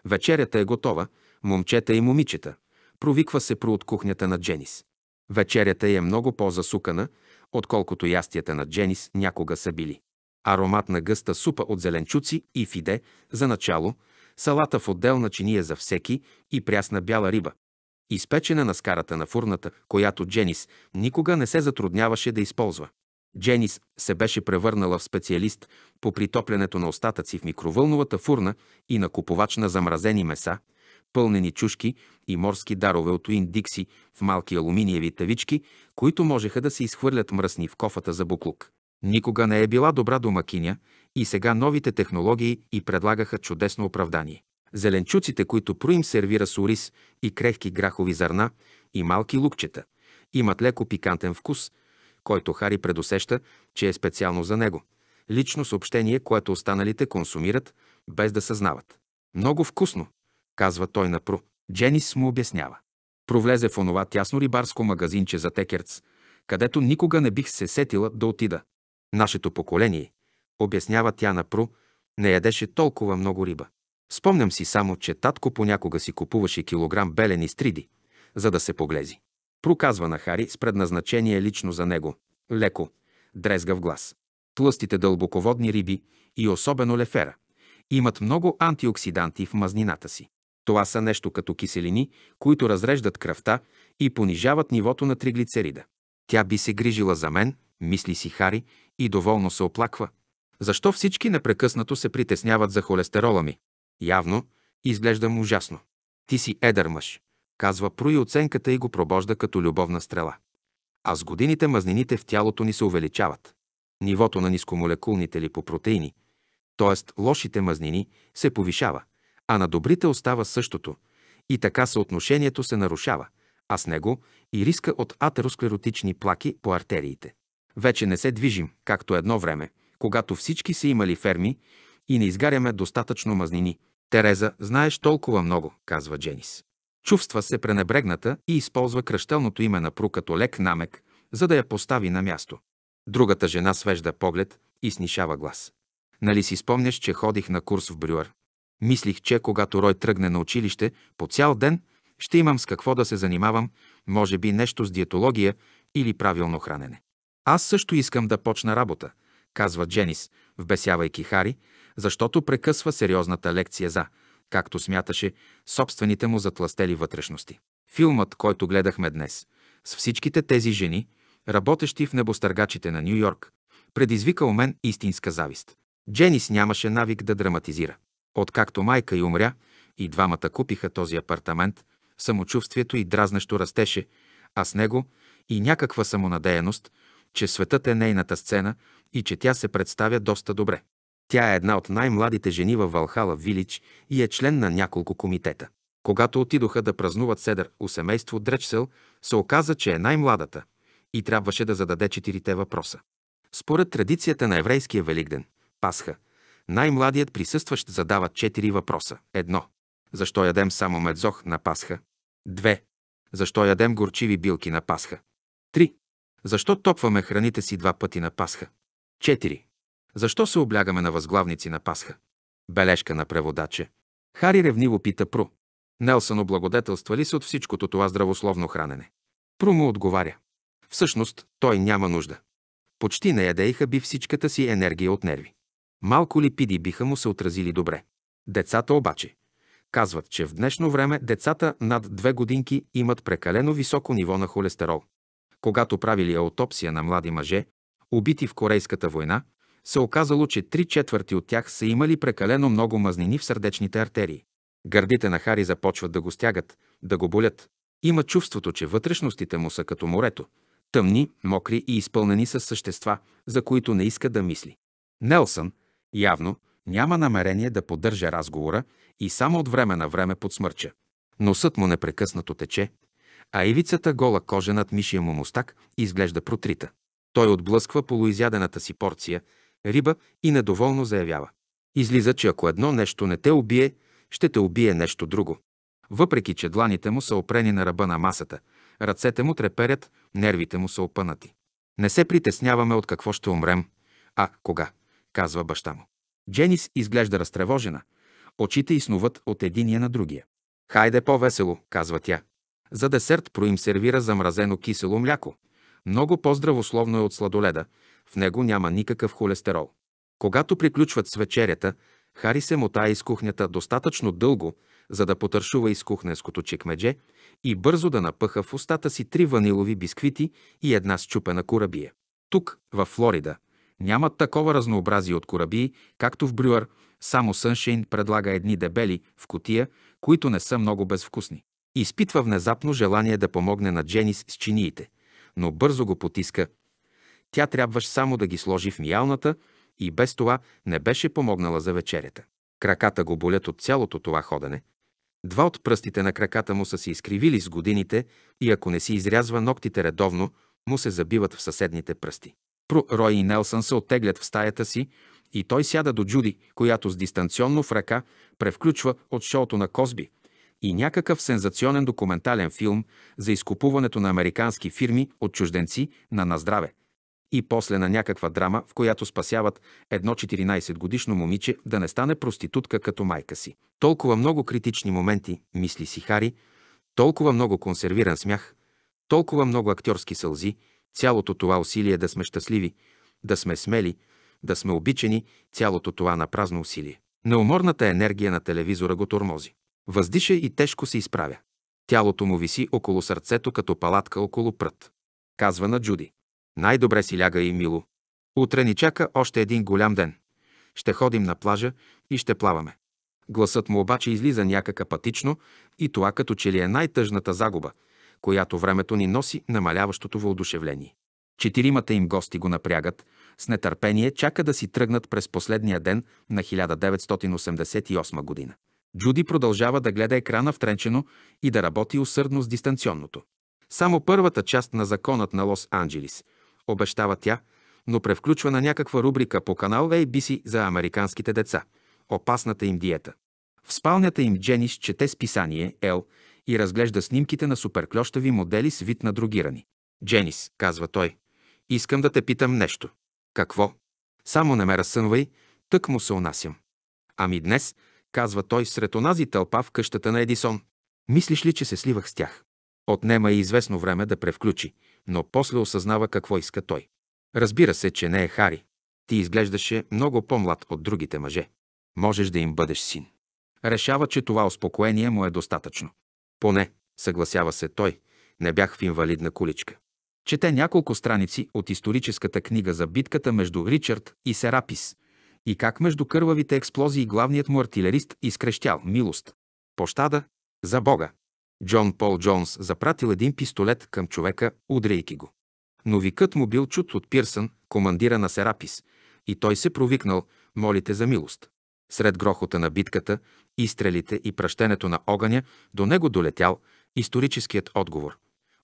Вечерята е готова, момчета и момичета. Провиква се про от кухнята на Дженис. Вечерята е много по-засукана, отколкото ястията на Дженис някога са били. Аромат на гъста супа от зеленчуци и фиде за начало – салата в отделна чиния за всеки и прясна бяла риба, изпечена на скарата на фурната, която Дженис никога не се затрудняваше да използва. Дженис се беше превърнала в специалист по притоплянето на остатъци в микровълновата фурна и на купувач на замразени меса, пълнени чушки и морски дарове от Уиндикси в малки алуминиеви тавички, които можеха да се изхвърлят мръсни в кофата за буклук. Никога не е била добра домакиня и сега новите технологии и предлагаха чудесно оправдание. Зеленчуците, които проим сервира с ориз и крехки грахови зърна и малки лукчета, имат леко пикантен вкус, който Хари предусеща, че е специално за него. Лично съобщение, което останалите консумират, без да съзнават. Много вкусно, казва той на Пру. Дженис му обяснява. Провлезе в онова тясно рибарско магазинче за текерц, където никога не бих се сетила да отида. Нашето поколение, обяснява тя на Пру, не ядеше толкова много риба. Спомням си само, че татко понякога си купуваше килограм белени стриди, за да се поглези. Пру казва на Хари с предназначение лично за него. Леко, дрезга в глас. Тлъстите дълбоководни риби и особено лефера имат много антиоксиданти в мазнината си. Това са нещо като киселини, които разреждат кръвта и понижават нивото на триглицерида. Тя би се грижила за мен, мисли си Хари и доволно се оплаква – защо всички непрекъснато се притесняват за холестерола ми? Явно, изглеждам ужасно. Ти си едър мъж, казва Пруи оценката и го пробожда като любовна стрела. А с годините мазнините в тялото ни се увеличават. Нивото на нискомолекулните липопротеини, т.е. лошите мазнини, се повишава, а на добрите остава същото и така съотношението се нарушава, а с него и риска от атеросклеротични плаки по артериите. Вече не се движим, както едно време – когато всички са имали ферми и не изгаряме достатъчно мазнини. Тереза, знаеш толкова много, казва Дженис. Чувства се пренебрегната и използва кръщелното име на Пру като лек намек, за да я постави на място. Другата жена свежда поглед и снишава глас. Нали си спомняш, че ходих на курс в Брюер? Мислих, че когато Рой тръгне на училище, по цял ден ще имам с какво да се занимавам, може би нещо с диетология или правилно хранене. Аз също искам да почна работа, казва Дженис, вбесявайки Хари, защото прекъсва сериозната лекция за, както смяташе, собствените му затластели вътрешности. Филмът, който гледахме днес, с всичките тези жени, работещи в небостъргачите на Нью Йорк, предизвика у мен истинска завист. Дженис нямаше навик да драматизира. Откакто майка й умря и двамата купиха този апартамент, самочувствието й дразнещо растеше, а с него и някаква самонадеяност, че светът е нейната сцена, и че тя се представя доста добре. Тя е една от най-младите жени във Валхала Вилич и е член на няколко комитета. Когато отидоха да празнуват седър у семейство Дречсел, се оказа, че е най-младата и трябваше да зададе четирите въпроса. Според традицията на еврейския Великден, Пасха, най-младият присъстващ задава четири въпроса. Едно. Защо ядем само медзох на Пасха? Две. Защо ядем горчиви билки на Пасха? Три. Защо топваме храните си два пъти на Пасха? 4. Защо се облягаме на възглавници на Пасха? Бележка на преводача. Хари ревниво пита Пру. Нелсън облагодетелства ли се от всичкото това здравословно хранене? Пру му отговаря. Всъщност, той няма нужда. Почти не ядеиха би всичката си енергия от нерви. Малко липиди биха му се отразили добре. Децата обаче. Казват, че в днешно време децата над две годинки имат прекалено високо ниво на холестерол. Когато правили аутопсия на млади мъже, убити в Корейската война, се оказало, че три четвърти от тях са имали прекалено много мазнини в сърдечните артерии. Гърдите на Хари започват да го стягат, да го болят. Има чувството, че вътрешностите му са като морето – тъмни, мокри и изпълнени с същества, за които не иска да мисли. Нелсън, явно, няма намерение да поддържа разговора и само от време на време подсмърча. Носът му непрекъснато тече, а ивицата гола кожа над мишия му мустак изглежда протрита. Той отблъсква полуизядената си порция риба и недоволно заявява. Излиза, че ако едно нещо не те убие, ще те убие нещо друго. Въпреки, че дланите му са опрени на ръба на масата, ръцете му треперят, нервите му са опънати. Не се притесняваме от какво ще умрем, а кога, казва баща му. Дженис изглежда разтревожена. Очите изнуват от единия на другия. Хайде по-весело, казва тя. За десерт проим сервира замразено кисело мляко, много по-здравословно е от сладоледа, в него няма никакъв холестерол. Когато приключват с вечерята, Хари се мотае из кухнята достатъчно дълго, за да потършува из кухненското чекмедже и бързо да напъха в устата си три ванилови бисквити и една счупена корабия. Тук, във Флорида, няма такова разнообразие от корабии, както в Брюар, само Съншейн предлага едни дебели в котия, които не са много безвкусни. Изпитва внезапно желание да помогне на Дженис с чиниите – но бързо го потиска. Тя трябваше само да ги сложи в миялната и без това не беше помогнала за вечерята. Краката го болят от цялото това ходене. Два от пръстите на краката му са се изкривили с годините и ако не си изрязва ногтите редовно, му се забиват в съседните пръсти. Про Рой и Нелсън се оттеглят в стаята си и той сяда до Джуди, която с дистанционно в ръка превключва от шоуто на Козби – и някакъв сензационен документален филм за изкупуването на американски фирми от чужденци на наздраве. И после на някаква драма, в която спасяват едно 14-годишно момиче да не стане проститутка като майка си. Толкова много критични моменти, мисли си Хари, толкова много консервиран смях, толкова много актьорски сълзи, цялото това усилие да сме щастливи, да сме смели, да сме обичани, цялото това на празно усилие. Неуморната енергия на телевизора го тормози. Въздиша и тежко се изправя. Тялото му виси около сърцето като палатка около прът. Казва на Джуди. Най-добре си ляга и мило. Утре ни чака още един голям ден. Ще ходим на плажа и ще плаваме. Гласът му обаче излиза някак апатично и това като че ли е най-тъжната загуба, която времето ни носи намаляващото въодушевление. Четиримата им гости го напрягат, с нетърпение чака да си тръгнат през последния ден на 1988 година. Джуди продължава да гледа екрана втренчено и да работи усърдно с дистанционното. Само първата част на законът на Лос-Анджелис, обещава тя, но превключва на някаква рубрика по канал ABC за американските деца – опасната им диета. В спалнята им Дженис чете списание Ел и разглежда снимките на суперклющави модели с вид на другирани. Дженис, казва той, искам да те питам нещо. Какво? Само не ме разсънвай, тък му се унасям. Ами днес казва той сред онази тълпа в къщата на Едисон. Мислиш ли, че се сливах с тях? Отнема и известно време да превключи, но после осъзнава какво иска той. Разбира се, че не е Хари. Ти изглеждаше много по-млад от другите мъже. Можеш да им бъдеш син. Решава, че това успокоение му е достатъчно. Поне, съгласява се той, не бях в инвалидна количка. Чете няколко страници от историческата книга за битката между Ричард и Серапис, и как между кървавите експлозии главният му артилерист изкрещял милост, пощада, за Бога. Джон Пол Джонс запратил един пистолет към човека, удрейки го. Но викът му бил чут от Пирсън, командира на Серапис, и той се провикнал «Молите за милост». Сред грохота на битката, изстрелите и пращенето на огъня до него долетял историческият отговор.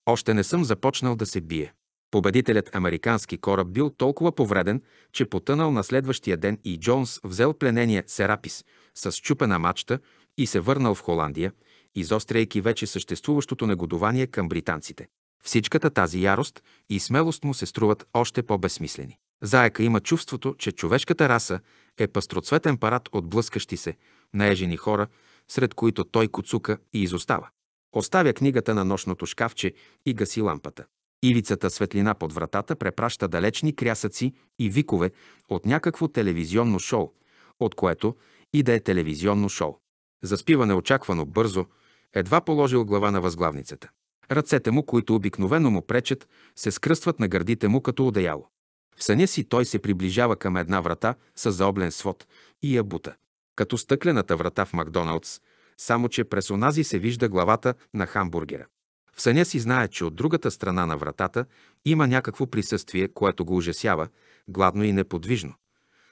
Още не съм започнал да се бие. Победителят американски кораб бил толкова повреден, че потънал на следващия ден и Джонс взел пленение Серапис с чупена мачта и се върнал в Холандия, изостряйки вече съществуващото негодование към британците. Всичката тази ярост и смелост му се струват още по-безсмислени. Заека има чувството, че човешката раса е пастроцветен парад от блъскащи се, наежени хора, сред които той куцука и изостава. Оставя книгата на нощното шкафче и гаси лампата. Ивицата светлина под вратата препраща далечни крясъци и викове от някакво телевизионно шоу, от което и да е телевизионно шоу. Заспива неочаквано бързо, едва положил глава на възглавницата. Ръцете му, които обикновено му пречат, се скръстват на гърдите му като одеяло. В съня си той се приближава към една врата с заоблен свод и я бута. Като стъклената врата в Макдоналдс, само че през онази се вижда главата на хамбургера. В съня си знае, че от другата страна на вратата има някакво присъствие, което го ужасява, гладно и неподвижно.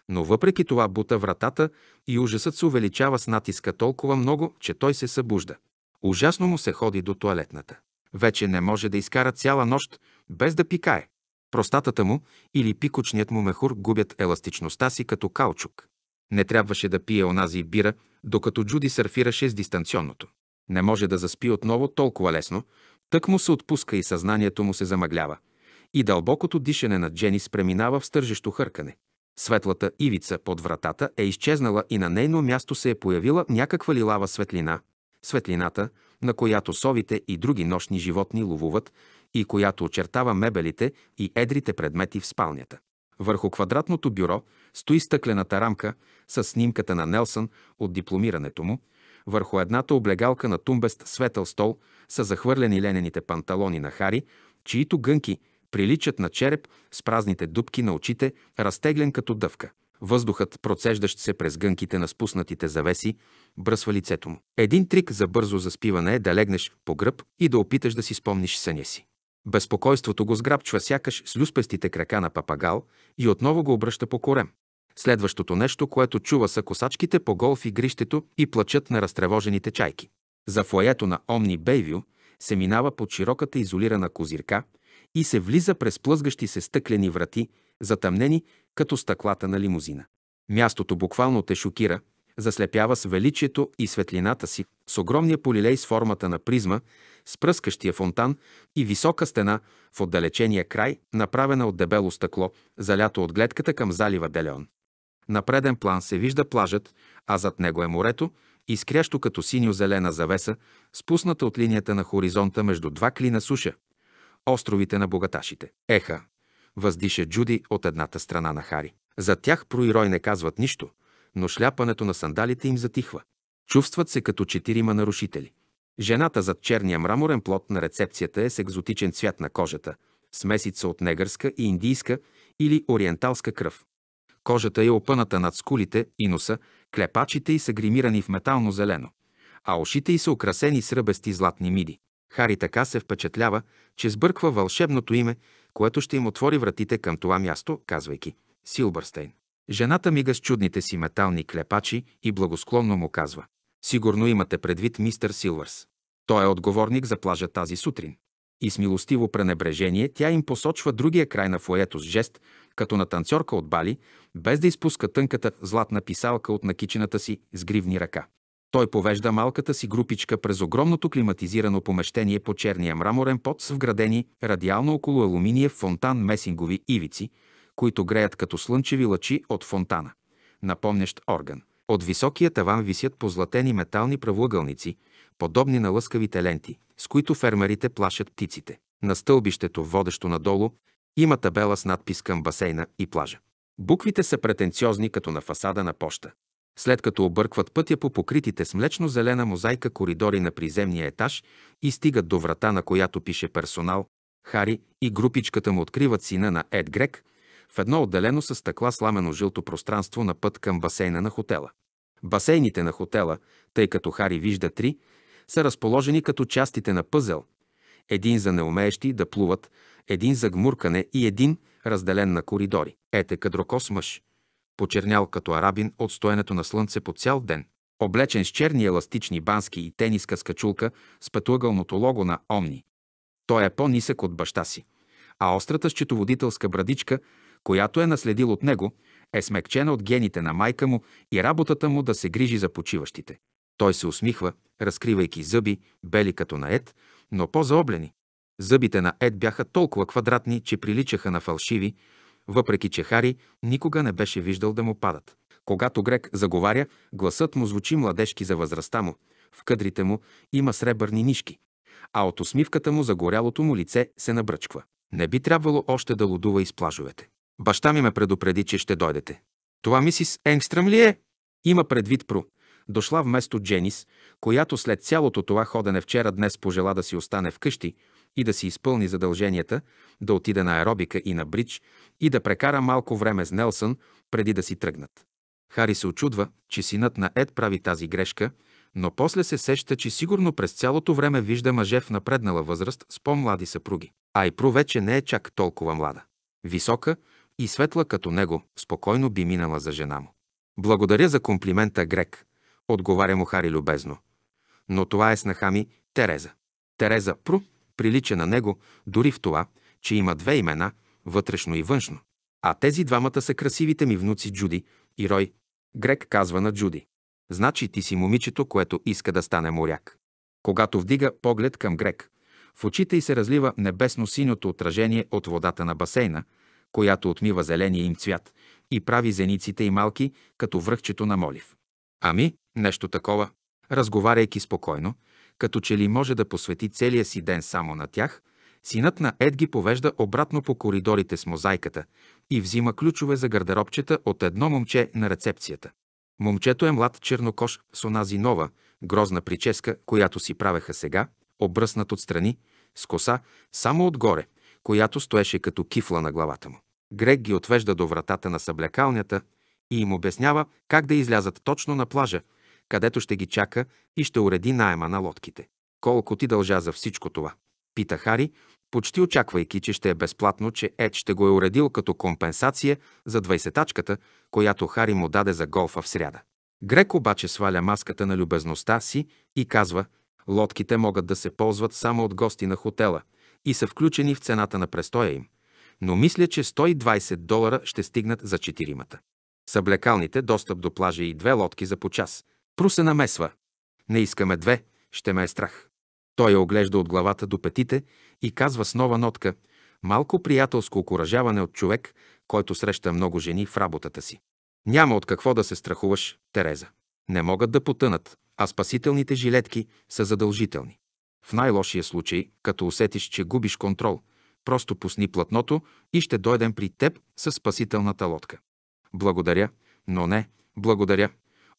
Но въпреки това бута вратата и ужасът се увеличава с натиска толкова много, че той се събужда. Ужасно му се ходи до туалетната. Вече не може да изкара цяла нощ без да пикае. Простатата му или пикочният му мехур губят еластичността си като каучук. Не трябваше да пие онази бира, докато Джуди сърфираше с дистанционното. Не може да заспи отново толкова лесно, тък му се отпуска и съзнанието му се замъглява. И дълбокото дишане на Дженис преминава в стържещо хъркане. Светлата ивица под вратата е изчезнала и на нейно място се е появила някаква лилава светлина. Светлината, на която совите и други нощни животни ловуват и която очертава мебелите и едрите предмети в спалнята. Върху квадратното бюро стои стъклената рамка с снимката на Нелсън от дипломирането му – върху едната облегалка на тумбест светъл стол са захвърлени ленените панталони на Хари, чието гънки приличат на череп с празните дубки на очите, разтеглен като дъвка. Въздухът, процеждащ се през гънките на спуснатите завеси, бръсва лицето му. Един трик за бързо заспиване е да легнеш по гръб и да опиташ да си спомниш съня си. Безпокойството го сграбчва сякаш с люспестите крака на папагал и отново го обръща по корем. Следващото нещо, което чува са косачките по голф игрището и плачат на разтревожените чайки. За фоето на Омни Бейвю се минава под широката изолирана козирка и се влиза през плъзгащи се стъклени врати, затъмнени като стъклата на лимузина. Мястото буквално те шокира, заслепява с величието и светлината си, с огромния полилей с формата на призма, с пръскащия фонтан и висока стена в отдалечения край, направена от дебело стъкло, залято от гледката към залива Делеон. На преден план се вижда плажът, а зад него е морето, изкрящо като синьо-зелена завеса, спусната от линията на хоризонта между два клина суша – островите на богаташите. Еха! Въздиша Джуди от едната страна на Хари. За тях проирой не казват нищо, но шляпането на сандалите им затихва. Чувстват се като четирима нарушители. Жената зад черния мраморен плод на рецепцията е с екзотичен цвят на кожата, смесица от негърска и индийска или ориенталска кръв. Кожата е опъната над скулите и носа, клепачите й са гримирани в метално зелено, а ушите й са украсени с ръбести златни миди. Хари така се впечатлява, че сбърква вълшебното име, което ще им отвори вратите към това място, казвайки Силбърстейн. Жената мига с чудните си метални клепачи и благосклонно му казва. Сигурно имате предвид мистър Силвърс. Той е отговорник за плажа тази сутрин. И с милостиво пренебрежение тя им посочва другия край на фоето с жест, като на танцорка от бали, без да изпуска тънката златна писалка от накичената си с гривни ръка. Той повежда малката си групичка през огромното климатизирано помещение по черния мраморен пот с вградени радиално около алуминиев фонтан месингови ивици, които греят като слънчеви лъчи от фонтана, напомнящ орган. От високия таван висят позлатени метални правоъгълници, подобни на лъскавите ленти, с които фермерите плашат птиците. На стълбището, водещо надолу, има табела с надпис към басейна и плажа. Буквите са претенциозни като на фасада на поща. След като объркват пътя по покритите с млечно-зелена мозайка коридори на приземния етаж и стигат до врата, на която пише персонал, Хари и групичката му откриват сина на Ед Грек в едно отделено с стъкла сламено жълто пространство на път към басейна на хотела. Басейните на хотела, тъй като Хари вижда три, са разположени като частите на пъзел, един за неумеещи да плуват, един за гмуркане и един разделен на коридори. Ете кадрокос мъж, почернял като арабин от стоенето на слънце по цял ден, облечен с черни еластични бански и тениска с качулка с петъгълното лого на Омни. Той е по-нисък от баща си, а острата счетоводителска брадичка, която е наследил от него, е смекчена от гените на майка му и работата му да се грижи за почиващите. Той се усмихва, разкривайки зъби, бели като наед, но по-заоблени. Зъбите на Ед бяха толкова квадратни, че приличаха на фалшиви, въпреки че Хари никога не беше виждал да му падат. Когато Грек заговаря, гласът му звучи младежки за възрастта му, в кадрите му има сребърни нишки, а от усмивката му загорялото му лице се набръчква. Не би трябвало още да лудува из плажовете. Баща ми ме предупреди, че ще дойдете. Това мисис Енгстръм ли е? Има предвид про дошла вместо Дженис, която след цялото това ходене вчера днес пожела да си остане вкъщи и да си изпълни задълженията, да отиде на аеробика и на бридж и да прекара малко време с Нелсън преди да си тръгнат. Хари се очудва, че синът на Ед прави тази грешка, но после се сеща, че сигурно през цялото време вижда мъже в напреднала възраст с по-млади съпруги. А и Пру вече не е чак толкова млада. Висока и светла като него, спокойно би минала за жена му. Благодаря за комплимента, Грек, Отговаря му Хари любезно. Но това е снаха ми Тереза. Тереза Пру прилича на него дори в това, че има две имена, вътрешно и външно. А тези двамата са красивите ми внуци Джуди и Рой. Грек казва на Джуди. Значи ти си момичето, което иска да стане моряк. Когато вдига поглед към Грек, в очите й се разлива небесно-синьото отражение от водата на басейна, която отмива зеления им цвят и прави зениците и малки, като връхчето на молив. Ами, нещо такова. Разговаряйки спокойно, като че ли може да посвети целия си ден само на тях, синът на Ед ги повежда обратно по коридорите с мозайката и взима ключове за гардеробчета от едно момче на рецепцията. Момчето е млад чернокош с онази нова, грозна прическа, която си правеха сега, обръснат отстрани, с коса, само отгоре, която стоеше като кифла на главата му. Грег ги отвежда до вратата на съблекалнята, и им обяснява как да излязат точно на плажа, където ще ги чака и ще уреди найема на лодките. Колко ти дължа за всичко това? Пита Хари, почти очаквайки, че ще е безплатно, че Ед ще го е уредил като компенсация за 20-тачката, която Хари му даде за голфа в сряда. Грек обаче сваля маската на любезността си и казва, лодките могат да се ползват само от гости на хотела и са включени в цената на престоя им, но мисля, че 120 долара ще стигнат за четиримата. Съблекалните достъп до плажа и две лодки за по час. Пру се намесва. Не искаме две, ще ме е страх. Той я оглежда от главата до петите и казва с нова нотка малко приятелско окоръжаване от човек, който среща много жени в работата си. Няма от какво да се страхуваш, Тереза. Не могат да потънат, а спасителните жилетки са задължителни. В най-лошия случай, като усетиш, че губиш контрол, просто пусни платното и ще дойдем при теб с спасителната лодка. Благодаря, но не, благодаря.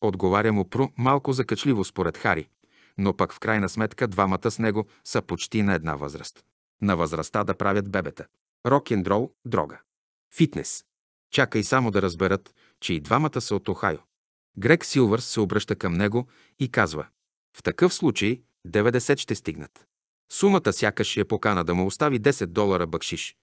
Отговаря му Пру малко закачливо според Хари, но пък в крайна сметка двамата с него са почти на една възраст. На възрастта да правят бебета. Рок-н-дрол, дрога. Фитнес. Чакай само да разберат, че и двамата са от Охайо. Грег Силвърс се обръща към него и казва «В такъв случай 90 ще стигнат». Сумата сякаш е покана да му остави 10 долара бъкшиш,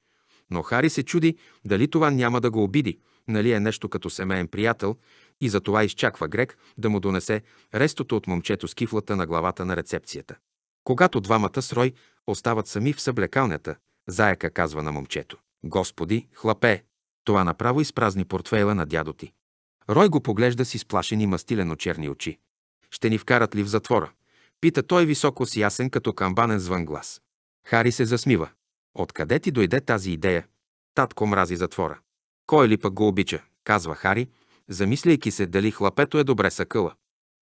но Хари се чуди дали това няма да го обиди, нали е нещо като семейен приятел и затова изчаква Грек да му донесе рестото от момчето с кифлата на главата на рецепцията. Когато двамата с Рой остават сами в съблекалнята, заека казва на момчето. Господи, хлапе! Това направо изпразни портфейла на дядо ти. Рой го поглежда с изплашени мастилено черни очи. Ще ни вкарат ли в затвора? Пита той високо с ясен като камбанен звън глас. Хари се засмива. Откъде ти дойде тази идея? Татко мрази затвора. Кой ли пък го обича, казва Хари, замисляйки се дали хлапето е добре съкъла.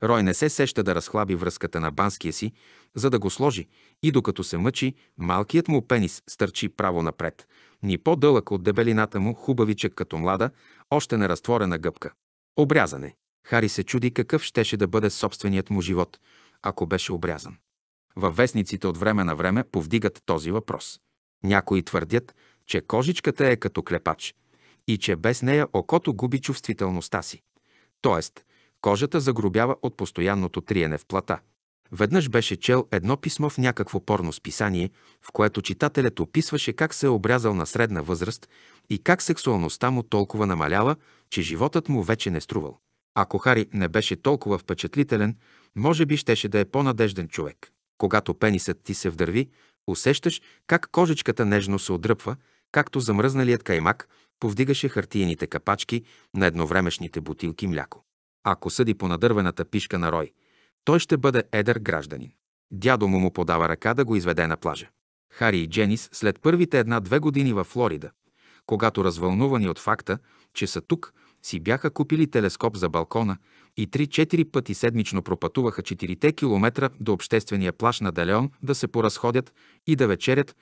Рой не се сеща да разхлаби връзката на банския си, за да го сложи, и докато се мъчи, малкият му пенис стърчи право напред, ни по-дълъг от дебелината му хубавичък като млада, още не разтворена гъбка. Обрязане. Хари се чуди какъв щеше да бъде собственият му живот, ако беше обрязан. Във вестниците от време на време повдигат този въпрос. Някои твърдят, че кожичката е като клепач, и че без нея окото губи чувствителността си. Тоест, кожата загробява от постоянното триене в плата. Веднъж беше чел едно писмо в някакво порно списание, в което читателят описваше как се е обрязал на средна възраст и как сексуалността му толкова намаляла, че животът му вече не струвал. Ако Хари не беше толкова впечатлителен, може би щеше да е по-надежден човек. Когато пенисът ти се вдърви, усещаш как кожичката нежно се отдръпва, както замръзналият каймак, повдигаше хартиените капачки на едновремешните бутилки мляко. Ако съди по надървената пишка на Рой, той ще бъде едър гражданин. Дядо му му подава ръка да го изведе на плажа. Хари и Дженис след първите една-две години във Флорида, когато развълнувани от факта, че са тук, си бяха купили телескоп за балкона и 3-4 пъти седмично пропътуваха 4 километра до обществения плаж на Далеон да се поразходят и да вечерят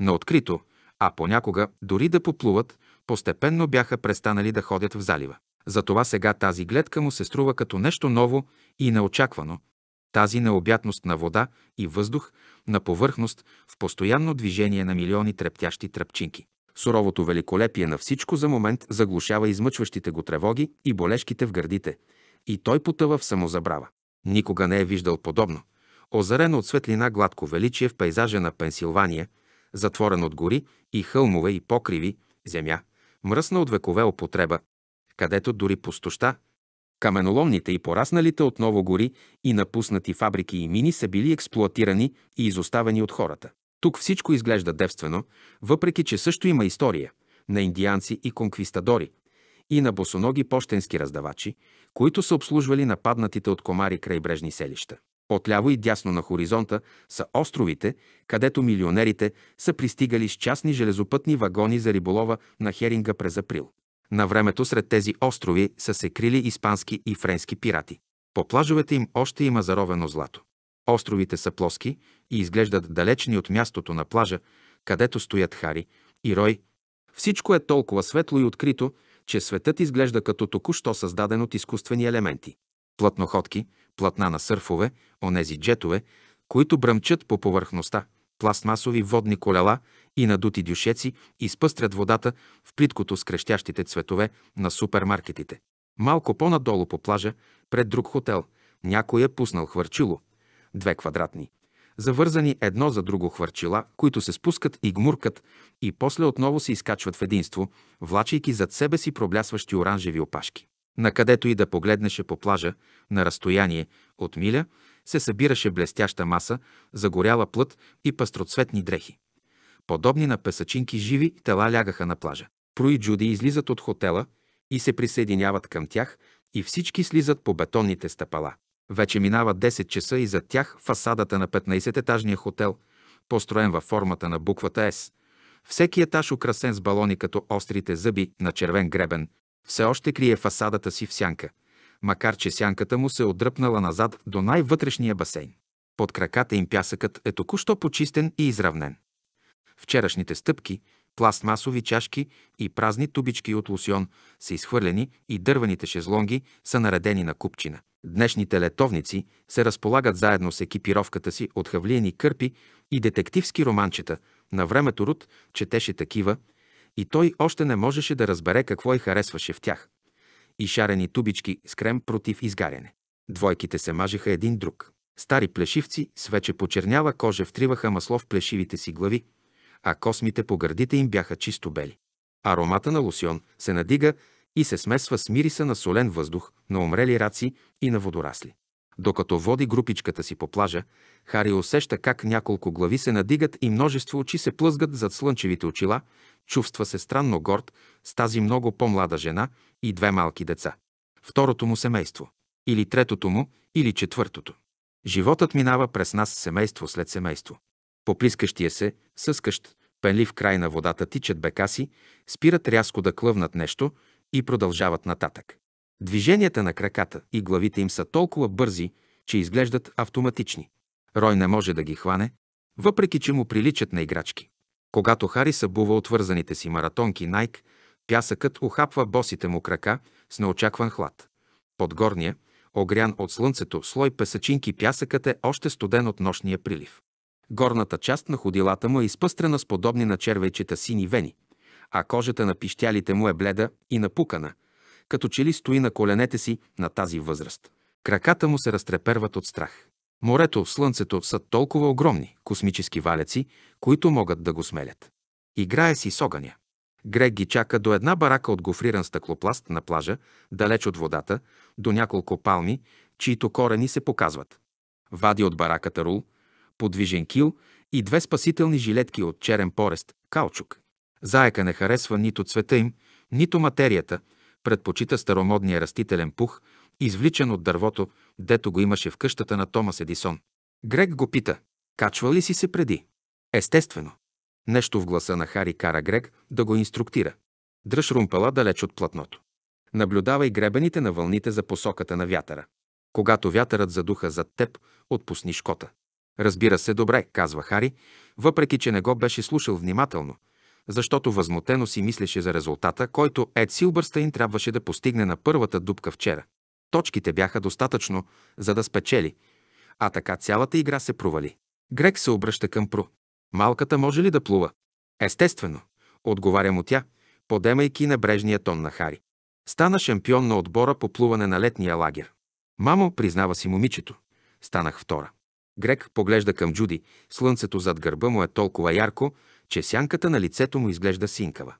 на открито, а понякога дори да поплуват, постепенно бяха престанали да ходят в залива. Затова сега тази гледка му се струва като нещо ново и неочаквано. Тази необятност на вода и въздух, на повърхност, в постоянно движение на милиони трептящи тръпчинки. Суровото великолепие на всичко за момент заглушава измъчващите го тревоги и болешките в гърдите, и той потъва в самозабрава. Никога не е виждал подобно. Озарено от светлина гладко величие в пейзажа на Пенсилвания, затворен от гори и хълмове и покриви, земя, мръсна от векове употреба, където дори пустоща, каменоломните и порасналите отново гори и напуснати фабрики и мини са били експлуатирани и изоставени от хората. Тук всичко изглежда девствено, въпреки че също има история на индианци и конквистадори и на босоноги почтенски раздавачи, които са обслужвали нападнатите от комари крайбрежни селища. Отляво и дясно на хоризонта са островите, където милионерите са пристигали с частни железопътни вагони за риболова на херинга през април. На времето сред тези острови са се крили испански и френски пирати. По плажовете им още има заровено злато. Островите са плоски и изглеждат далечни от мястото на плажа, където стоят Хари и Рой. Всичко е толкова светло и открито, че светът изглежда като току-що създаден от изкуствени елементи. Плътноходки, платна на сърфове, онези джетове, които бръмчат по повърхността, пластмасови водни колела и надути дюшеци изпъстрят водата в плиткото с крещящите цветове на супермаркетите. Малко по-надолу по плажа, пред друг хотел, някой е пуснал хвърчило. Две квадратни. Завързани едно за друго хвърчила, които се спускат и гмуркат и после отново се изкачват в единство, влачайки зад себе си проблясващи оранжеви опашки. Накъдето и да погледнеше по плажа, на разстояние от миля, се събираше блестяща маса, загоряла плът и пастроцветни дрехи. Подобни на песачинки живи тела лягаха на плажа. Про и Джуди излизат от хотела и се присъединяват към тях и всички слизат по бетонните стъпала. Вече минава 10 часа и зад тях фасадата на 15-етажния хотел, построен във формата на буквата С. Всеки етаж украсен с балони като острите зъби на червен гребен, все още крие фасадата си в сянка, макар че сянката му се е отдръпнала назад до най-вътрешния басейн. Под краката им пясъкът е току-що почистен и изравнен. Вчерашните стъпки, пластмасови чашки и празни тубички от лусион са изхвърлени и дърваните шезлонги са наредени на купчина. Днешните летовници се разполагат заедно с екипировката си от хавлиени кърпи и детективски романчета. На времето Руд четеше такива, и той още не можеше да разбере какво й харесваше в тях. И шарени тубички с крем против изгаряне. Двойките се мажеха един друг. Стари плешивци с вече почерняла кожа втриваха масло в плешивите си глави, а космите по гърдите им бяха чисто бели. Аромата на лосьон се надига и се смесва с мириса на солен въздух, на умрели раци и на водорасли. Докато води групичката си по плажа, Хари усеща как няколко глави се надигат и множество очи се плъзгат зад слънчевите очила, чувства се странно горд с тази много по-млада жена и две малки деца. Второто му семейство. Или третото му, или четвъртото. Животът минава през нас семейство след семейство. Поплискащия се, съскащ, пенлив край на водата тичат бека си, спират рязко да клъвнат нещо и продължават нататък. Движенията на краката и главите им са толкова бързи, че изглеждат автоматични. Рой не може да ги хване, въпреки че му приличат на играчки. Когато Хари събува отвързаните си маратонки Найк, пясъкът ухапва босите му крака с неочакван хлад. Под горния, огрян от слънцето слой песъчинки пясъкът е още студен от нощния прилив. Горната част на ходилата му е изпъстрена с подобни на червейчета сини вени, а кожата на пищялите му е бледа и напукана – като че ли стои на коленете си на тази възраст. Краката му се разтреперват от страх. Морето, слънцето са толкова огромни космически валяци, които могат да го смелят. Играе си с огъня. Грег ги чака до една барака от гофриран стъклопласт на плажа, далеч от водата, до няколко палми, чието корени се показват. Вади от бараката рул, подвижен кил и две спасителни жилетки от черен порест, каучук. Заека не харесва нито цвета им, нито материята – Предпочита старомодния растителен пух, извличан от дървото, дето го имаше в къщата на Томас Едисон. Грег го пита, качва ли си се преди? Естествено. Нещо в гласа на Хари кара Грег да го инструктира. Дръж румпала далеч от платното. Наблюдавай гребените на вълните за посоката на вятъра. Когато вятърът задуха зад теб, отпусни шкота. Разбира се, добре, казва Хари, въпреки че не го беше слушал внимателно, защото възмутено си мислеше за резултата, който Ед Силбърстейн трябваше да постигне на първата дупка вчера. Точките бяха достатъчно, за да спечели, а така цялата игра се провали. Грек се обръща към Пру. Малката може ли да плува? Естествено, отговаря му тя, подемайки набрежния тон на Хари. Стана шампион на отбора по плуване на летния лагер. Мамо, признава си момичето. Станах втора. Грек поглежда към Джуди. Слънцето зад гърба му е толкова ярко, че сянката на лицето му изглежда синкава.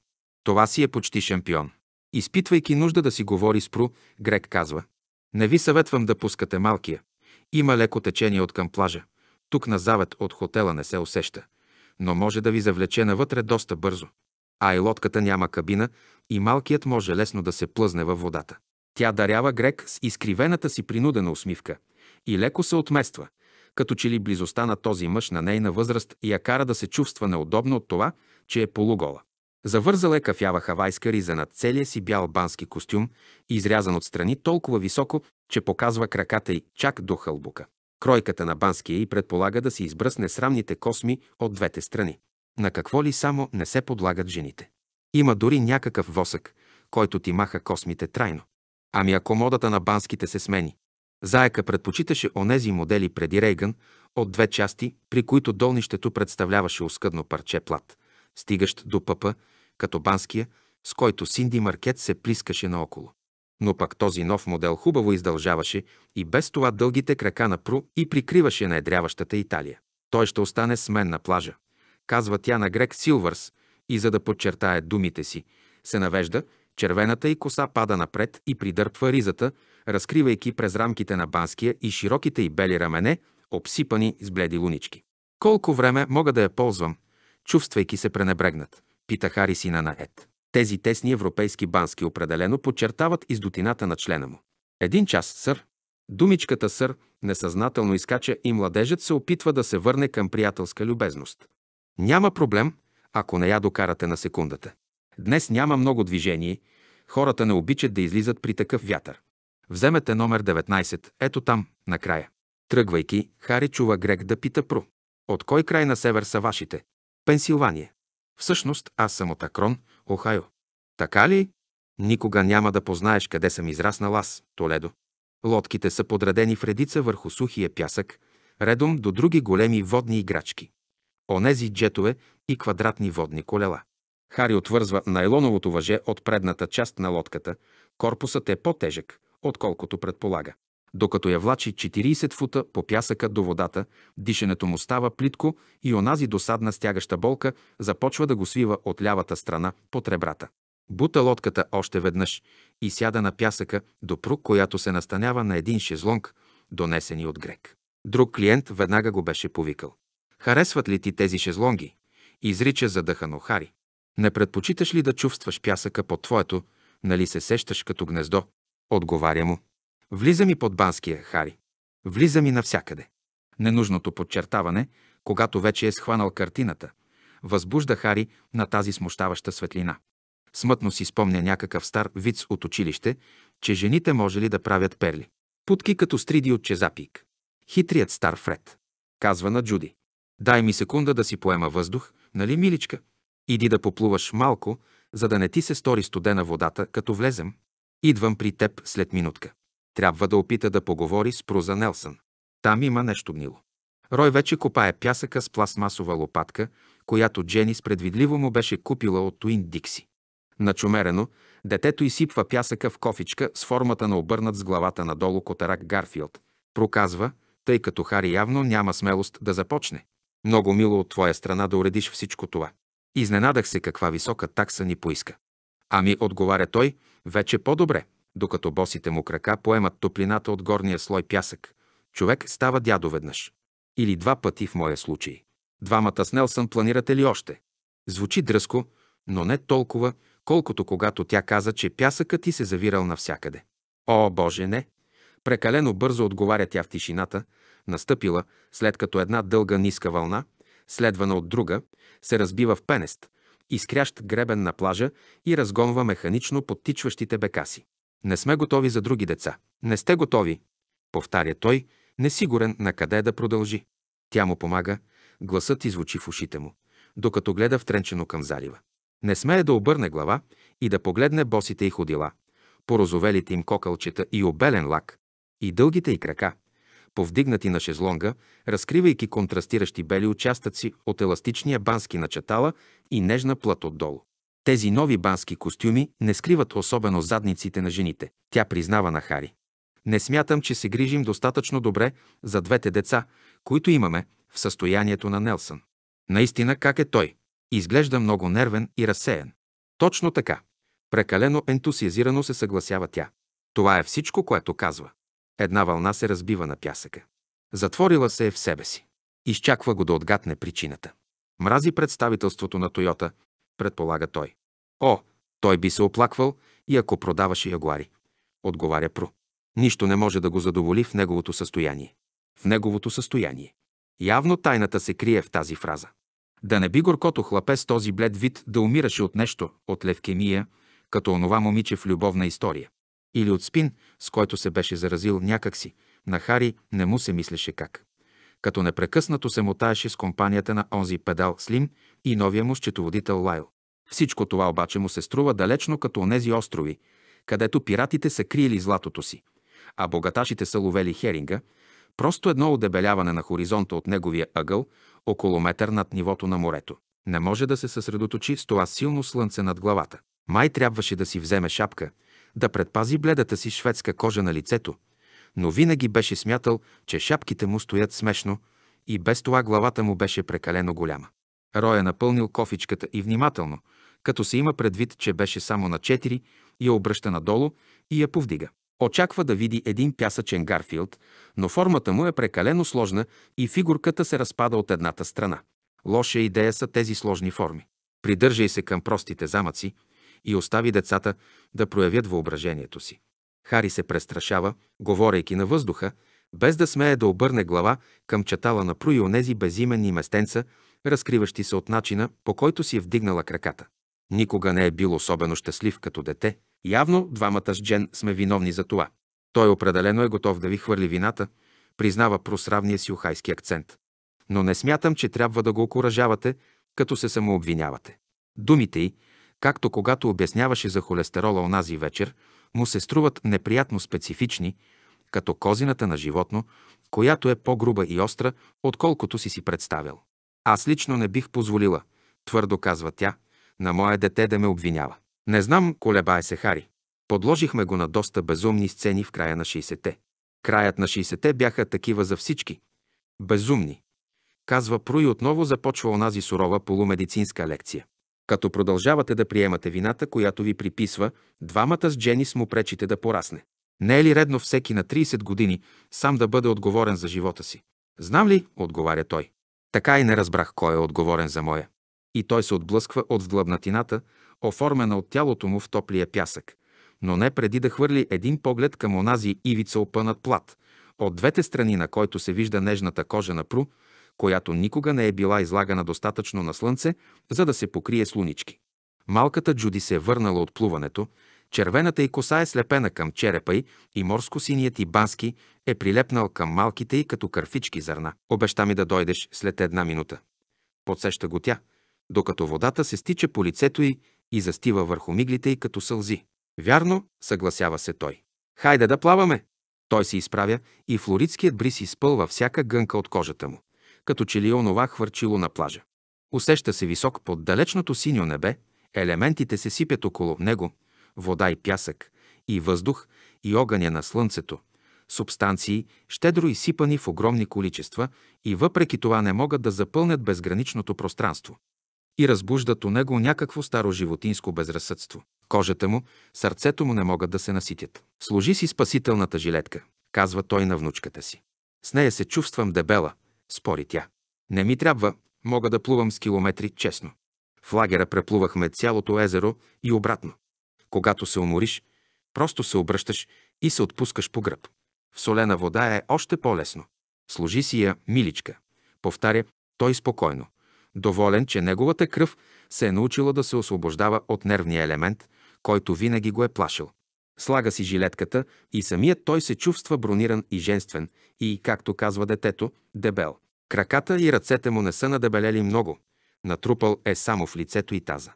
Това си е почти шампион. Изпитвайки нужда да си говори с Пру, Грек казва «Не ви съветвам да пускате малкия. Има леко течение от към плажа. Тук на завет от хотела не се усеща, но може да ви завлече навътре доста бързо. А и лодката няма кабина и малкият може лесно да се плъзне във водата». Тя дарява Грек с изкривената си принудена усмивка и леко се отмества, като че ли близостта на този мъж на нейна възраст я кара да се чувства неудобно от това, че е полугола. Завързала е кафява хавайска риза над целия си бял бански костюм, изрязан от страни толкова високо, че показва краката й чак до хълбука. Кройката на банския й предполага да се избръсне срамните косми от двете страни. На какво ли само не се подлагат жените? Има дори някакъв восък, който ти маха космите трайно. Ами ако модата на банските се смени, Заека предпочиташе онези модели преди Рейган от две части, при които долнището представляваше оскъдно парче плат, стигащ до пъпа, като банския, с който Синди Маркет се плискаше наоколо. Но пък този нов модел хубаво издължаваше и без това дългите крака на Пру и прикриваше наедряващата Италия. Той ще остане с мен на плажа, казва тя на Грег Силвърс и за да подчертае думите си, се навежда Червената й коса пада напред и придърпва ризата, разкривайки през рамките на банския и широките й бели рамене, обсипани с бледи лунички. Колко време мога да я ползвам, чувствайки се пренебрегнат, пита Хари сина на Ед. Тези тесни европейски бански определено подчертават издотината на члена му. Един час, сър. Думичката сър несъзнателно изкача и младежът се опитва да се върне към приятелска любезност. Няма проблем, ако не я докарате на секундата. Днес няма много движение Хората не обичат да излизат при такъв вятър. Вземете номер 19, ето там, накрая. Тръгвайки, Хари чува Грег да пита Пру. От кой край на север са вашите? Пенсилвания. Всъщност, аз съм от Акрон, Охайо. Така ли? Никога няма да познаеш къде съм израснал аз, Толедо. Лодките са подредени в редица върху сухия пясък, редом до други големи водни играчки. Онези джетове и квадратни водни колела. Хари отвързва найлоновото въже от предната част на лодката. Корпусът е по-тежък, отколкото предполага. Докато я влачи 40 фута по пясъка до водата, дишането му става плитко и онази досадна стягаща болка започва да го свива от лявата страна по требрата. Бута лодката още веднъж и сяда на пясъка до прук, която се настанява на един шезлонг, донесени от грек. Друг клиент веднага го беше повикал. Харесват ли ти тези шезлонги? Изрича задъхано Хари. Не предпочиташ ли да чувстваш пясъка под твоето, нали се сещаш като гнездо? Отговаря му. Влиза ми под банския хари. Влиза ми навсякъде. Ненужното подчертаване, когато вече е схванал картината, възбужда Хари на тази смущаваща светлина. Смътно си спомня някакъв стар виц от училище, че жените може ли да правят перли. Путки като стриди от чезапик. Хитрият стар Фред. Казва на Джуди. Дай ми секунда да си поема въздух, нали, миличка? Иди да поплуваш малко, за да не ти се стори студена водата, като влезем. Идвам при теб след минутка. Трябва да опита да поговори с Пруза Нелсън. Там има нещо гнило. Рой вече копае пясъка с пластмасова лопатка, която Джени справедливо му беше купила от Туин Дикси. Начумерено, детето изсипва пясъка в кофичка с формата на обърнат с главата надолу котарак Гарфилд. Проказва, тъй като Хари явно няма смелост да започне. Много мило от твоя страна да уредиш всичко това. Изненадах се каква висока такса ни поиска. Ами, отговаря той, вече по-добре, докато босите му крака поемат топлината от горния слой пясък. Човек става дядо веднъж. Или два пъти в моя случай. Двамата с Нелсън планирате ли още? Звучи дръско, но не толкова, колкото когато тя каза, че пясъкът ти се завирал навсякъде. О, Боже, не! Прекалено бързо отговаря тя в тишината, настъпила, след като една дълга ниска вълна – следвана от друга, се разбива в пенест, изкрящ гребен на плажа и разгонва механично подтичващите бекаси. Не сме готови за други деца. Не сте готови, повтаря той, несигурен на къде да продължи. Тя му помага, гласът извучи в ушите му, докато гледа втренчено към залива. Не смее да обърне глава и да погледне босите и ходила, порозовелите им кокълчета и обелен лак, и дългите й крака, повдигнати на шезлонга, разкривайки контрастиращи бели участъци от еластичния бански начатала и нежна плът отдолу. Тези нови бански костюми не скриват особено задниците на жените. Тя признава на Хари. Не смятам, че се грижим достатъчно добре за двете деца, които имаме в състоянието на Нелсън. Наистина как е той? Изглежда много нервен и разсеян. Точно така. Прекалено ентусиазирано се съгласява тя. Това е всичко, което казва. Една вълна се разбива на пясъка. Затворила се е в себе си. Изчаква го да отгатне причината. Мрази представителството на Тойота, предполага той. О, той би се оплаквал и ако продаваше ягуари. Отговаря Пру. Нищо не може да го задоволи в неговото състояние. В неговото състояние. Явно тайната се крие в тази фраза. Да не би горкото хлапе с този блед вид да умираше от нещо, от левкемия, като онова момиче в любовна история или от спин, с който се беше заразил някакси. На Хари не му се мислеше как. Като непрекъснато се мотаеше с компанията на онзи педал Слим и новия му счетоводител Лайл. Всичко това обаче му се струва далечно като онези острови, където пиратите са криели златото си, а богаташите са ловели херинга, просто едно одебеляване на хоризонта от неговия ъгъл, около метър над нивото на морето. Не може да се съсредоточи с това силно слънце над главата. Май трябваше да си вземе шапка – да предпази бледата си шведска кожа на лицето, но винаги беше смятал, че шапките му стоят смешно и без това главата му беше прекалено голяма. Роя е напълнил кофичката и внимателно, като се има предвид, че беше само на 4, я обръща надолу и я повдига. Очаква да види един пясъчен Гарфилд, но формата му е прекалено сложна и фигурката се разпада от едната страна. Лоша идея са тези сложни форми. Придържай се към простите замъци, и остави децата да проявят въображението си. Хари се престрашава, говорейки на въздуха, без да смее да обърне глава към четала на Пру и онези безименни местенца, разкриващи се от начина, по който си е вдигнала краката. Никога не е бил особено щастлив като дете. Явно двамата с Джен сме виновни за това. Той определено е готов да ви хвърли вината, признава просравния си ухайски акцент. Но не смятам, че трябва да го окоръжавате, като се самообвинявате. Думите й, както когато обясняваше за холестерола онази вечер, му се струват неприятно специфични, като козината на животно, която е по-груба и остра, отколкото си си представил. Аз лично не бих позволила, твърдо казва тя, на мое дете да ме обвинява. Не знам, колебае се Хари. Подложихме го на доста безумни сцени в края на 60-те. Краят на 60-те бяха такива за всички. Безумни. Казва Пруй отново започва онази сурова полумедицинска лекция. Като продължавате да приемате вината, която ви приписва, двамата с Дженис му пречите да порасне. Не е ли редно всеки на 30 години сам да бъде отговорен за живота си? Знам ли, отговаря той. Така и не разбрах кой е отговорен за моя. И той се отблъсква от вдлъбнатината, оформена от тялото му в топлия пясък, но не преди да хвърли един поглед към онази ивица опънат плат, от двете страни на който се вижда нежната кожа на пру, която никога не е била излагана достатъчно на слънце, за да се покрие с лунички. Малката Джуди се е върнала от плуването, червената й коса е слепена към черепа й и морско-синият и бански е прилепнал към малките й като кърфички зърна. Обеща ми да дойдеш след една минута. Подсеща го тя, докато водата се стича по лицето й и застива върху миглите й като сълзи. Вярно, съгласява се той. Хайде да плаваме! Той се изправя и флоридският бриз изпълва всяка гънка от кожата му като че ли е онова хвърчило на плажа. Усеща се висок под далечното синьо небе, елементите се сипят около него, вода и пясък, и въздух, и огъня на слънцето, субстанции, щедро изсипани в огромни количества и въпреки това не могат да запълнят безграничното пространство. И разбуждат у него някакво старо животинско безразсъдство. Кожата му, сърцето му не могат да се наситят. Служи си спасителната жилетка, казва той на внучката си. С нея се чувствам дебела, спори тя. Не ми трябва, мога да плувам с километри честно. В лагера преплувахме цялото езеро и обратно. Когато се умориш, просто се обръщаш и се отпускаш по гръб. В солена вода е още по-лесно. Служи си я, миличка. Повтаря той спокойно. Доволен, че неговата кръв се е научила да се освобождава от нервния елемент, който винаги го е плашил. Слага си жилетката и самият той се чувства брониран и женствен и, както казва детето, дебел. Краката и ръцете му не са надебелели много. Натрупал е само в лицето и таза.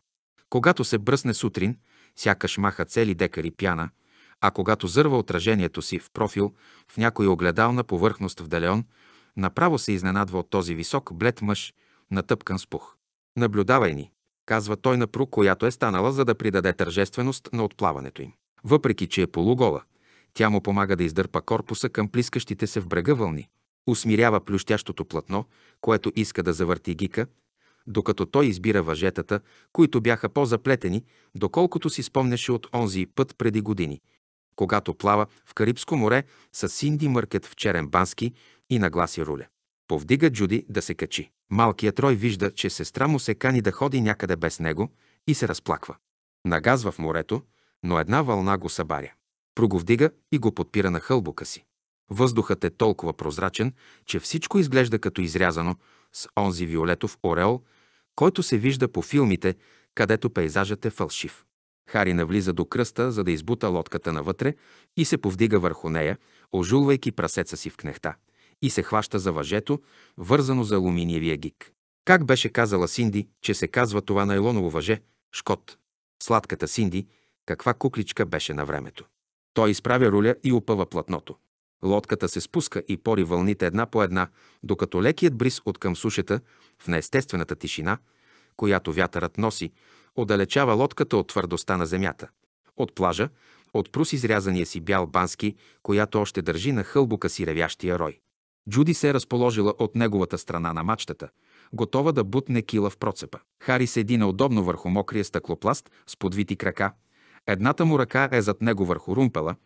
Когато се бръсне сутрин, сякаш маха цели декари пяна, а когато зърва отражението си в профил, в някой огледална повърхност в Далеон, направо се изненадва от този висок, блед мъж, натъпкан с пух. Наблюдавай ни, казва той на пру, която е станала, за да придаде тържественост на отплаването им. Въпреки, че е полугола, тя му помага да издърпа корпуса към плискащите се в брега вълни. Усмирява плющящото платно, което иска да завърти гика, докато той избира въжетата, които бяха по-заплетени, доколкото си спомняше от онзи път преди години, когато плава в Карибско море с Синди Мъркет в черен бански и нагласи руля. Повдига Джуди да се качи. Малкият Рой вижда, че сестра му се кани да ходи някъде без него и се разплаква. Нагазва в морето, но една вълна го събаря. Проговдига и го подпира на хълбука си. Въздухът е толкова прозрачен, че всичко изглежда като изрязано с онзи виолетов ореол, който се вижда по филмите, където пейзажът е фалшив. Хари навлиза до кръста, за да избута лодката навътре и се повдига върху нея, ожулвайки прасеца си в кнехта и се хваща за въжето, вързано за алуминиевия гик. Как беше казала Синди, че се казва това найлоново въже? Шкот. Сладката Синди каква кукличка беше на времето. Той изправя руля и опъва платното. Лодката се спуска и пори вълните една по една, докато лекият бриз от към сушата, в неестествената тишина, която вятърът носи, отдалечава лодката от твърдостта на земята. От плажа, от прус изрязания си бял бански, която още държи на хълбука си ревящия рой. Джуди се е разположила от неговата страна на мачтата, готова да бутне кила в процепа. Хари седи неудобно върху мокрия стъклопласт с подвити крака, Едната му ръка е зад него върху румпела,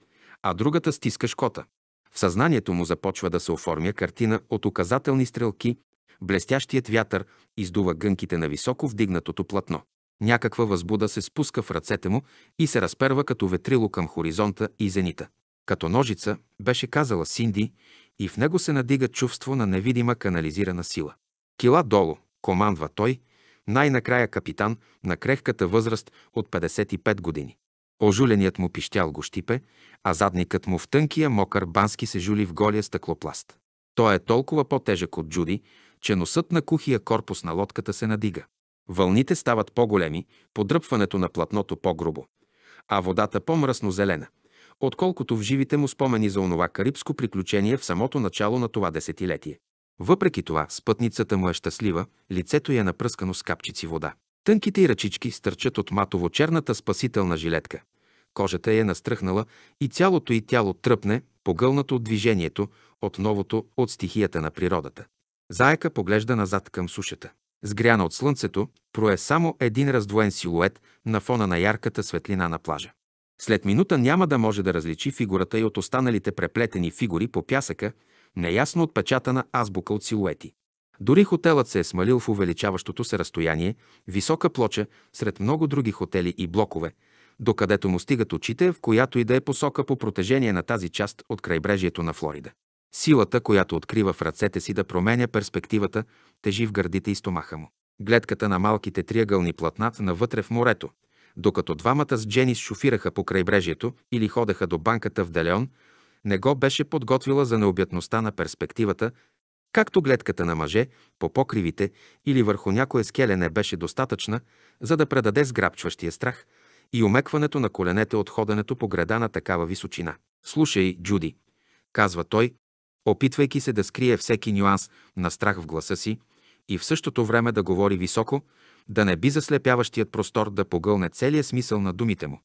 а другата стиска шкота. В съзнанието му започва да се оформя картина от указателни стрелки, блестящият вятър издува гънките на високо вдигнатото платно. Някаква възбуда се спуска в ръцете му и се разперва като ветрило към хоризонта и зенита. Като ножица, беше казала Синди, и в него се надига чувство на невидима канализирана сила. Кила долу, командва той, най-накрая капитан на крехката възраст от 55 години. Ожуленият му пищял го щипе, а задникът му в тънкия мокър бански се жули в голия стъклопласт. Той е толкова по-тежък от Джуди, че носът на кухия корпус на лодката се надига. Вълните стават по-големи, подръпването на платното по-грубо, а водата по-мръсно зелена, отколкото в живите му спомени за онова карибско приключение в самото начало на това десетилетие. Въпреки това, спътницата му е щастлива, лицето й е напръскано с капчици вода. Тънките й ръчички стърчат от матово-черната спасителна жилетка. Кожата е настръхнала и цялото й тяло тръпне, погълнато от движението, от новото, от стихията на природата. Заека поглежда назад към сушата. Сгряна от слънцето, прое само един раздвоен силует на фона на ярката светлина на плажа. След минута няма да може да различи фигурата и от останалите преплетени фигури по пясъка, неясно отпечатана азбука от силуети. Дори хотелът се е смалил в увеличаващото се разстояние, висока плоча сред много други хотели и блокове, докъдето му стигат очите, в която и да е посока по протежение на тази част от крайбрежието на Флорида. Силата, която открива в ръцете си да променя перспективата, тежи в гърдите и стомаха му. Гледката на малките триъгълни платна навътре в морето, докато двамата с Дженис шофираха по крайбрежието или ходеха до банката в Делеон, не го беше подготвила за необятността на перспективата, Както гледката на мъже по покривите или върху някое скеле не беше достатъчна, за да предаде сграбчващия страх и умекването на коленете от ходенето по града на такава височина. Слушай, Джуди, казва той, опитвайки се да скрие всеки нюанс на страх в гласа си и в същото време да говори високо, да не би заслепяващият простор да погълне целия смисъл на думите му.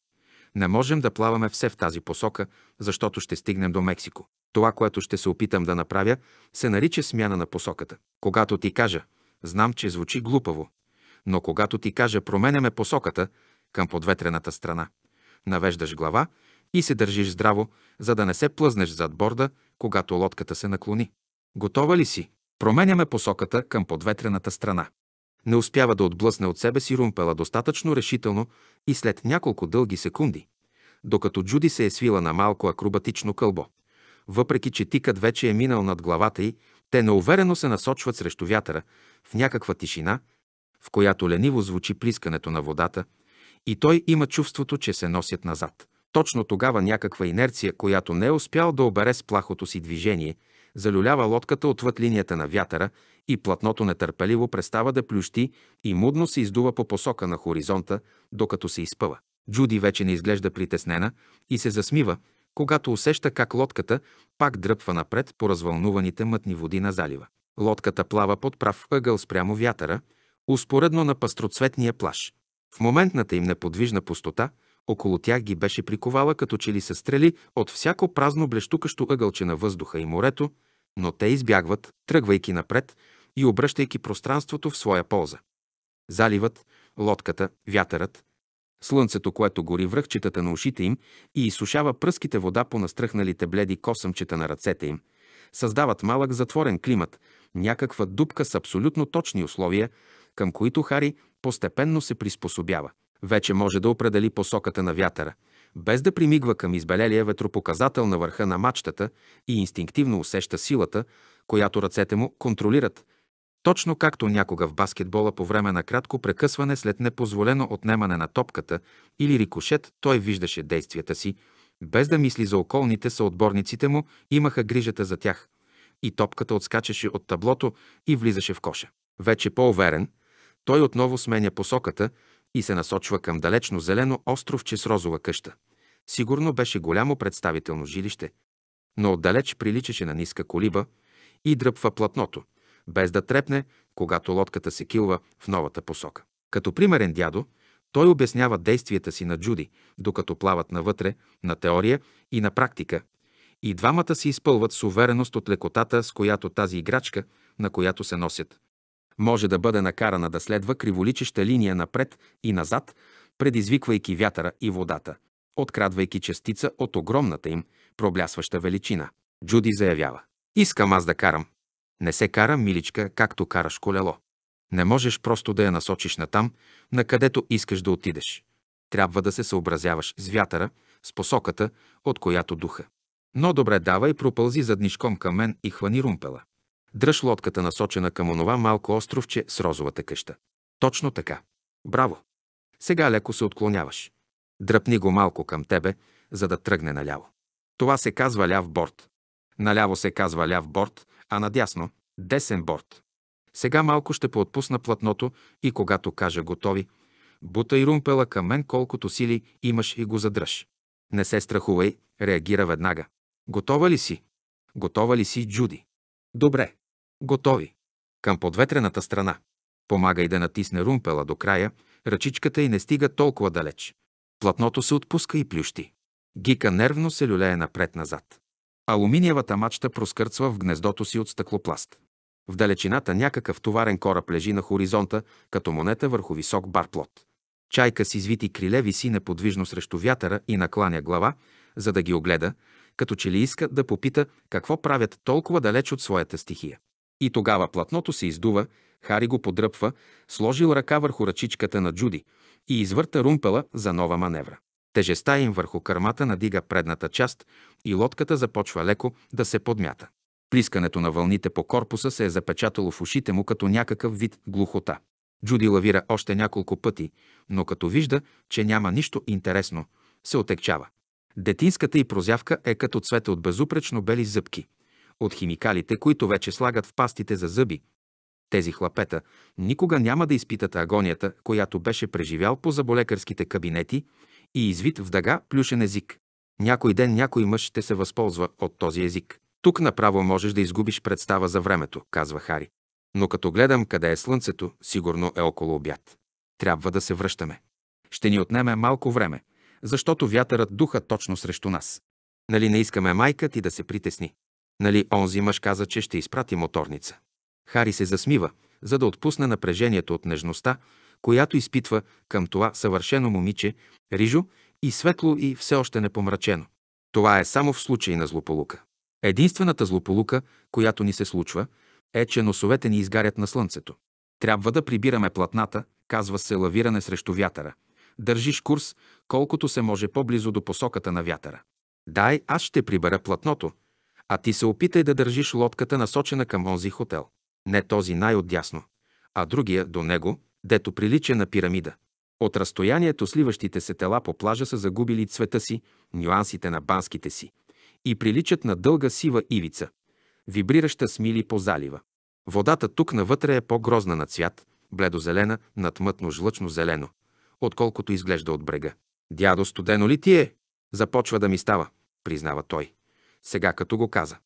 Не можем да плаваме все в тази посока, защото ще стигнем до Мексико. Това, което ще се опитам да направя, се нарича смяна на посоката. Когато ти кажа, знам, че звучи глупаво, но когато ти кажа променяме посоката към подветрената страна, навеждаш глава и се държиш здраво, за да не се плъзнеш зад борда, когато лодката се наклони. Готова ли си? Променяме посоката към подветрената страна. Не успява да отблъсне от себе си румпела достатъчно решително и след няколко дълги секунди, докато Джуди се е свила на малко акробатично кълбо. Въпреки, че тикът вече е минал над главата й, те неуверено се насочват срещу вятъра в някаква тишина, в която лениво звучи плискането на водата, и той има чувството, че се носят назад. Точно тогава някаква инерция, която не е успял да обере с плахото си движение, залюлява лодката отвъд линията на вятъра и платното нетърпеливо престава да плющи и мудно се издува по посока на хоризонта, докато се изпъва. Джуди вече не изглежда притеснена и се засмива, когато усеща как лодката пак дръпва напред по развълнуваните мътни води на залива. Лодката плава под прав ъгъл спрямо вятъра, успоредно на пастроцветния плаж. В моментната им неподвижна пустота, около тях ги беше приковала като че ли са стрели от всяко празно блещукащо ъгълче на въздуха и морето, но те избягват, тръгвайки напред и обръщайки пространството в своя полза. Заливът, лодката, вятърът, слънцето, което гори връхчетата на ушите им и изсушава пръските вода по настръхналите бледи косъмчета на ръцете им, създават малък затворен климат, някаква дупка с абсолютно точни условия, към които Хари постепенно се приспособява. Вече може да определи посоката на вятъра – без да примигва към избелелия ветропоказател на върха на мачтата и инстинктивно усеща силата, която ръцете му контролират, точно както някога в баскетбола по време на кратко прекъсване след непозволено отнемане на топката или рикошет той виждаше действията си, без да мисли за околните съотборниците му, имаха грижата за тях. И топката отскачаше от таблото и влизаше в коша. Вече по-уверен, той отново сменя посоката – и се насочва към далечно зелено островче с розова къща. Сигурно беше голямо представително жилище, но отдалеч приличаше на ниска колиба и дръпва платното, без да трепне, когато лодката се килва в новата посока. Като примерен дядо, той обяснява действията си на Джуди, докато плават навътре, на теория и на практика, и двамата се изпълват с увереност от лекотата, с която тази играчка, на която се носят, може да бъде накарана да следва криволичеща линия напред и назад, предизвиквайки вятъра и водата, открадвайки частица от огромната им проблясваща величина. Джуди заявява. Искам аз да карам. Не се кара, миличка, както караш колело. Не можеш просто да я насочиш натам, на където искаш да отидеш. Трябва да се съобразяваш с вятъра, с посоката, от която духа. Но добре, давай, пропълзи заднишком към мен и хвани румпела. Дръж лодката насочена към онова малко островче с розовата къща. Точно така. Браво! Сега леко се отклоняваш. Дръпни го малко към тебе, за да тръгне наляво. Това се казва ляв борт. Наляво се казва ляв борт, а надясно – десен борт. Сега малко ще поотпусна платното и когато кажа готови, бутай румпела към мен колкото сили имаш и го задръж. Не се страхувай, реагира веднага. Готова ли си? Готова ли си, Джуди? Добре. Готови. Към подветрената страна. Помагай да натисне румпела до края, ръчичката й не стига толкова далеч. Платното се отпуска и плющи. Гика нервно се люлее напред-назад. Алуминиевата мачта проскърцва в гнездото си от стъклопласт. В далечината някакъв товарен кораб лежи на хоризонта, като монета върху висок барплот. Чайка с извити криле виси неподвижно срещу вятъра и накланя глава, за да ги огледа, като че ли иска да попита какво правят толкова далеч от своята стихия. И тогава платното се издува, Хари го подръпва, сложил ръка върху ръчичката на Джуди и извърта румпела за нова маневра. Тежеста им върху кърмата надига предната част и лодката започва леко да се подмята. Плискането на вълните по корпуса се е запечатало в ушите му като някакъв вид глухота. Джуди лавира още няколко пъти, но като вижда, че няма нищо интересно, се отекчава. Детинската и прозявка е като цвете от безупречно бели зъбки от химикалите, които вече слагат в пастите за зъби. Тези хлапета никога няма да изпитат агонията, която беше преживял по заболекарските кабинети и извит в дъга плюшен език. Някой ден някой мъж ще се възползва от този език. Тук направо можеш да изгубиш представа за времето, казва Хари. Но като гледам къде е слънцето, сигурно е около обяд. Трябва да се връщаме. Ще ни отнеме малко време, защото вятърът духа точно срещу нас. Нали не искаме майка ти да се притесни? Нали онзи мъж каза, че ще изпрати моторница. Хари се засмива, за да отпусне напрежението от нежността, която изпитва към това съвършено момиче, рижо и светло и все още непомрачено. Това е само в случай на злополука. Единствената злополука, която ни се случва, е, че носовете ни изгарят на слънцето. Трябва да прибираме платната, казва се лавиране срещу вятъра. Държиш курс, колкото се може по-близо до посоката на вятъра. Дай, аз ще прибера платното, а ти се опитай да държиш лодката насочена към онзи хотел. Не този най-отдясно, а другия до него, дето прилича на пирамида. От разстоянието сливащите се тела по плажа са загубили цвета си, нюансите на банските си и приличат на дълга сива ивица, вибрираща с мили по залива. Водата тук навътре е по-грозна на цвят, бледозелена, надмътно жлъчно зелено, отколкото изглежда от брега. Дядо, студено ли ти е? Започва да ми става, признава той сега като го каза.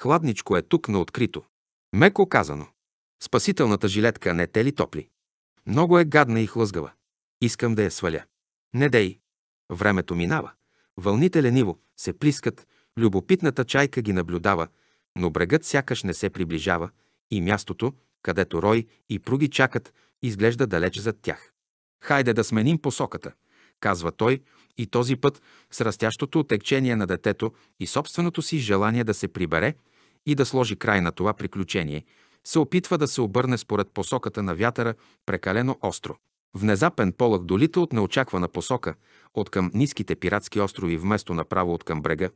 Хладничко е тук на открито. Меко казано. Спасителната жилетка не те ли топли? Много е гадна и хлъзгава. Искам да я сваля. Не дей. Времето минава. Вълните лениво се плискат, любопитната чайка ги наблюдава, но брегът сякаш не се приближава и мястото, където Рой и Пруги чакат, изглежда далеч зад тях. Хайде да сменим посоката казва той, и този път с растящото отекчение на детето и собственото си желание да се прибере и да сложи край на това приключение, се опитва да се обърне според посоката на вятъра прекалено остро. Внезапен полък, долита от неочаквана посока, от към ниските пиратски острови вместо направо от към брега,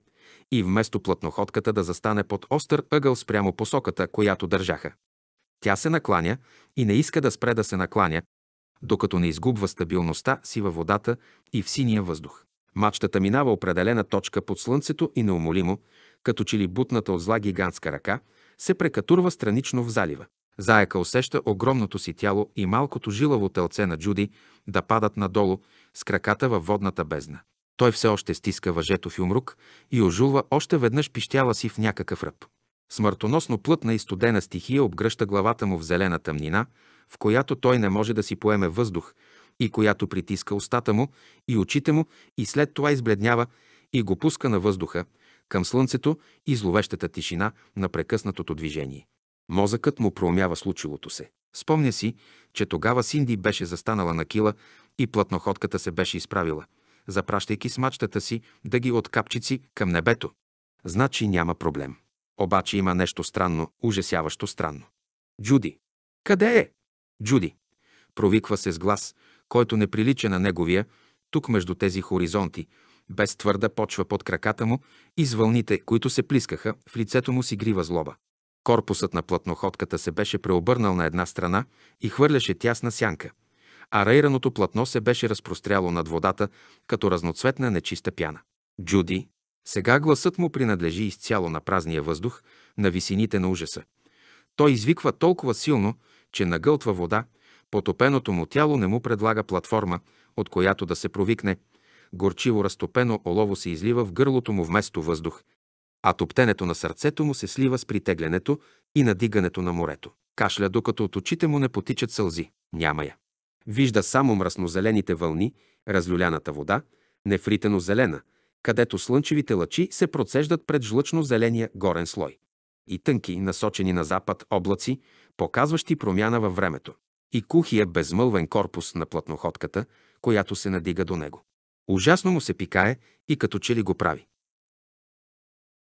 и вместо плътноходката да застане под остър ъгъл спрямо посоката, която държаха. Тя се накланя и не иска да спре да се накланя, докато не изгубва стабилността си във водата и в синия въздух. Мачтата минава определена точка под слънцето и неумолимо, като че ли бутната от зла гигантска ръка, се прекатурва странично в залива. Заека усеща огромното си тяло и малкото жилаво телце на Джуди да падат надолу с краката във водната бездна. Той все още стиска въжето в юмрук и ожулва още веднъж пищяла си в някакъв ръб. Смъртоносно плътна и студена стихия обгръща главата му в зелена тъмнина, в която той не може да си поеме въздух и която притиска устата му и очите му и след това избледнява и го пуска на въздуха, към слънцето и зловещата тишина на прекъснатото движение. Мозъкът му проумява случилото се. Спомня си, че тогава Синди беше застанала на кила и плътноходката се беше изправила, запращайки смачтата си да ги откапчици към небето. Значи няма проблем. Обаче има нещо странно, ужасяващо странно. Джуди. Къде е? Джуди. Провиква се с глас, който не прилича на неговия, тук между тези хоризонти, без твърда почва под краката му и с вълните, които се плискаха, в лицето му си грива злоба. Корпусът на платноходката се беше преобърнал на една страна и хвърляше тясна сянка, а рейраното платно се беше разпростряло над водата като разноцветна нечиста пяна. Джуди, сега гласът му принадлежи изцяло на празния въздух, на висините на ужаса. Той извиква толкова силно, че нагълтва вода, потопеното му тяло не му предлага платформа, от която да се провикне. Горчиво разтопено олово се излива в гърлото му вместо въздух, а топтенето на сърцето му се слива с притеглянето и надигането на морето. Кашля, докато от очите му не потичат сълзи. Няма я. Вижда само мразнозелените вълни, разлюляната вода, нефритено зелена, където слънчевите лъчи се процеждат пред жлъчно-зеления горен слой. И тънки, насочени на запад облаци, показващи промяна във времето, и кухия е безмълвен корпус на платноходката, която се надига до него. Ужасно му се пикае и като че ли го прави.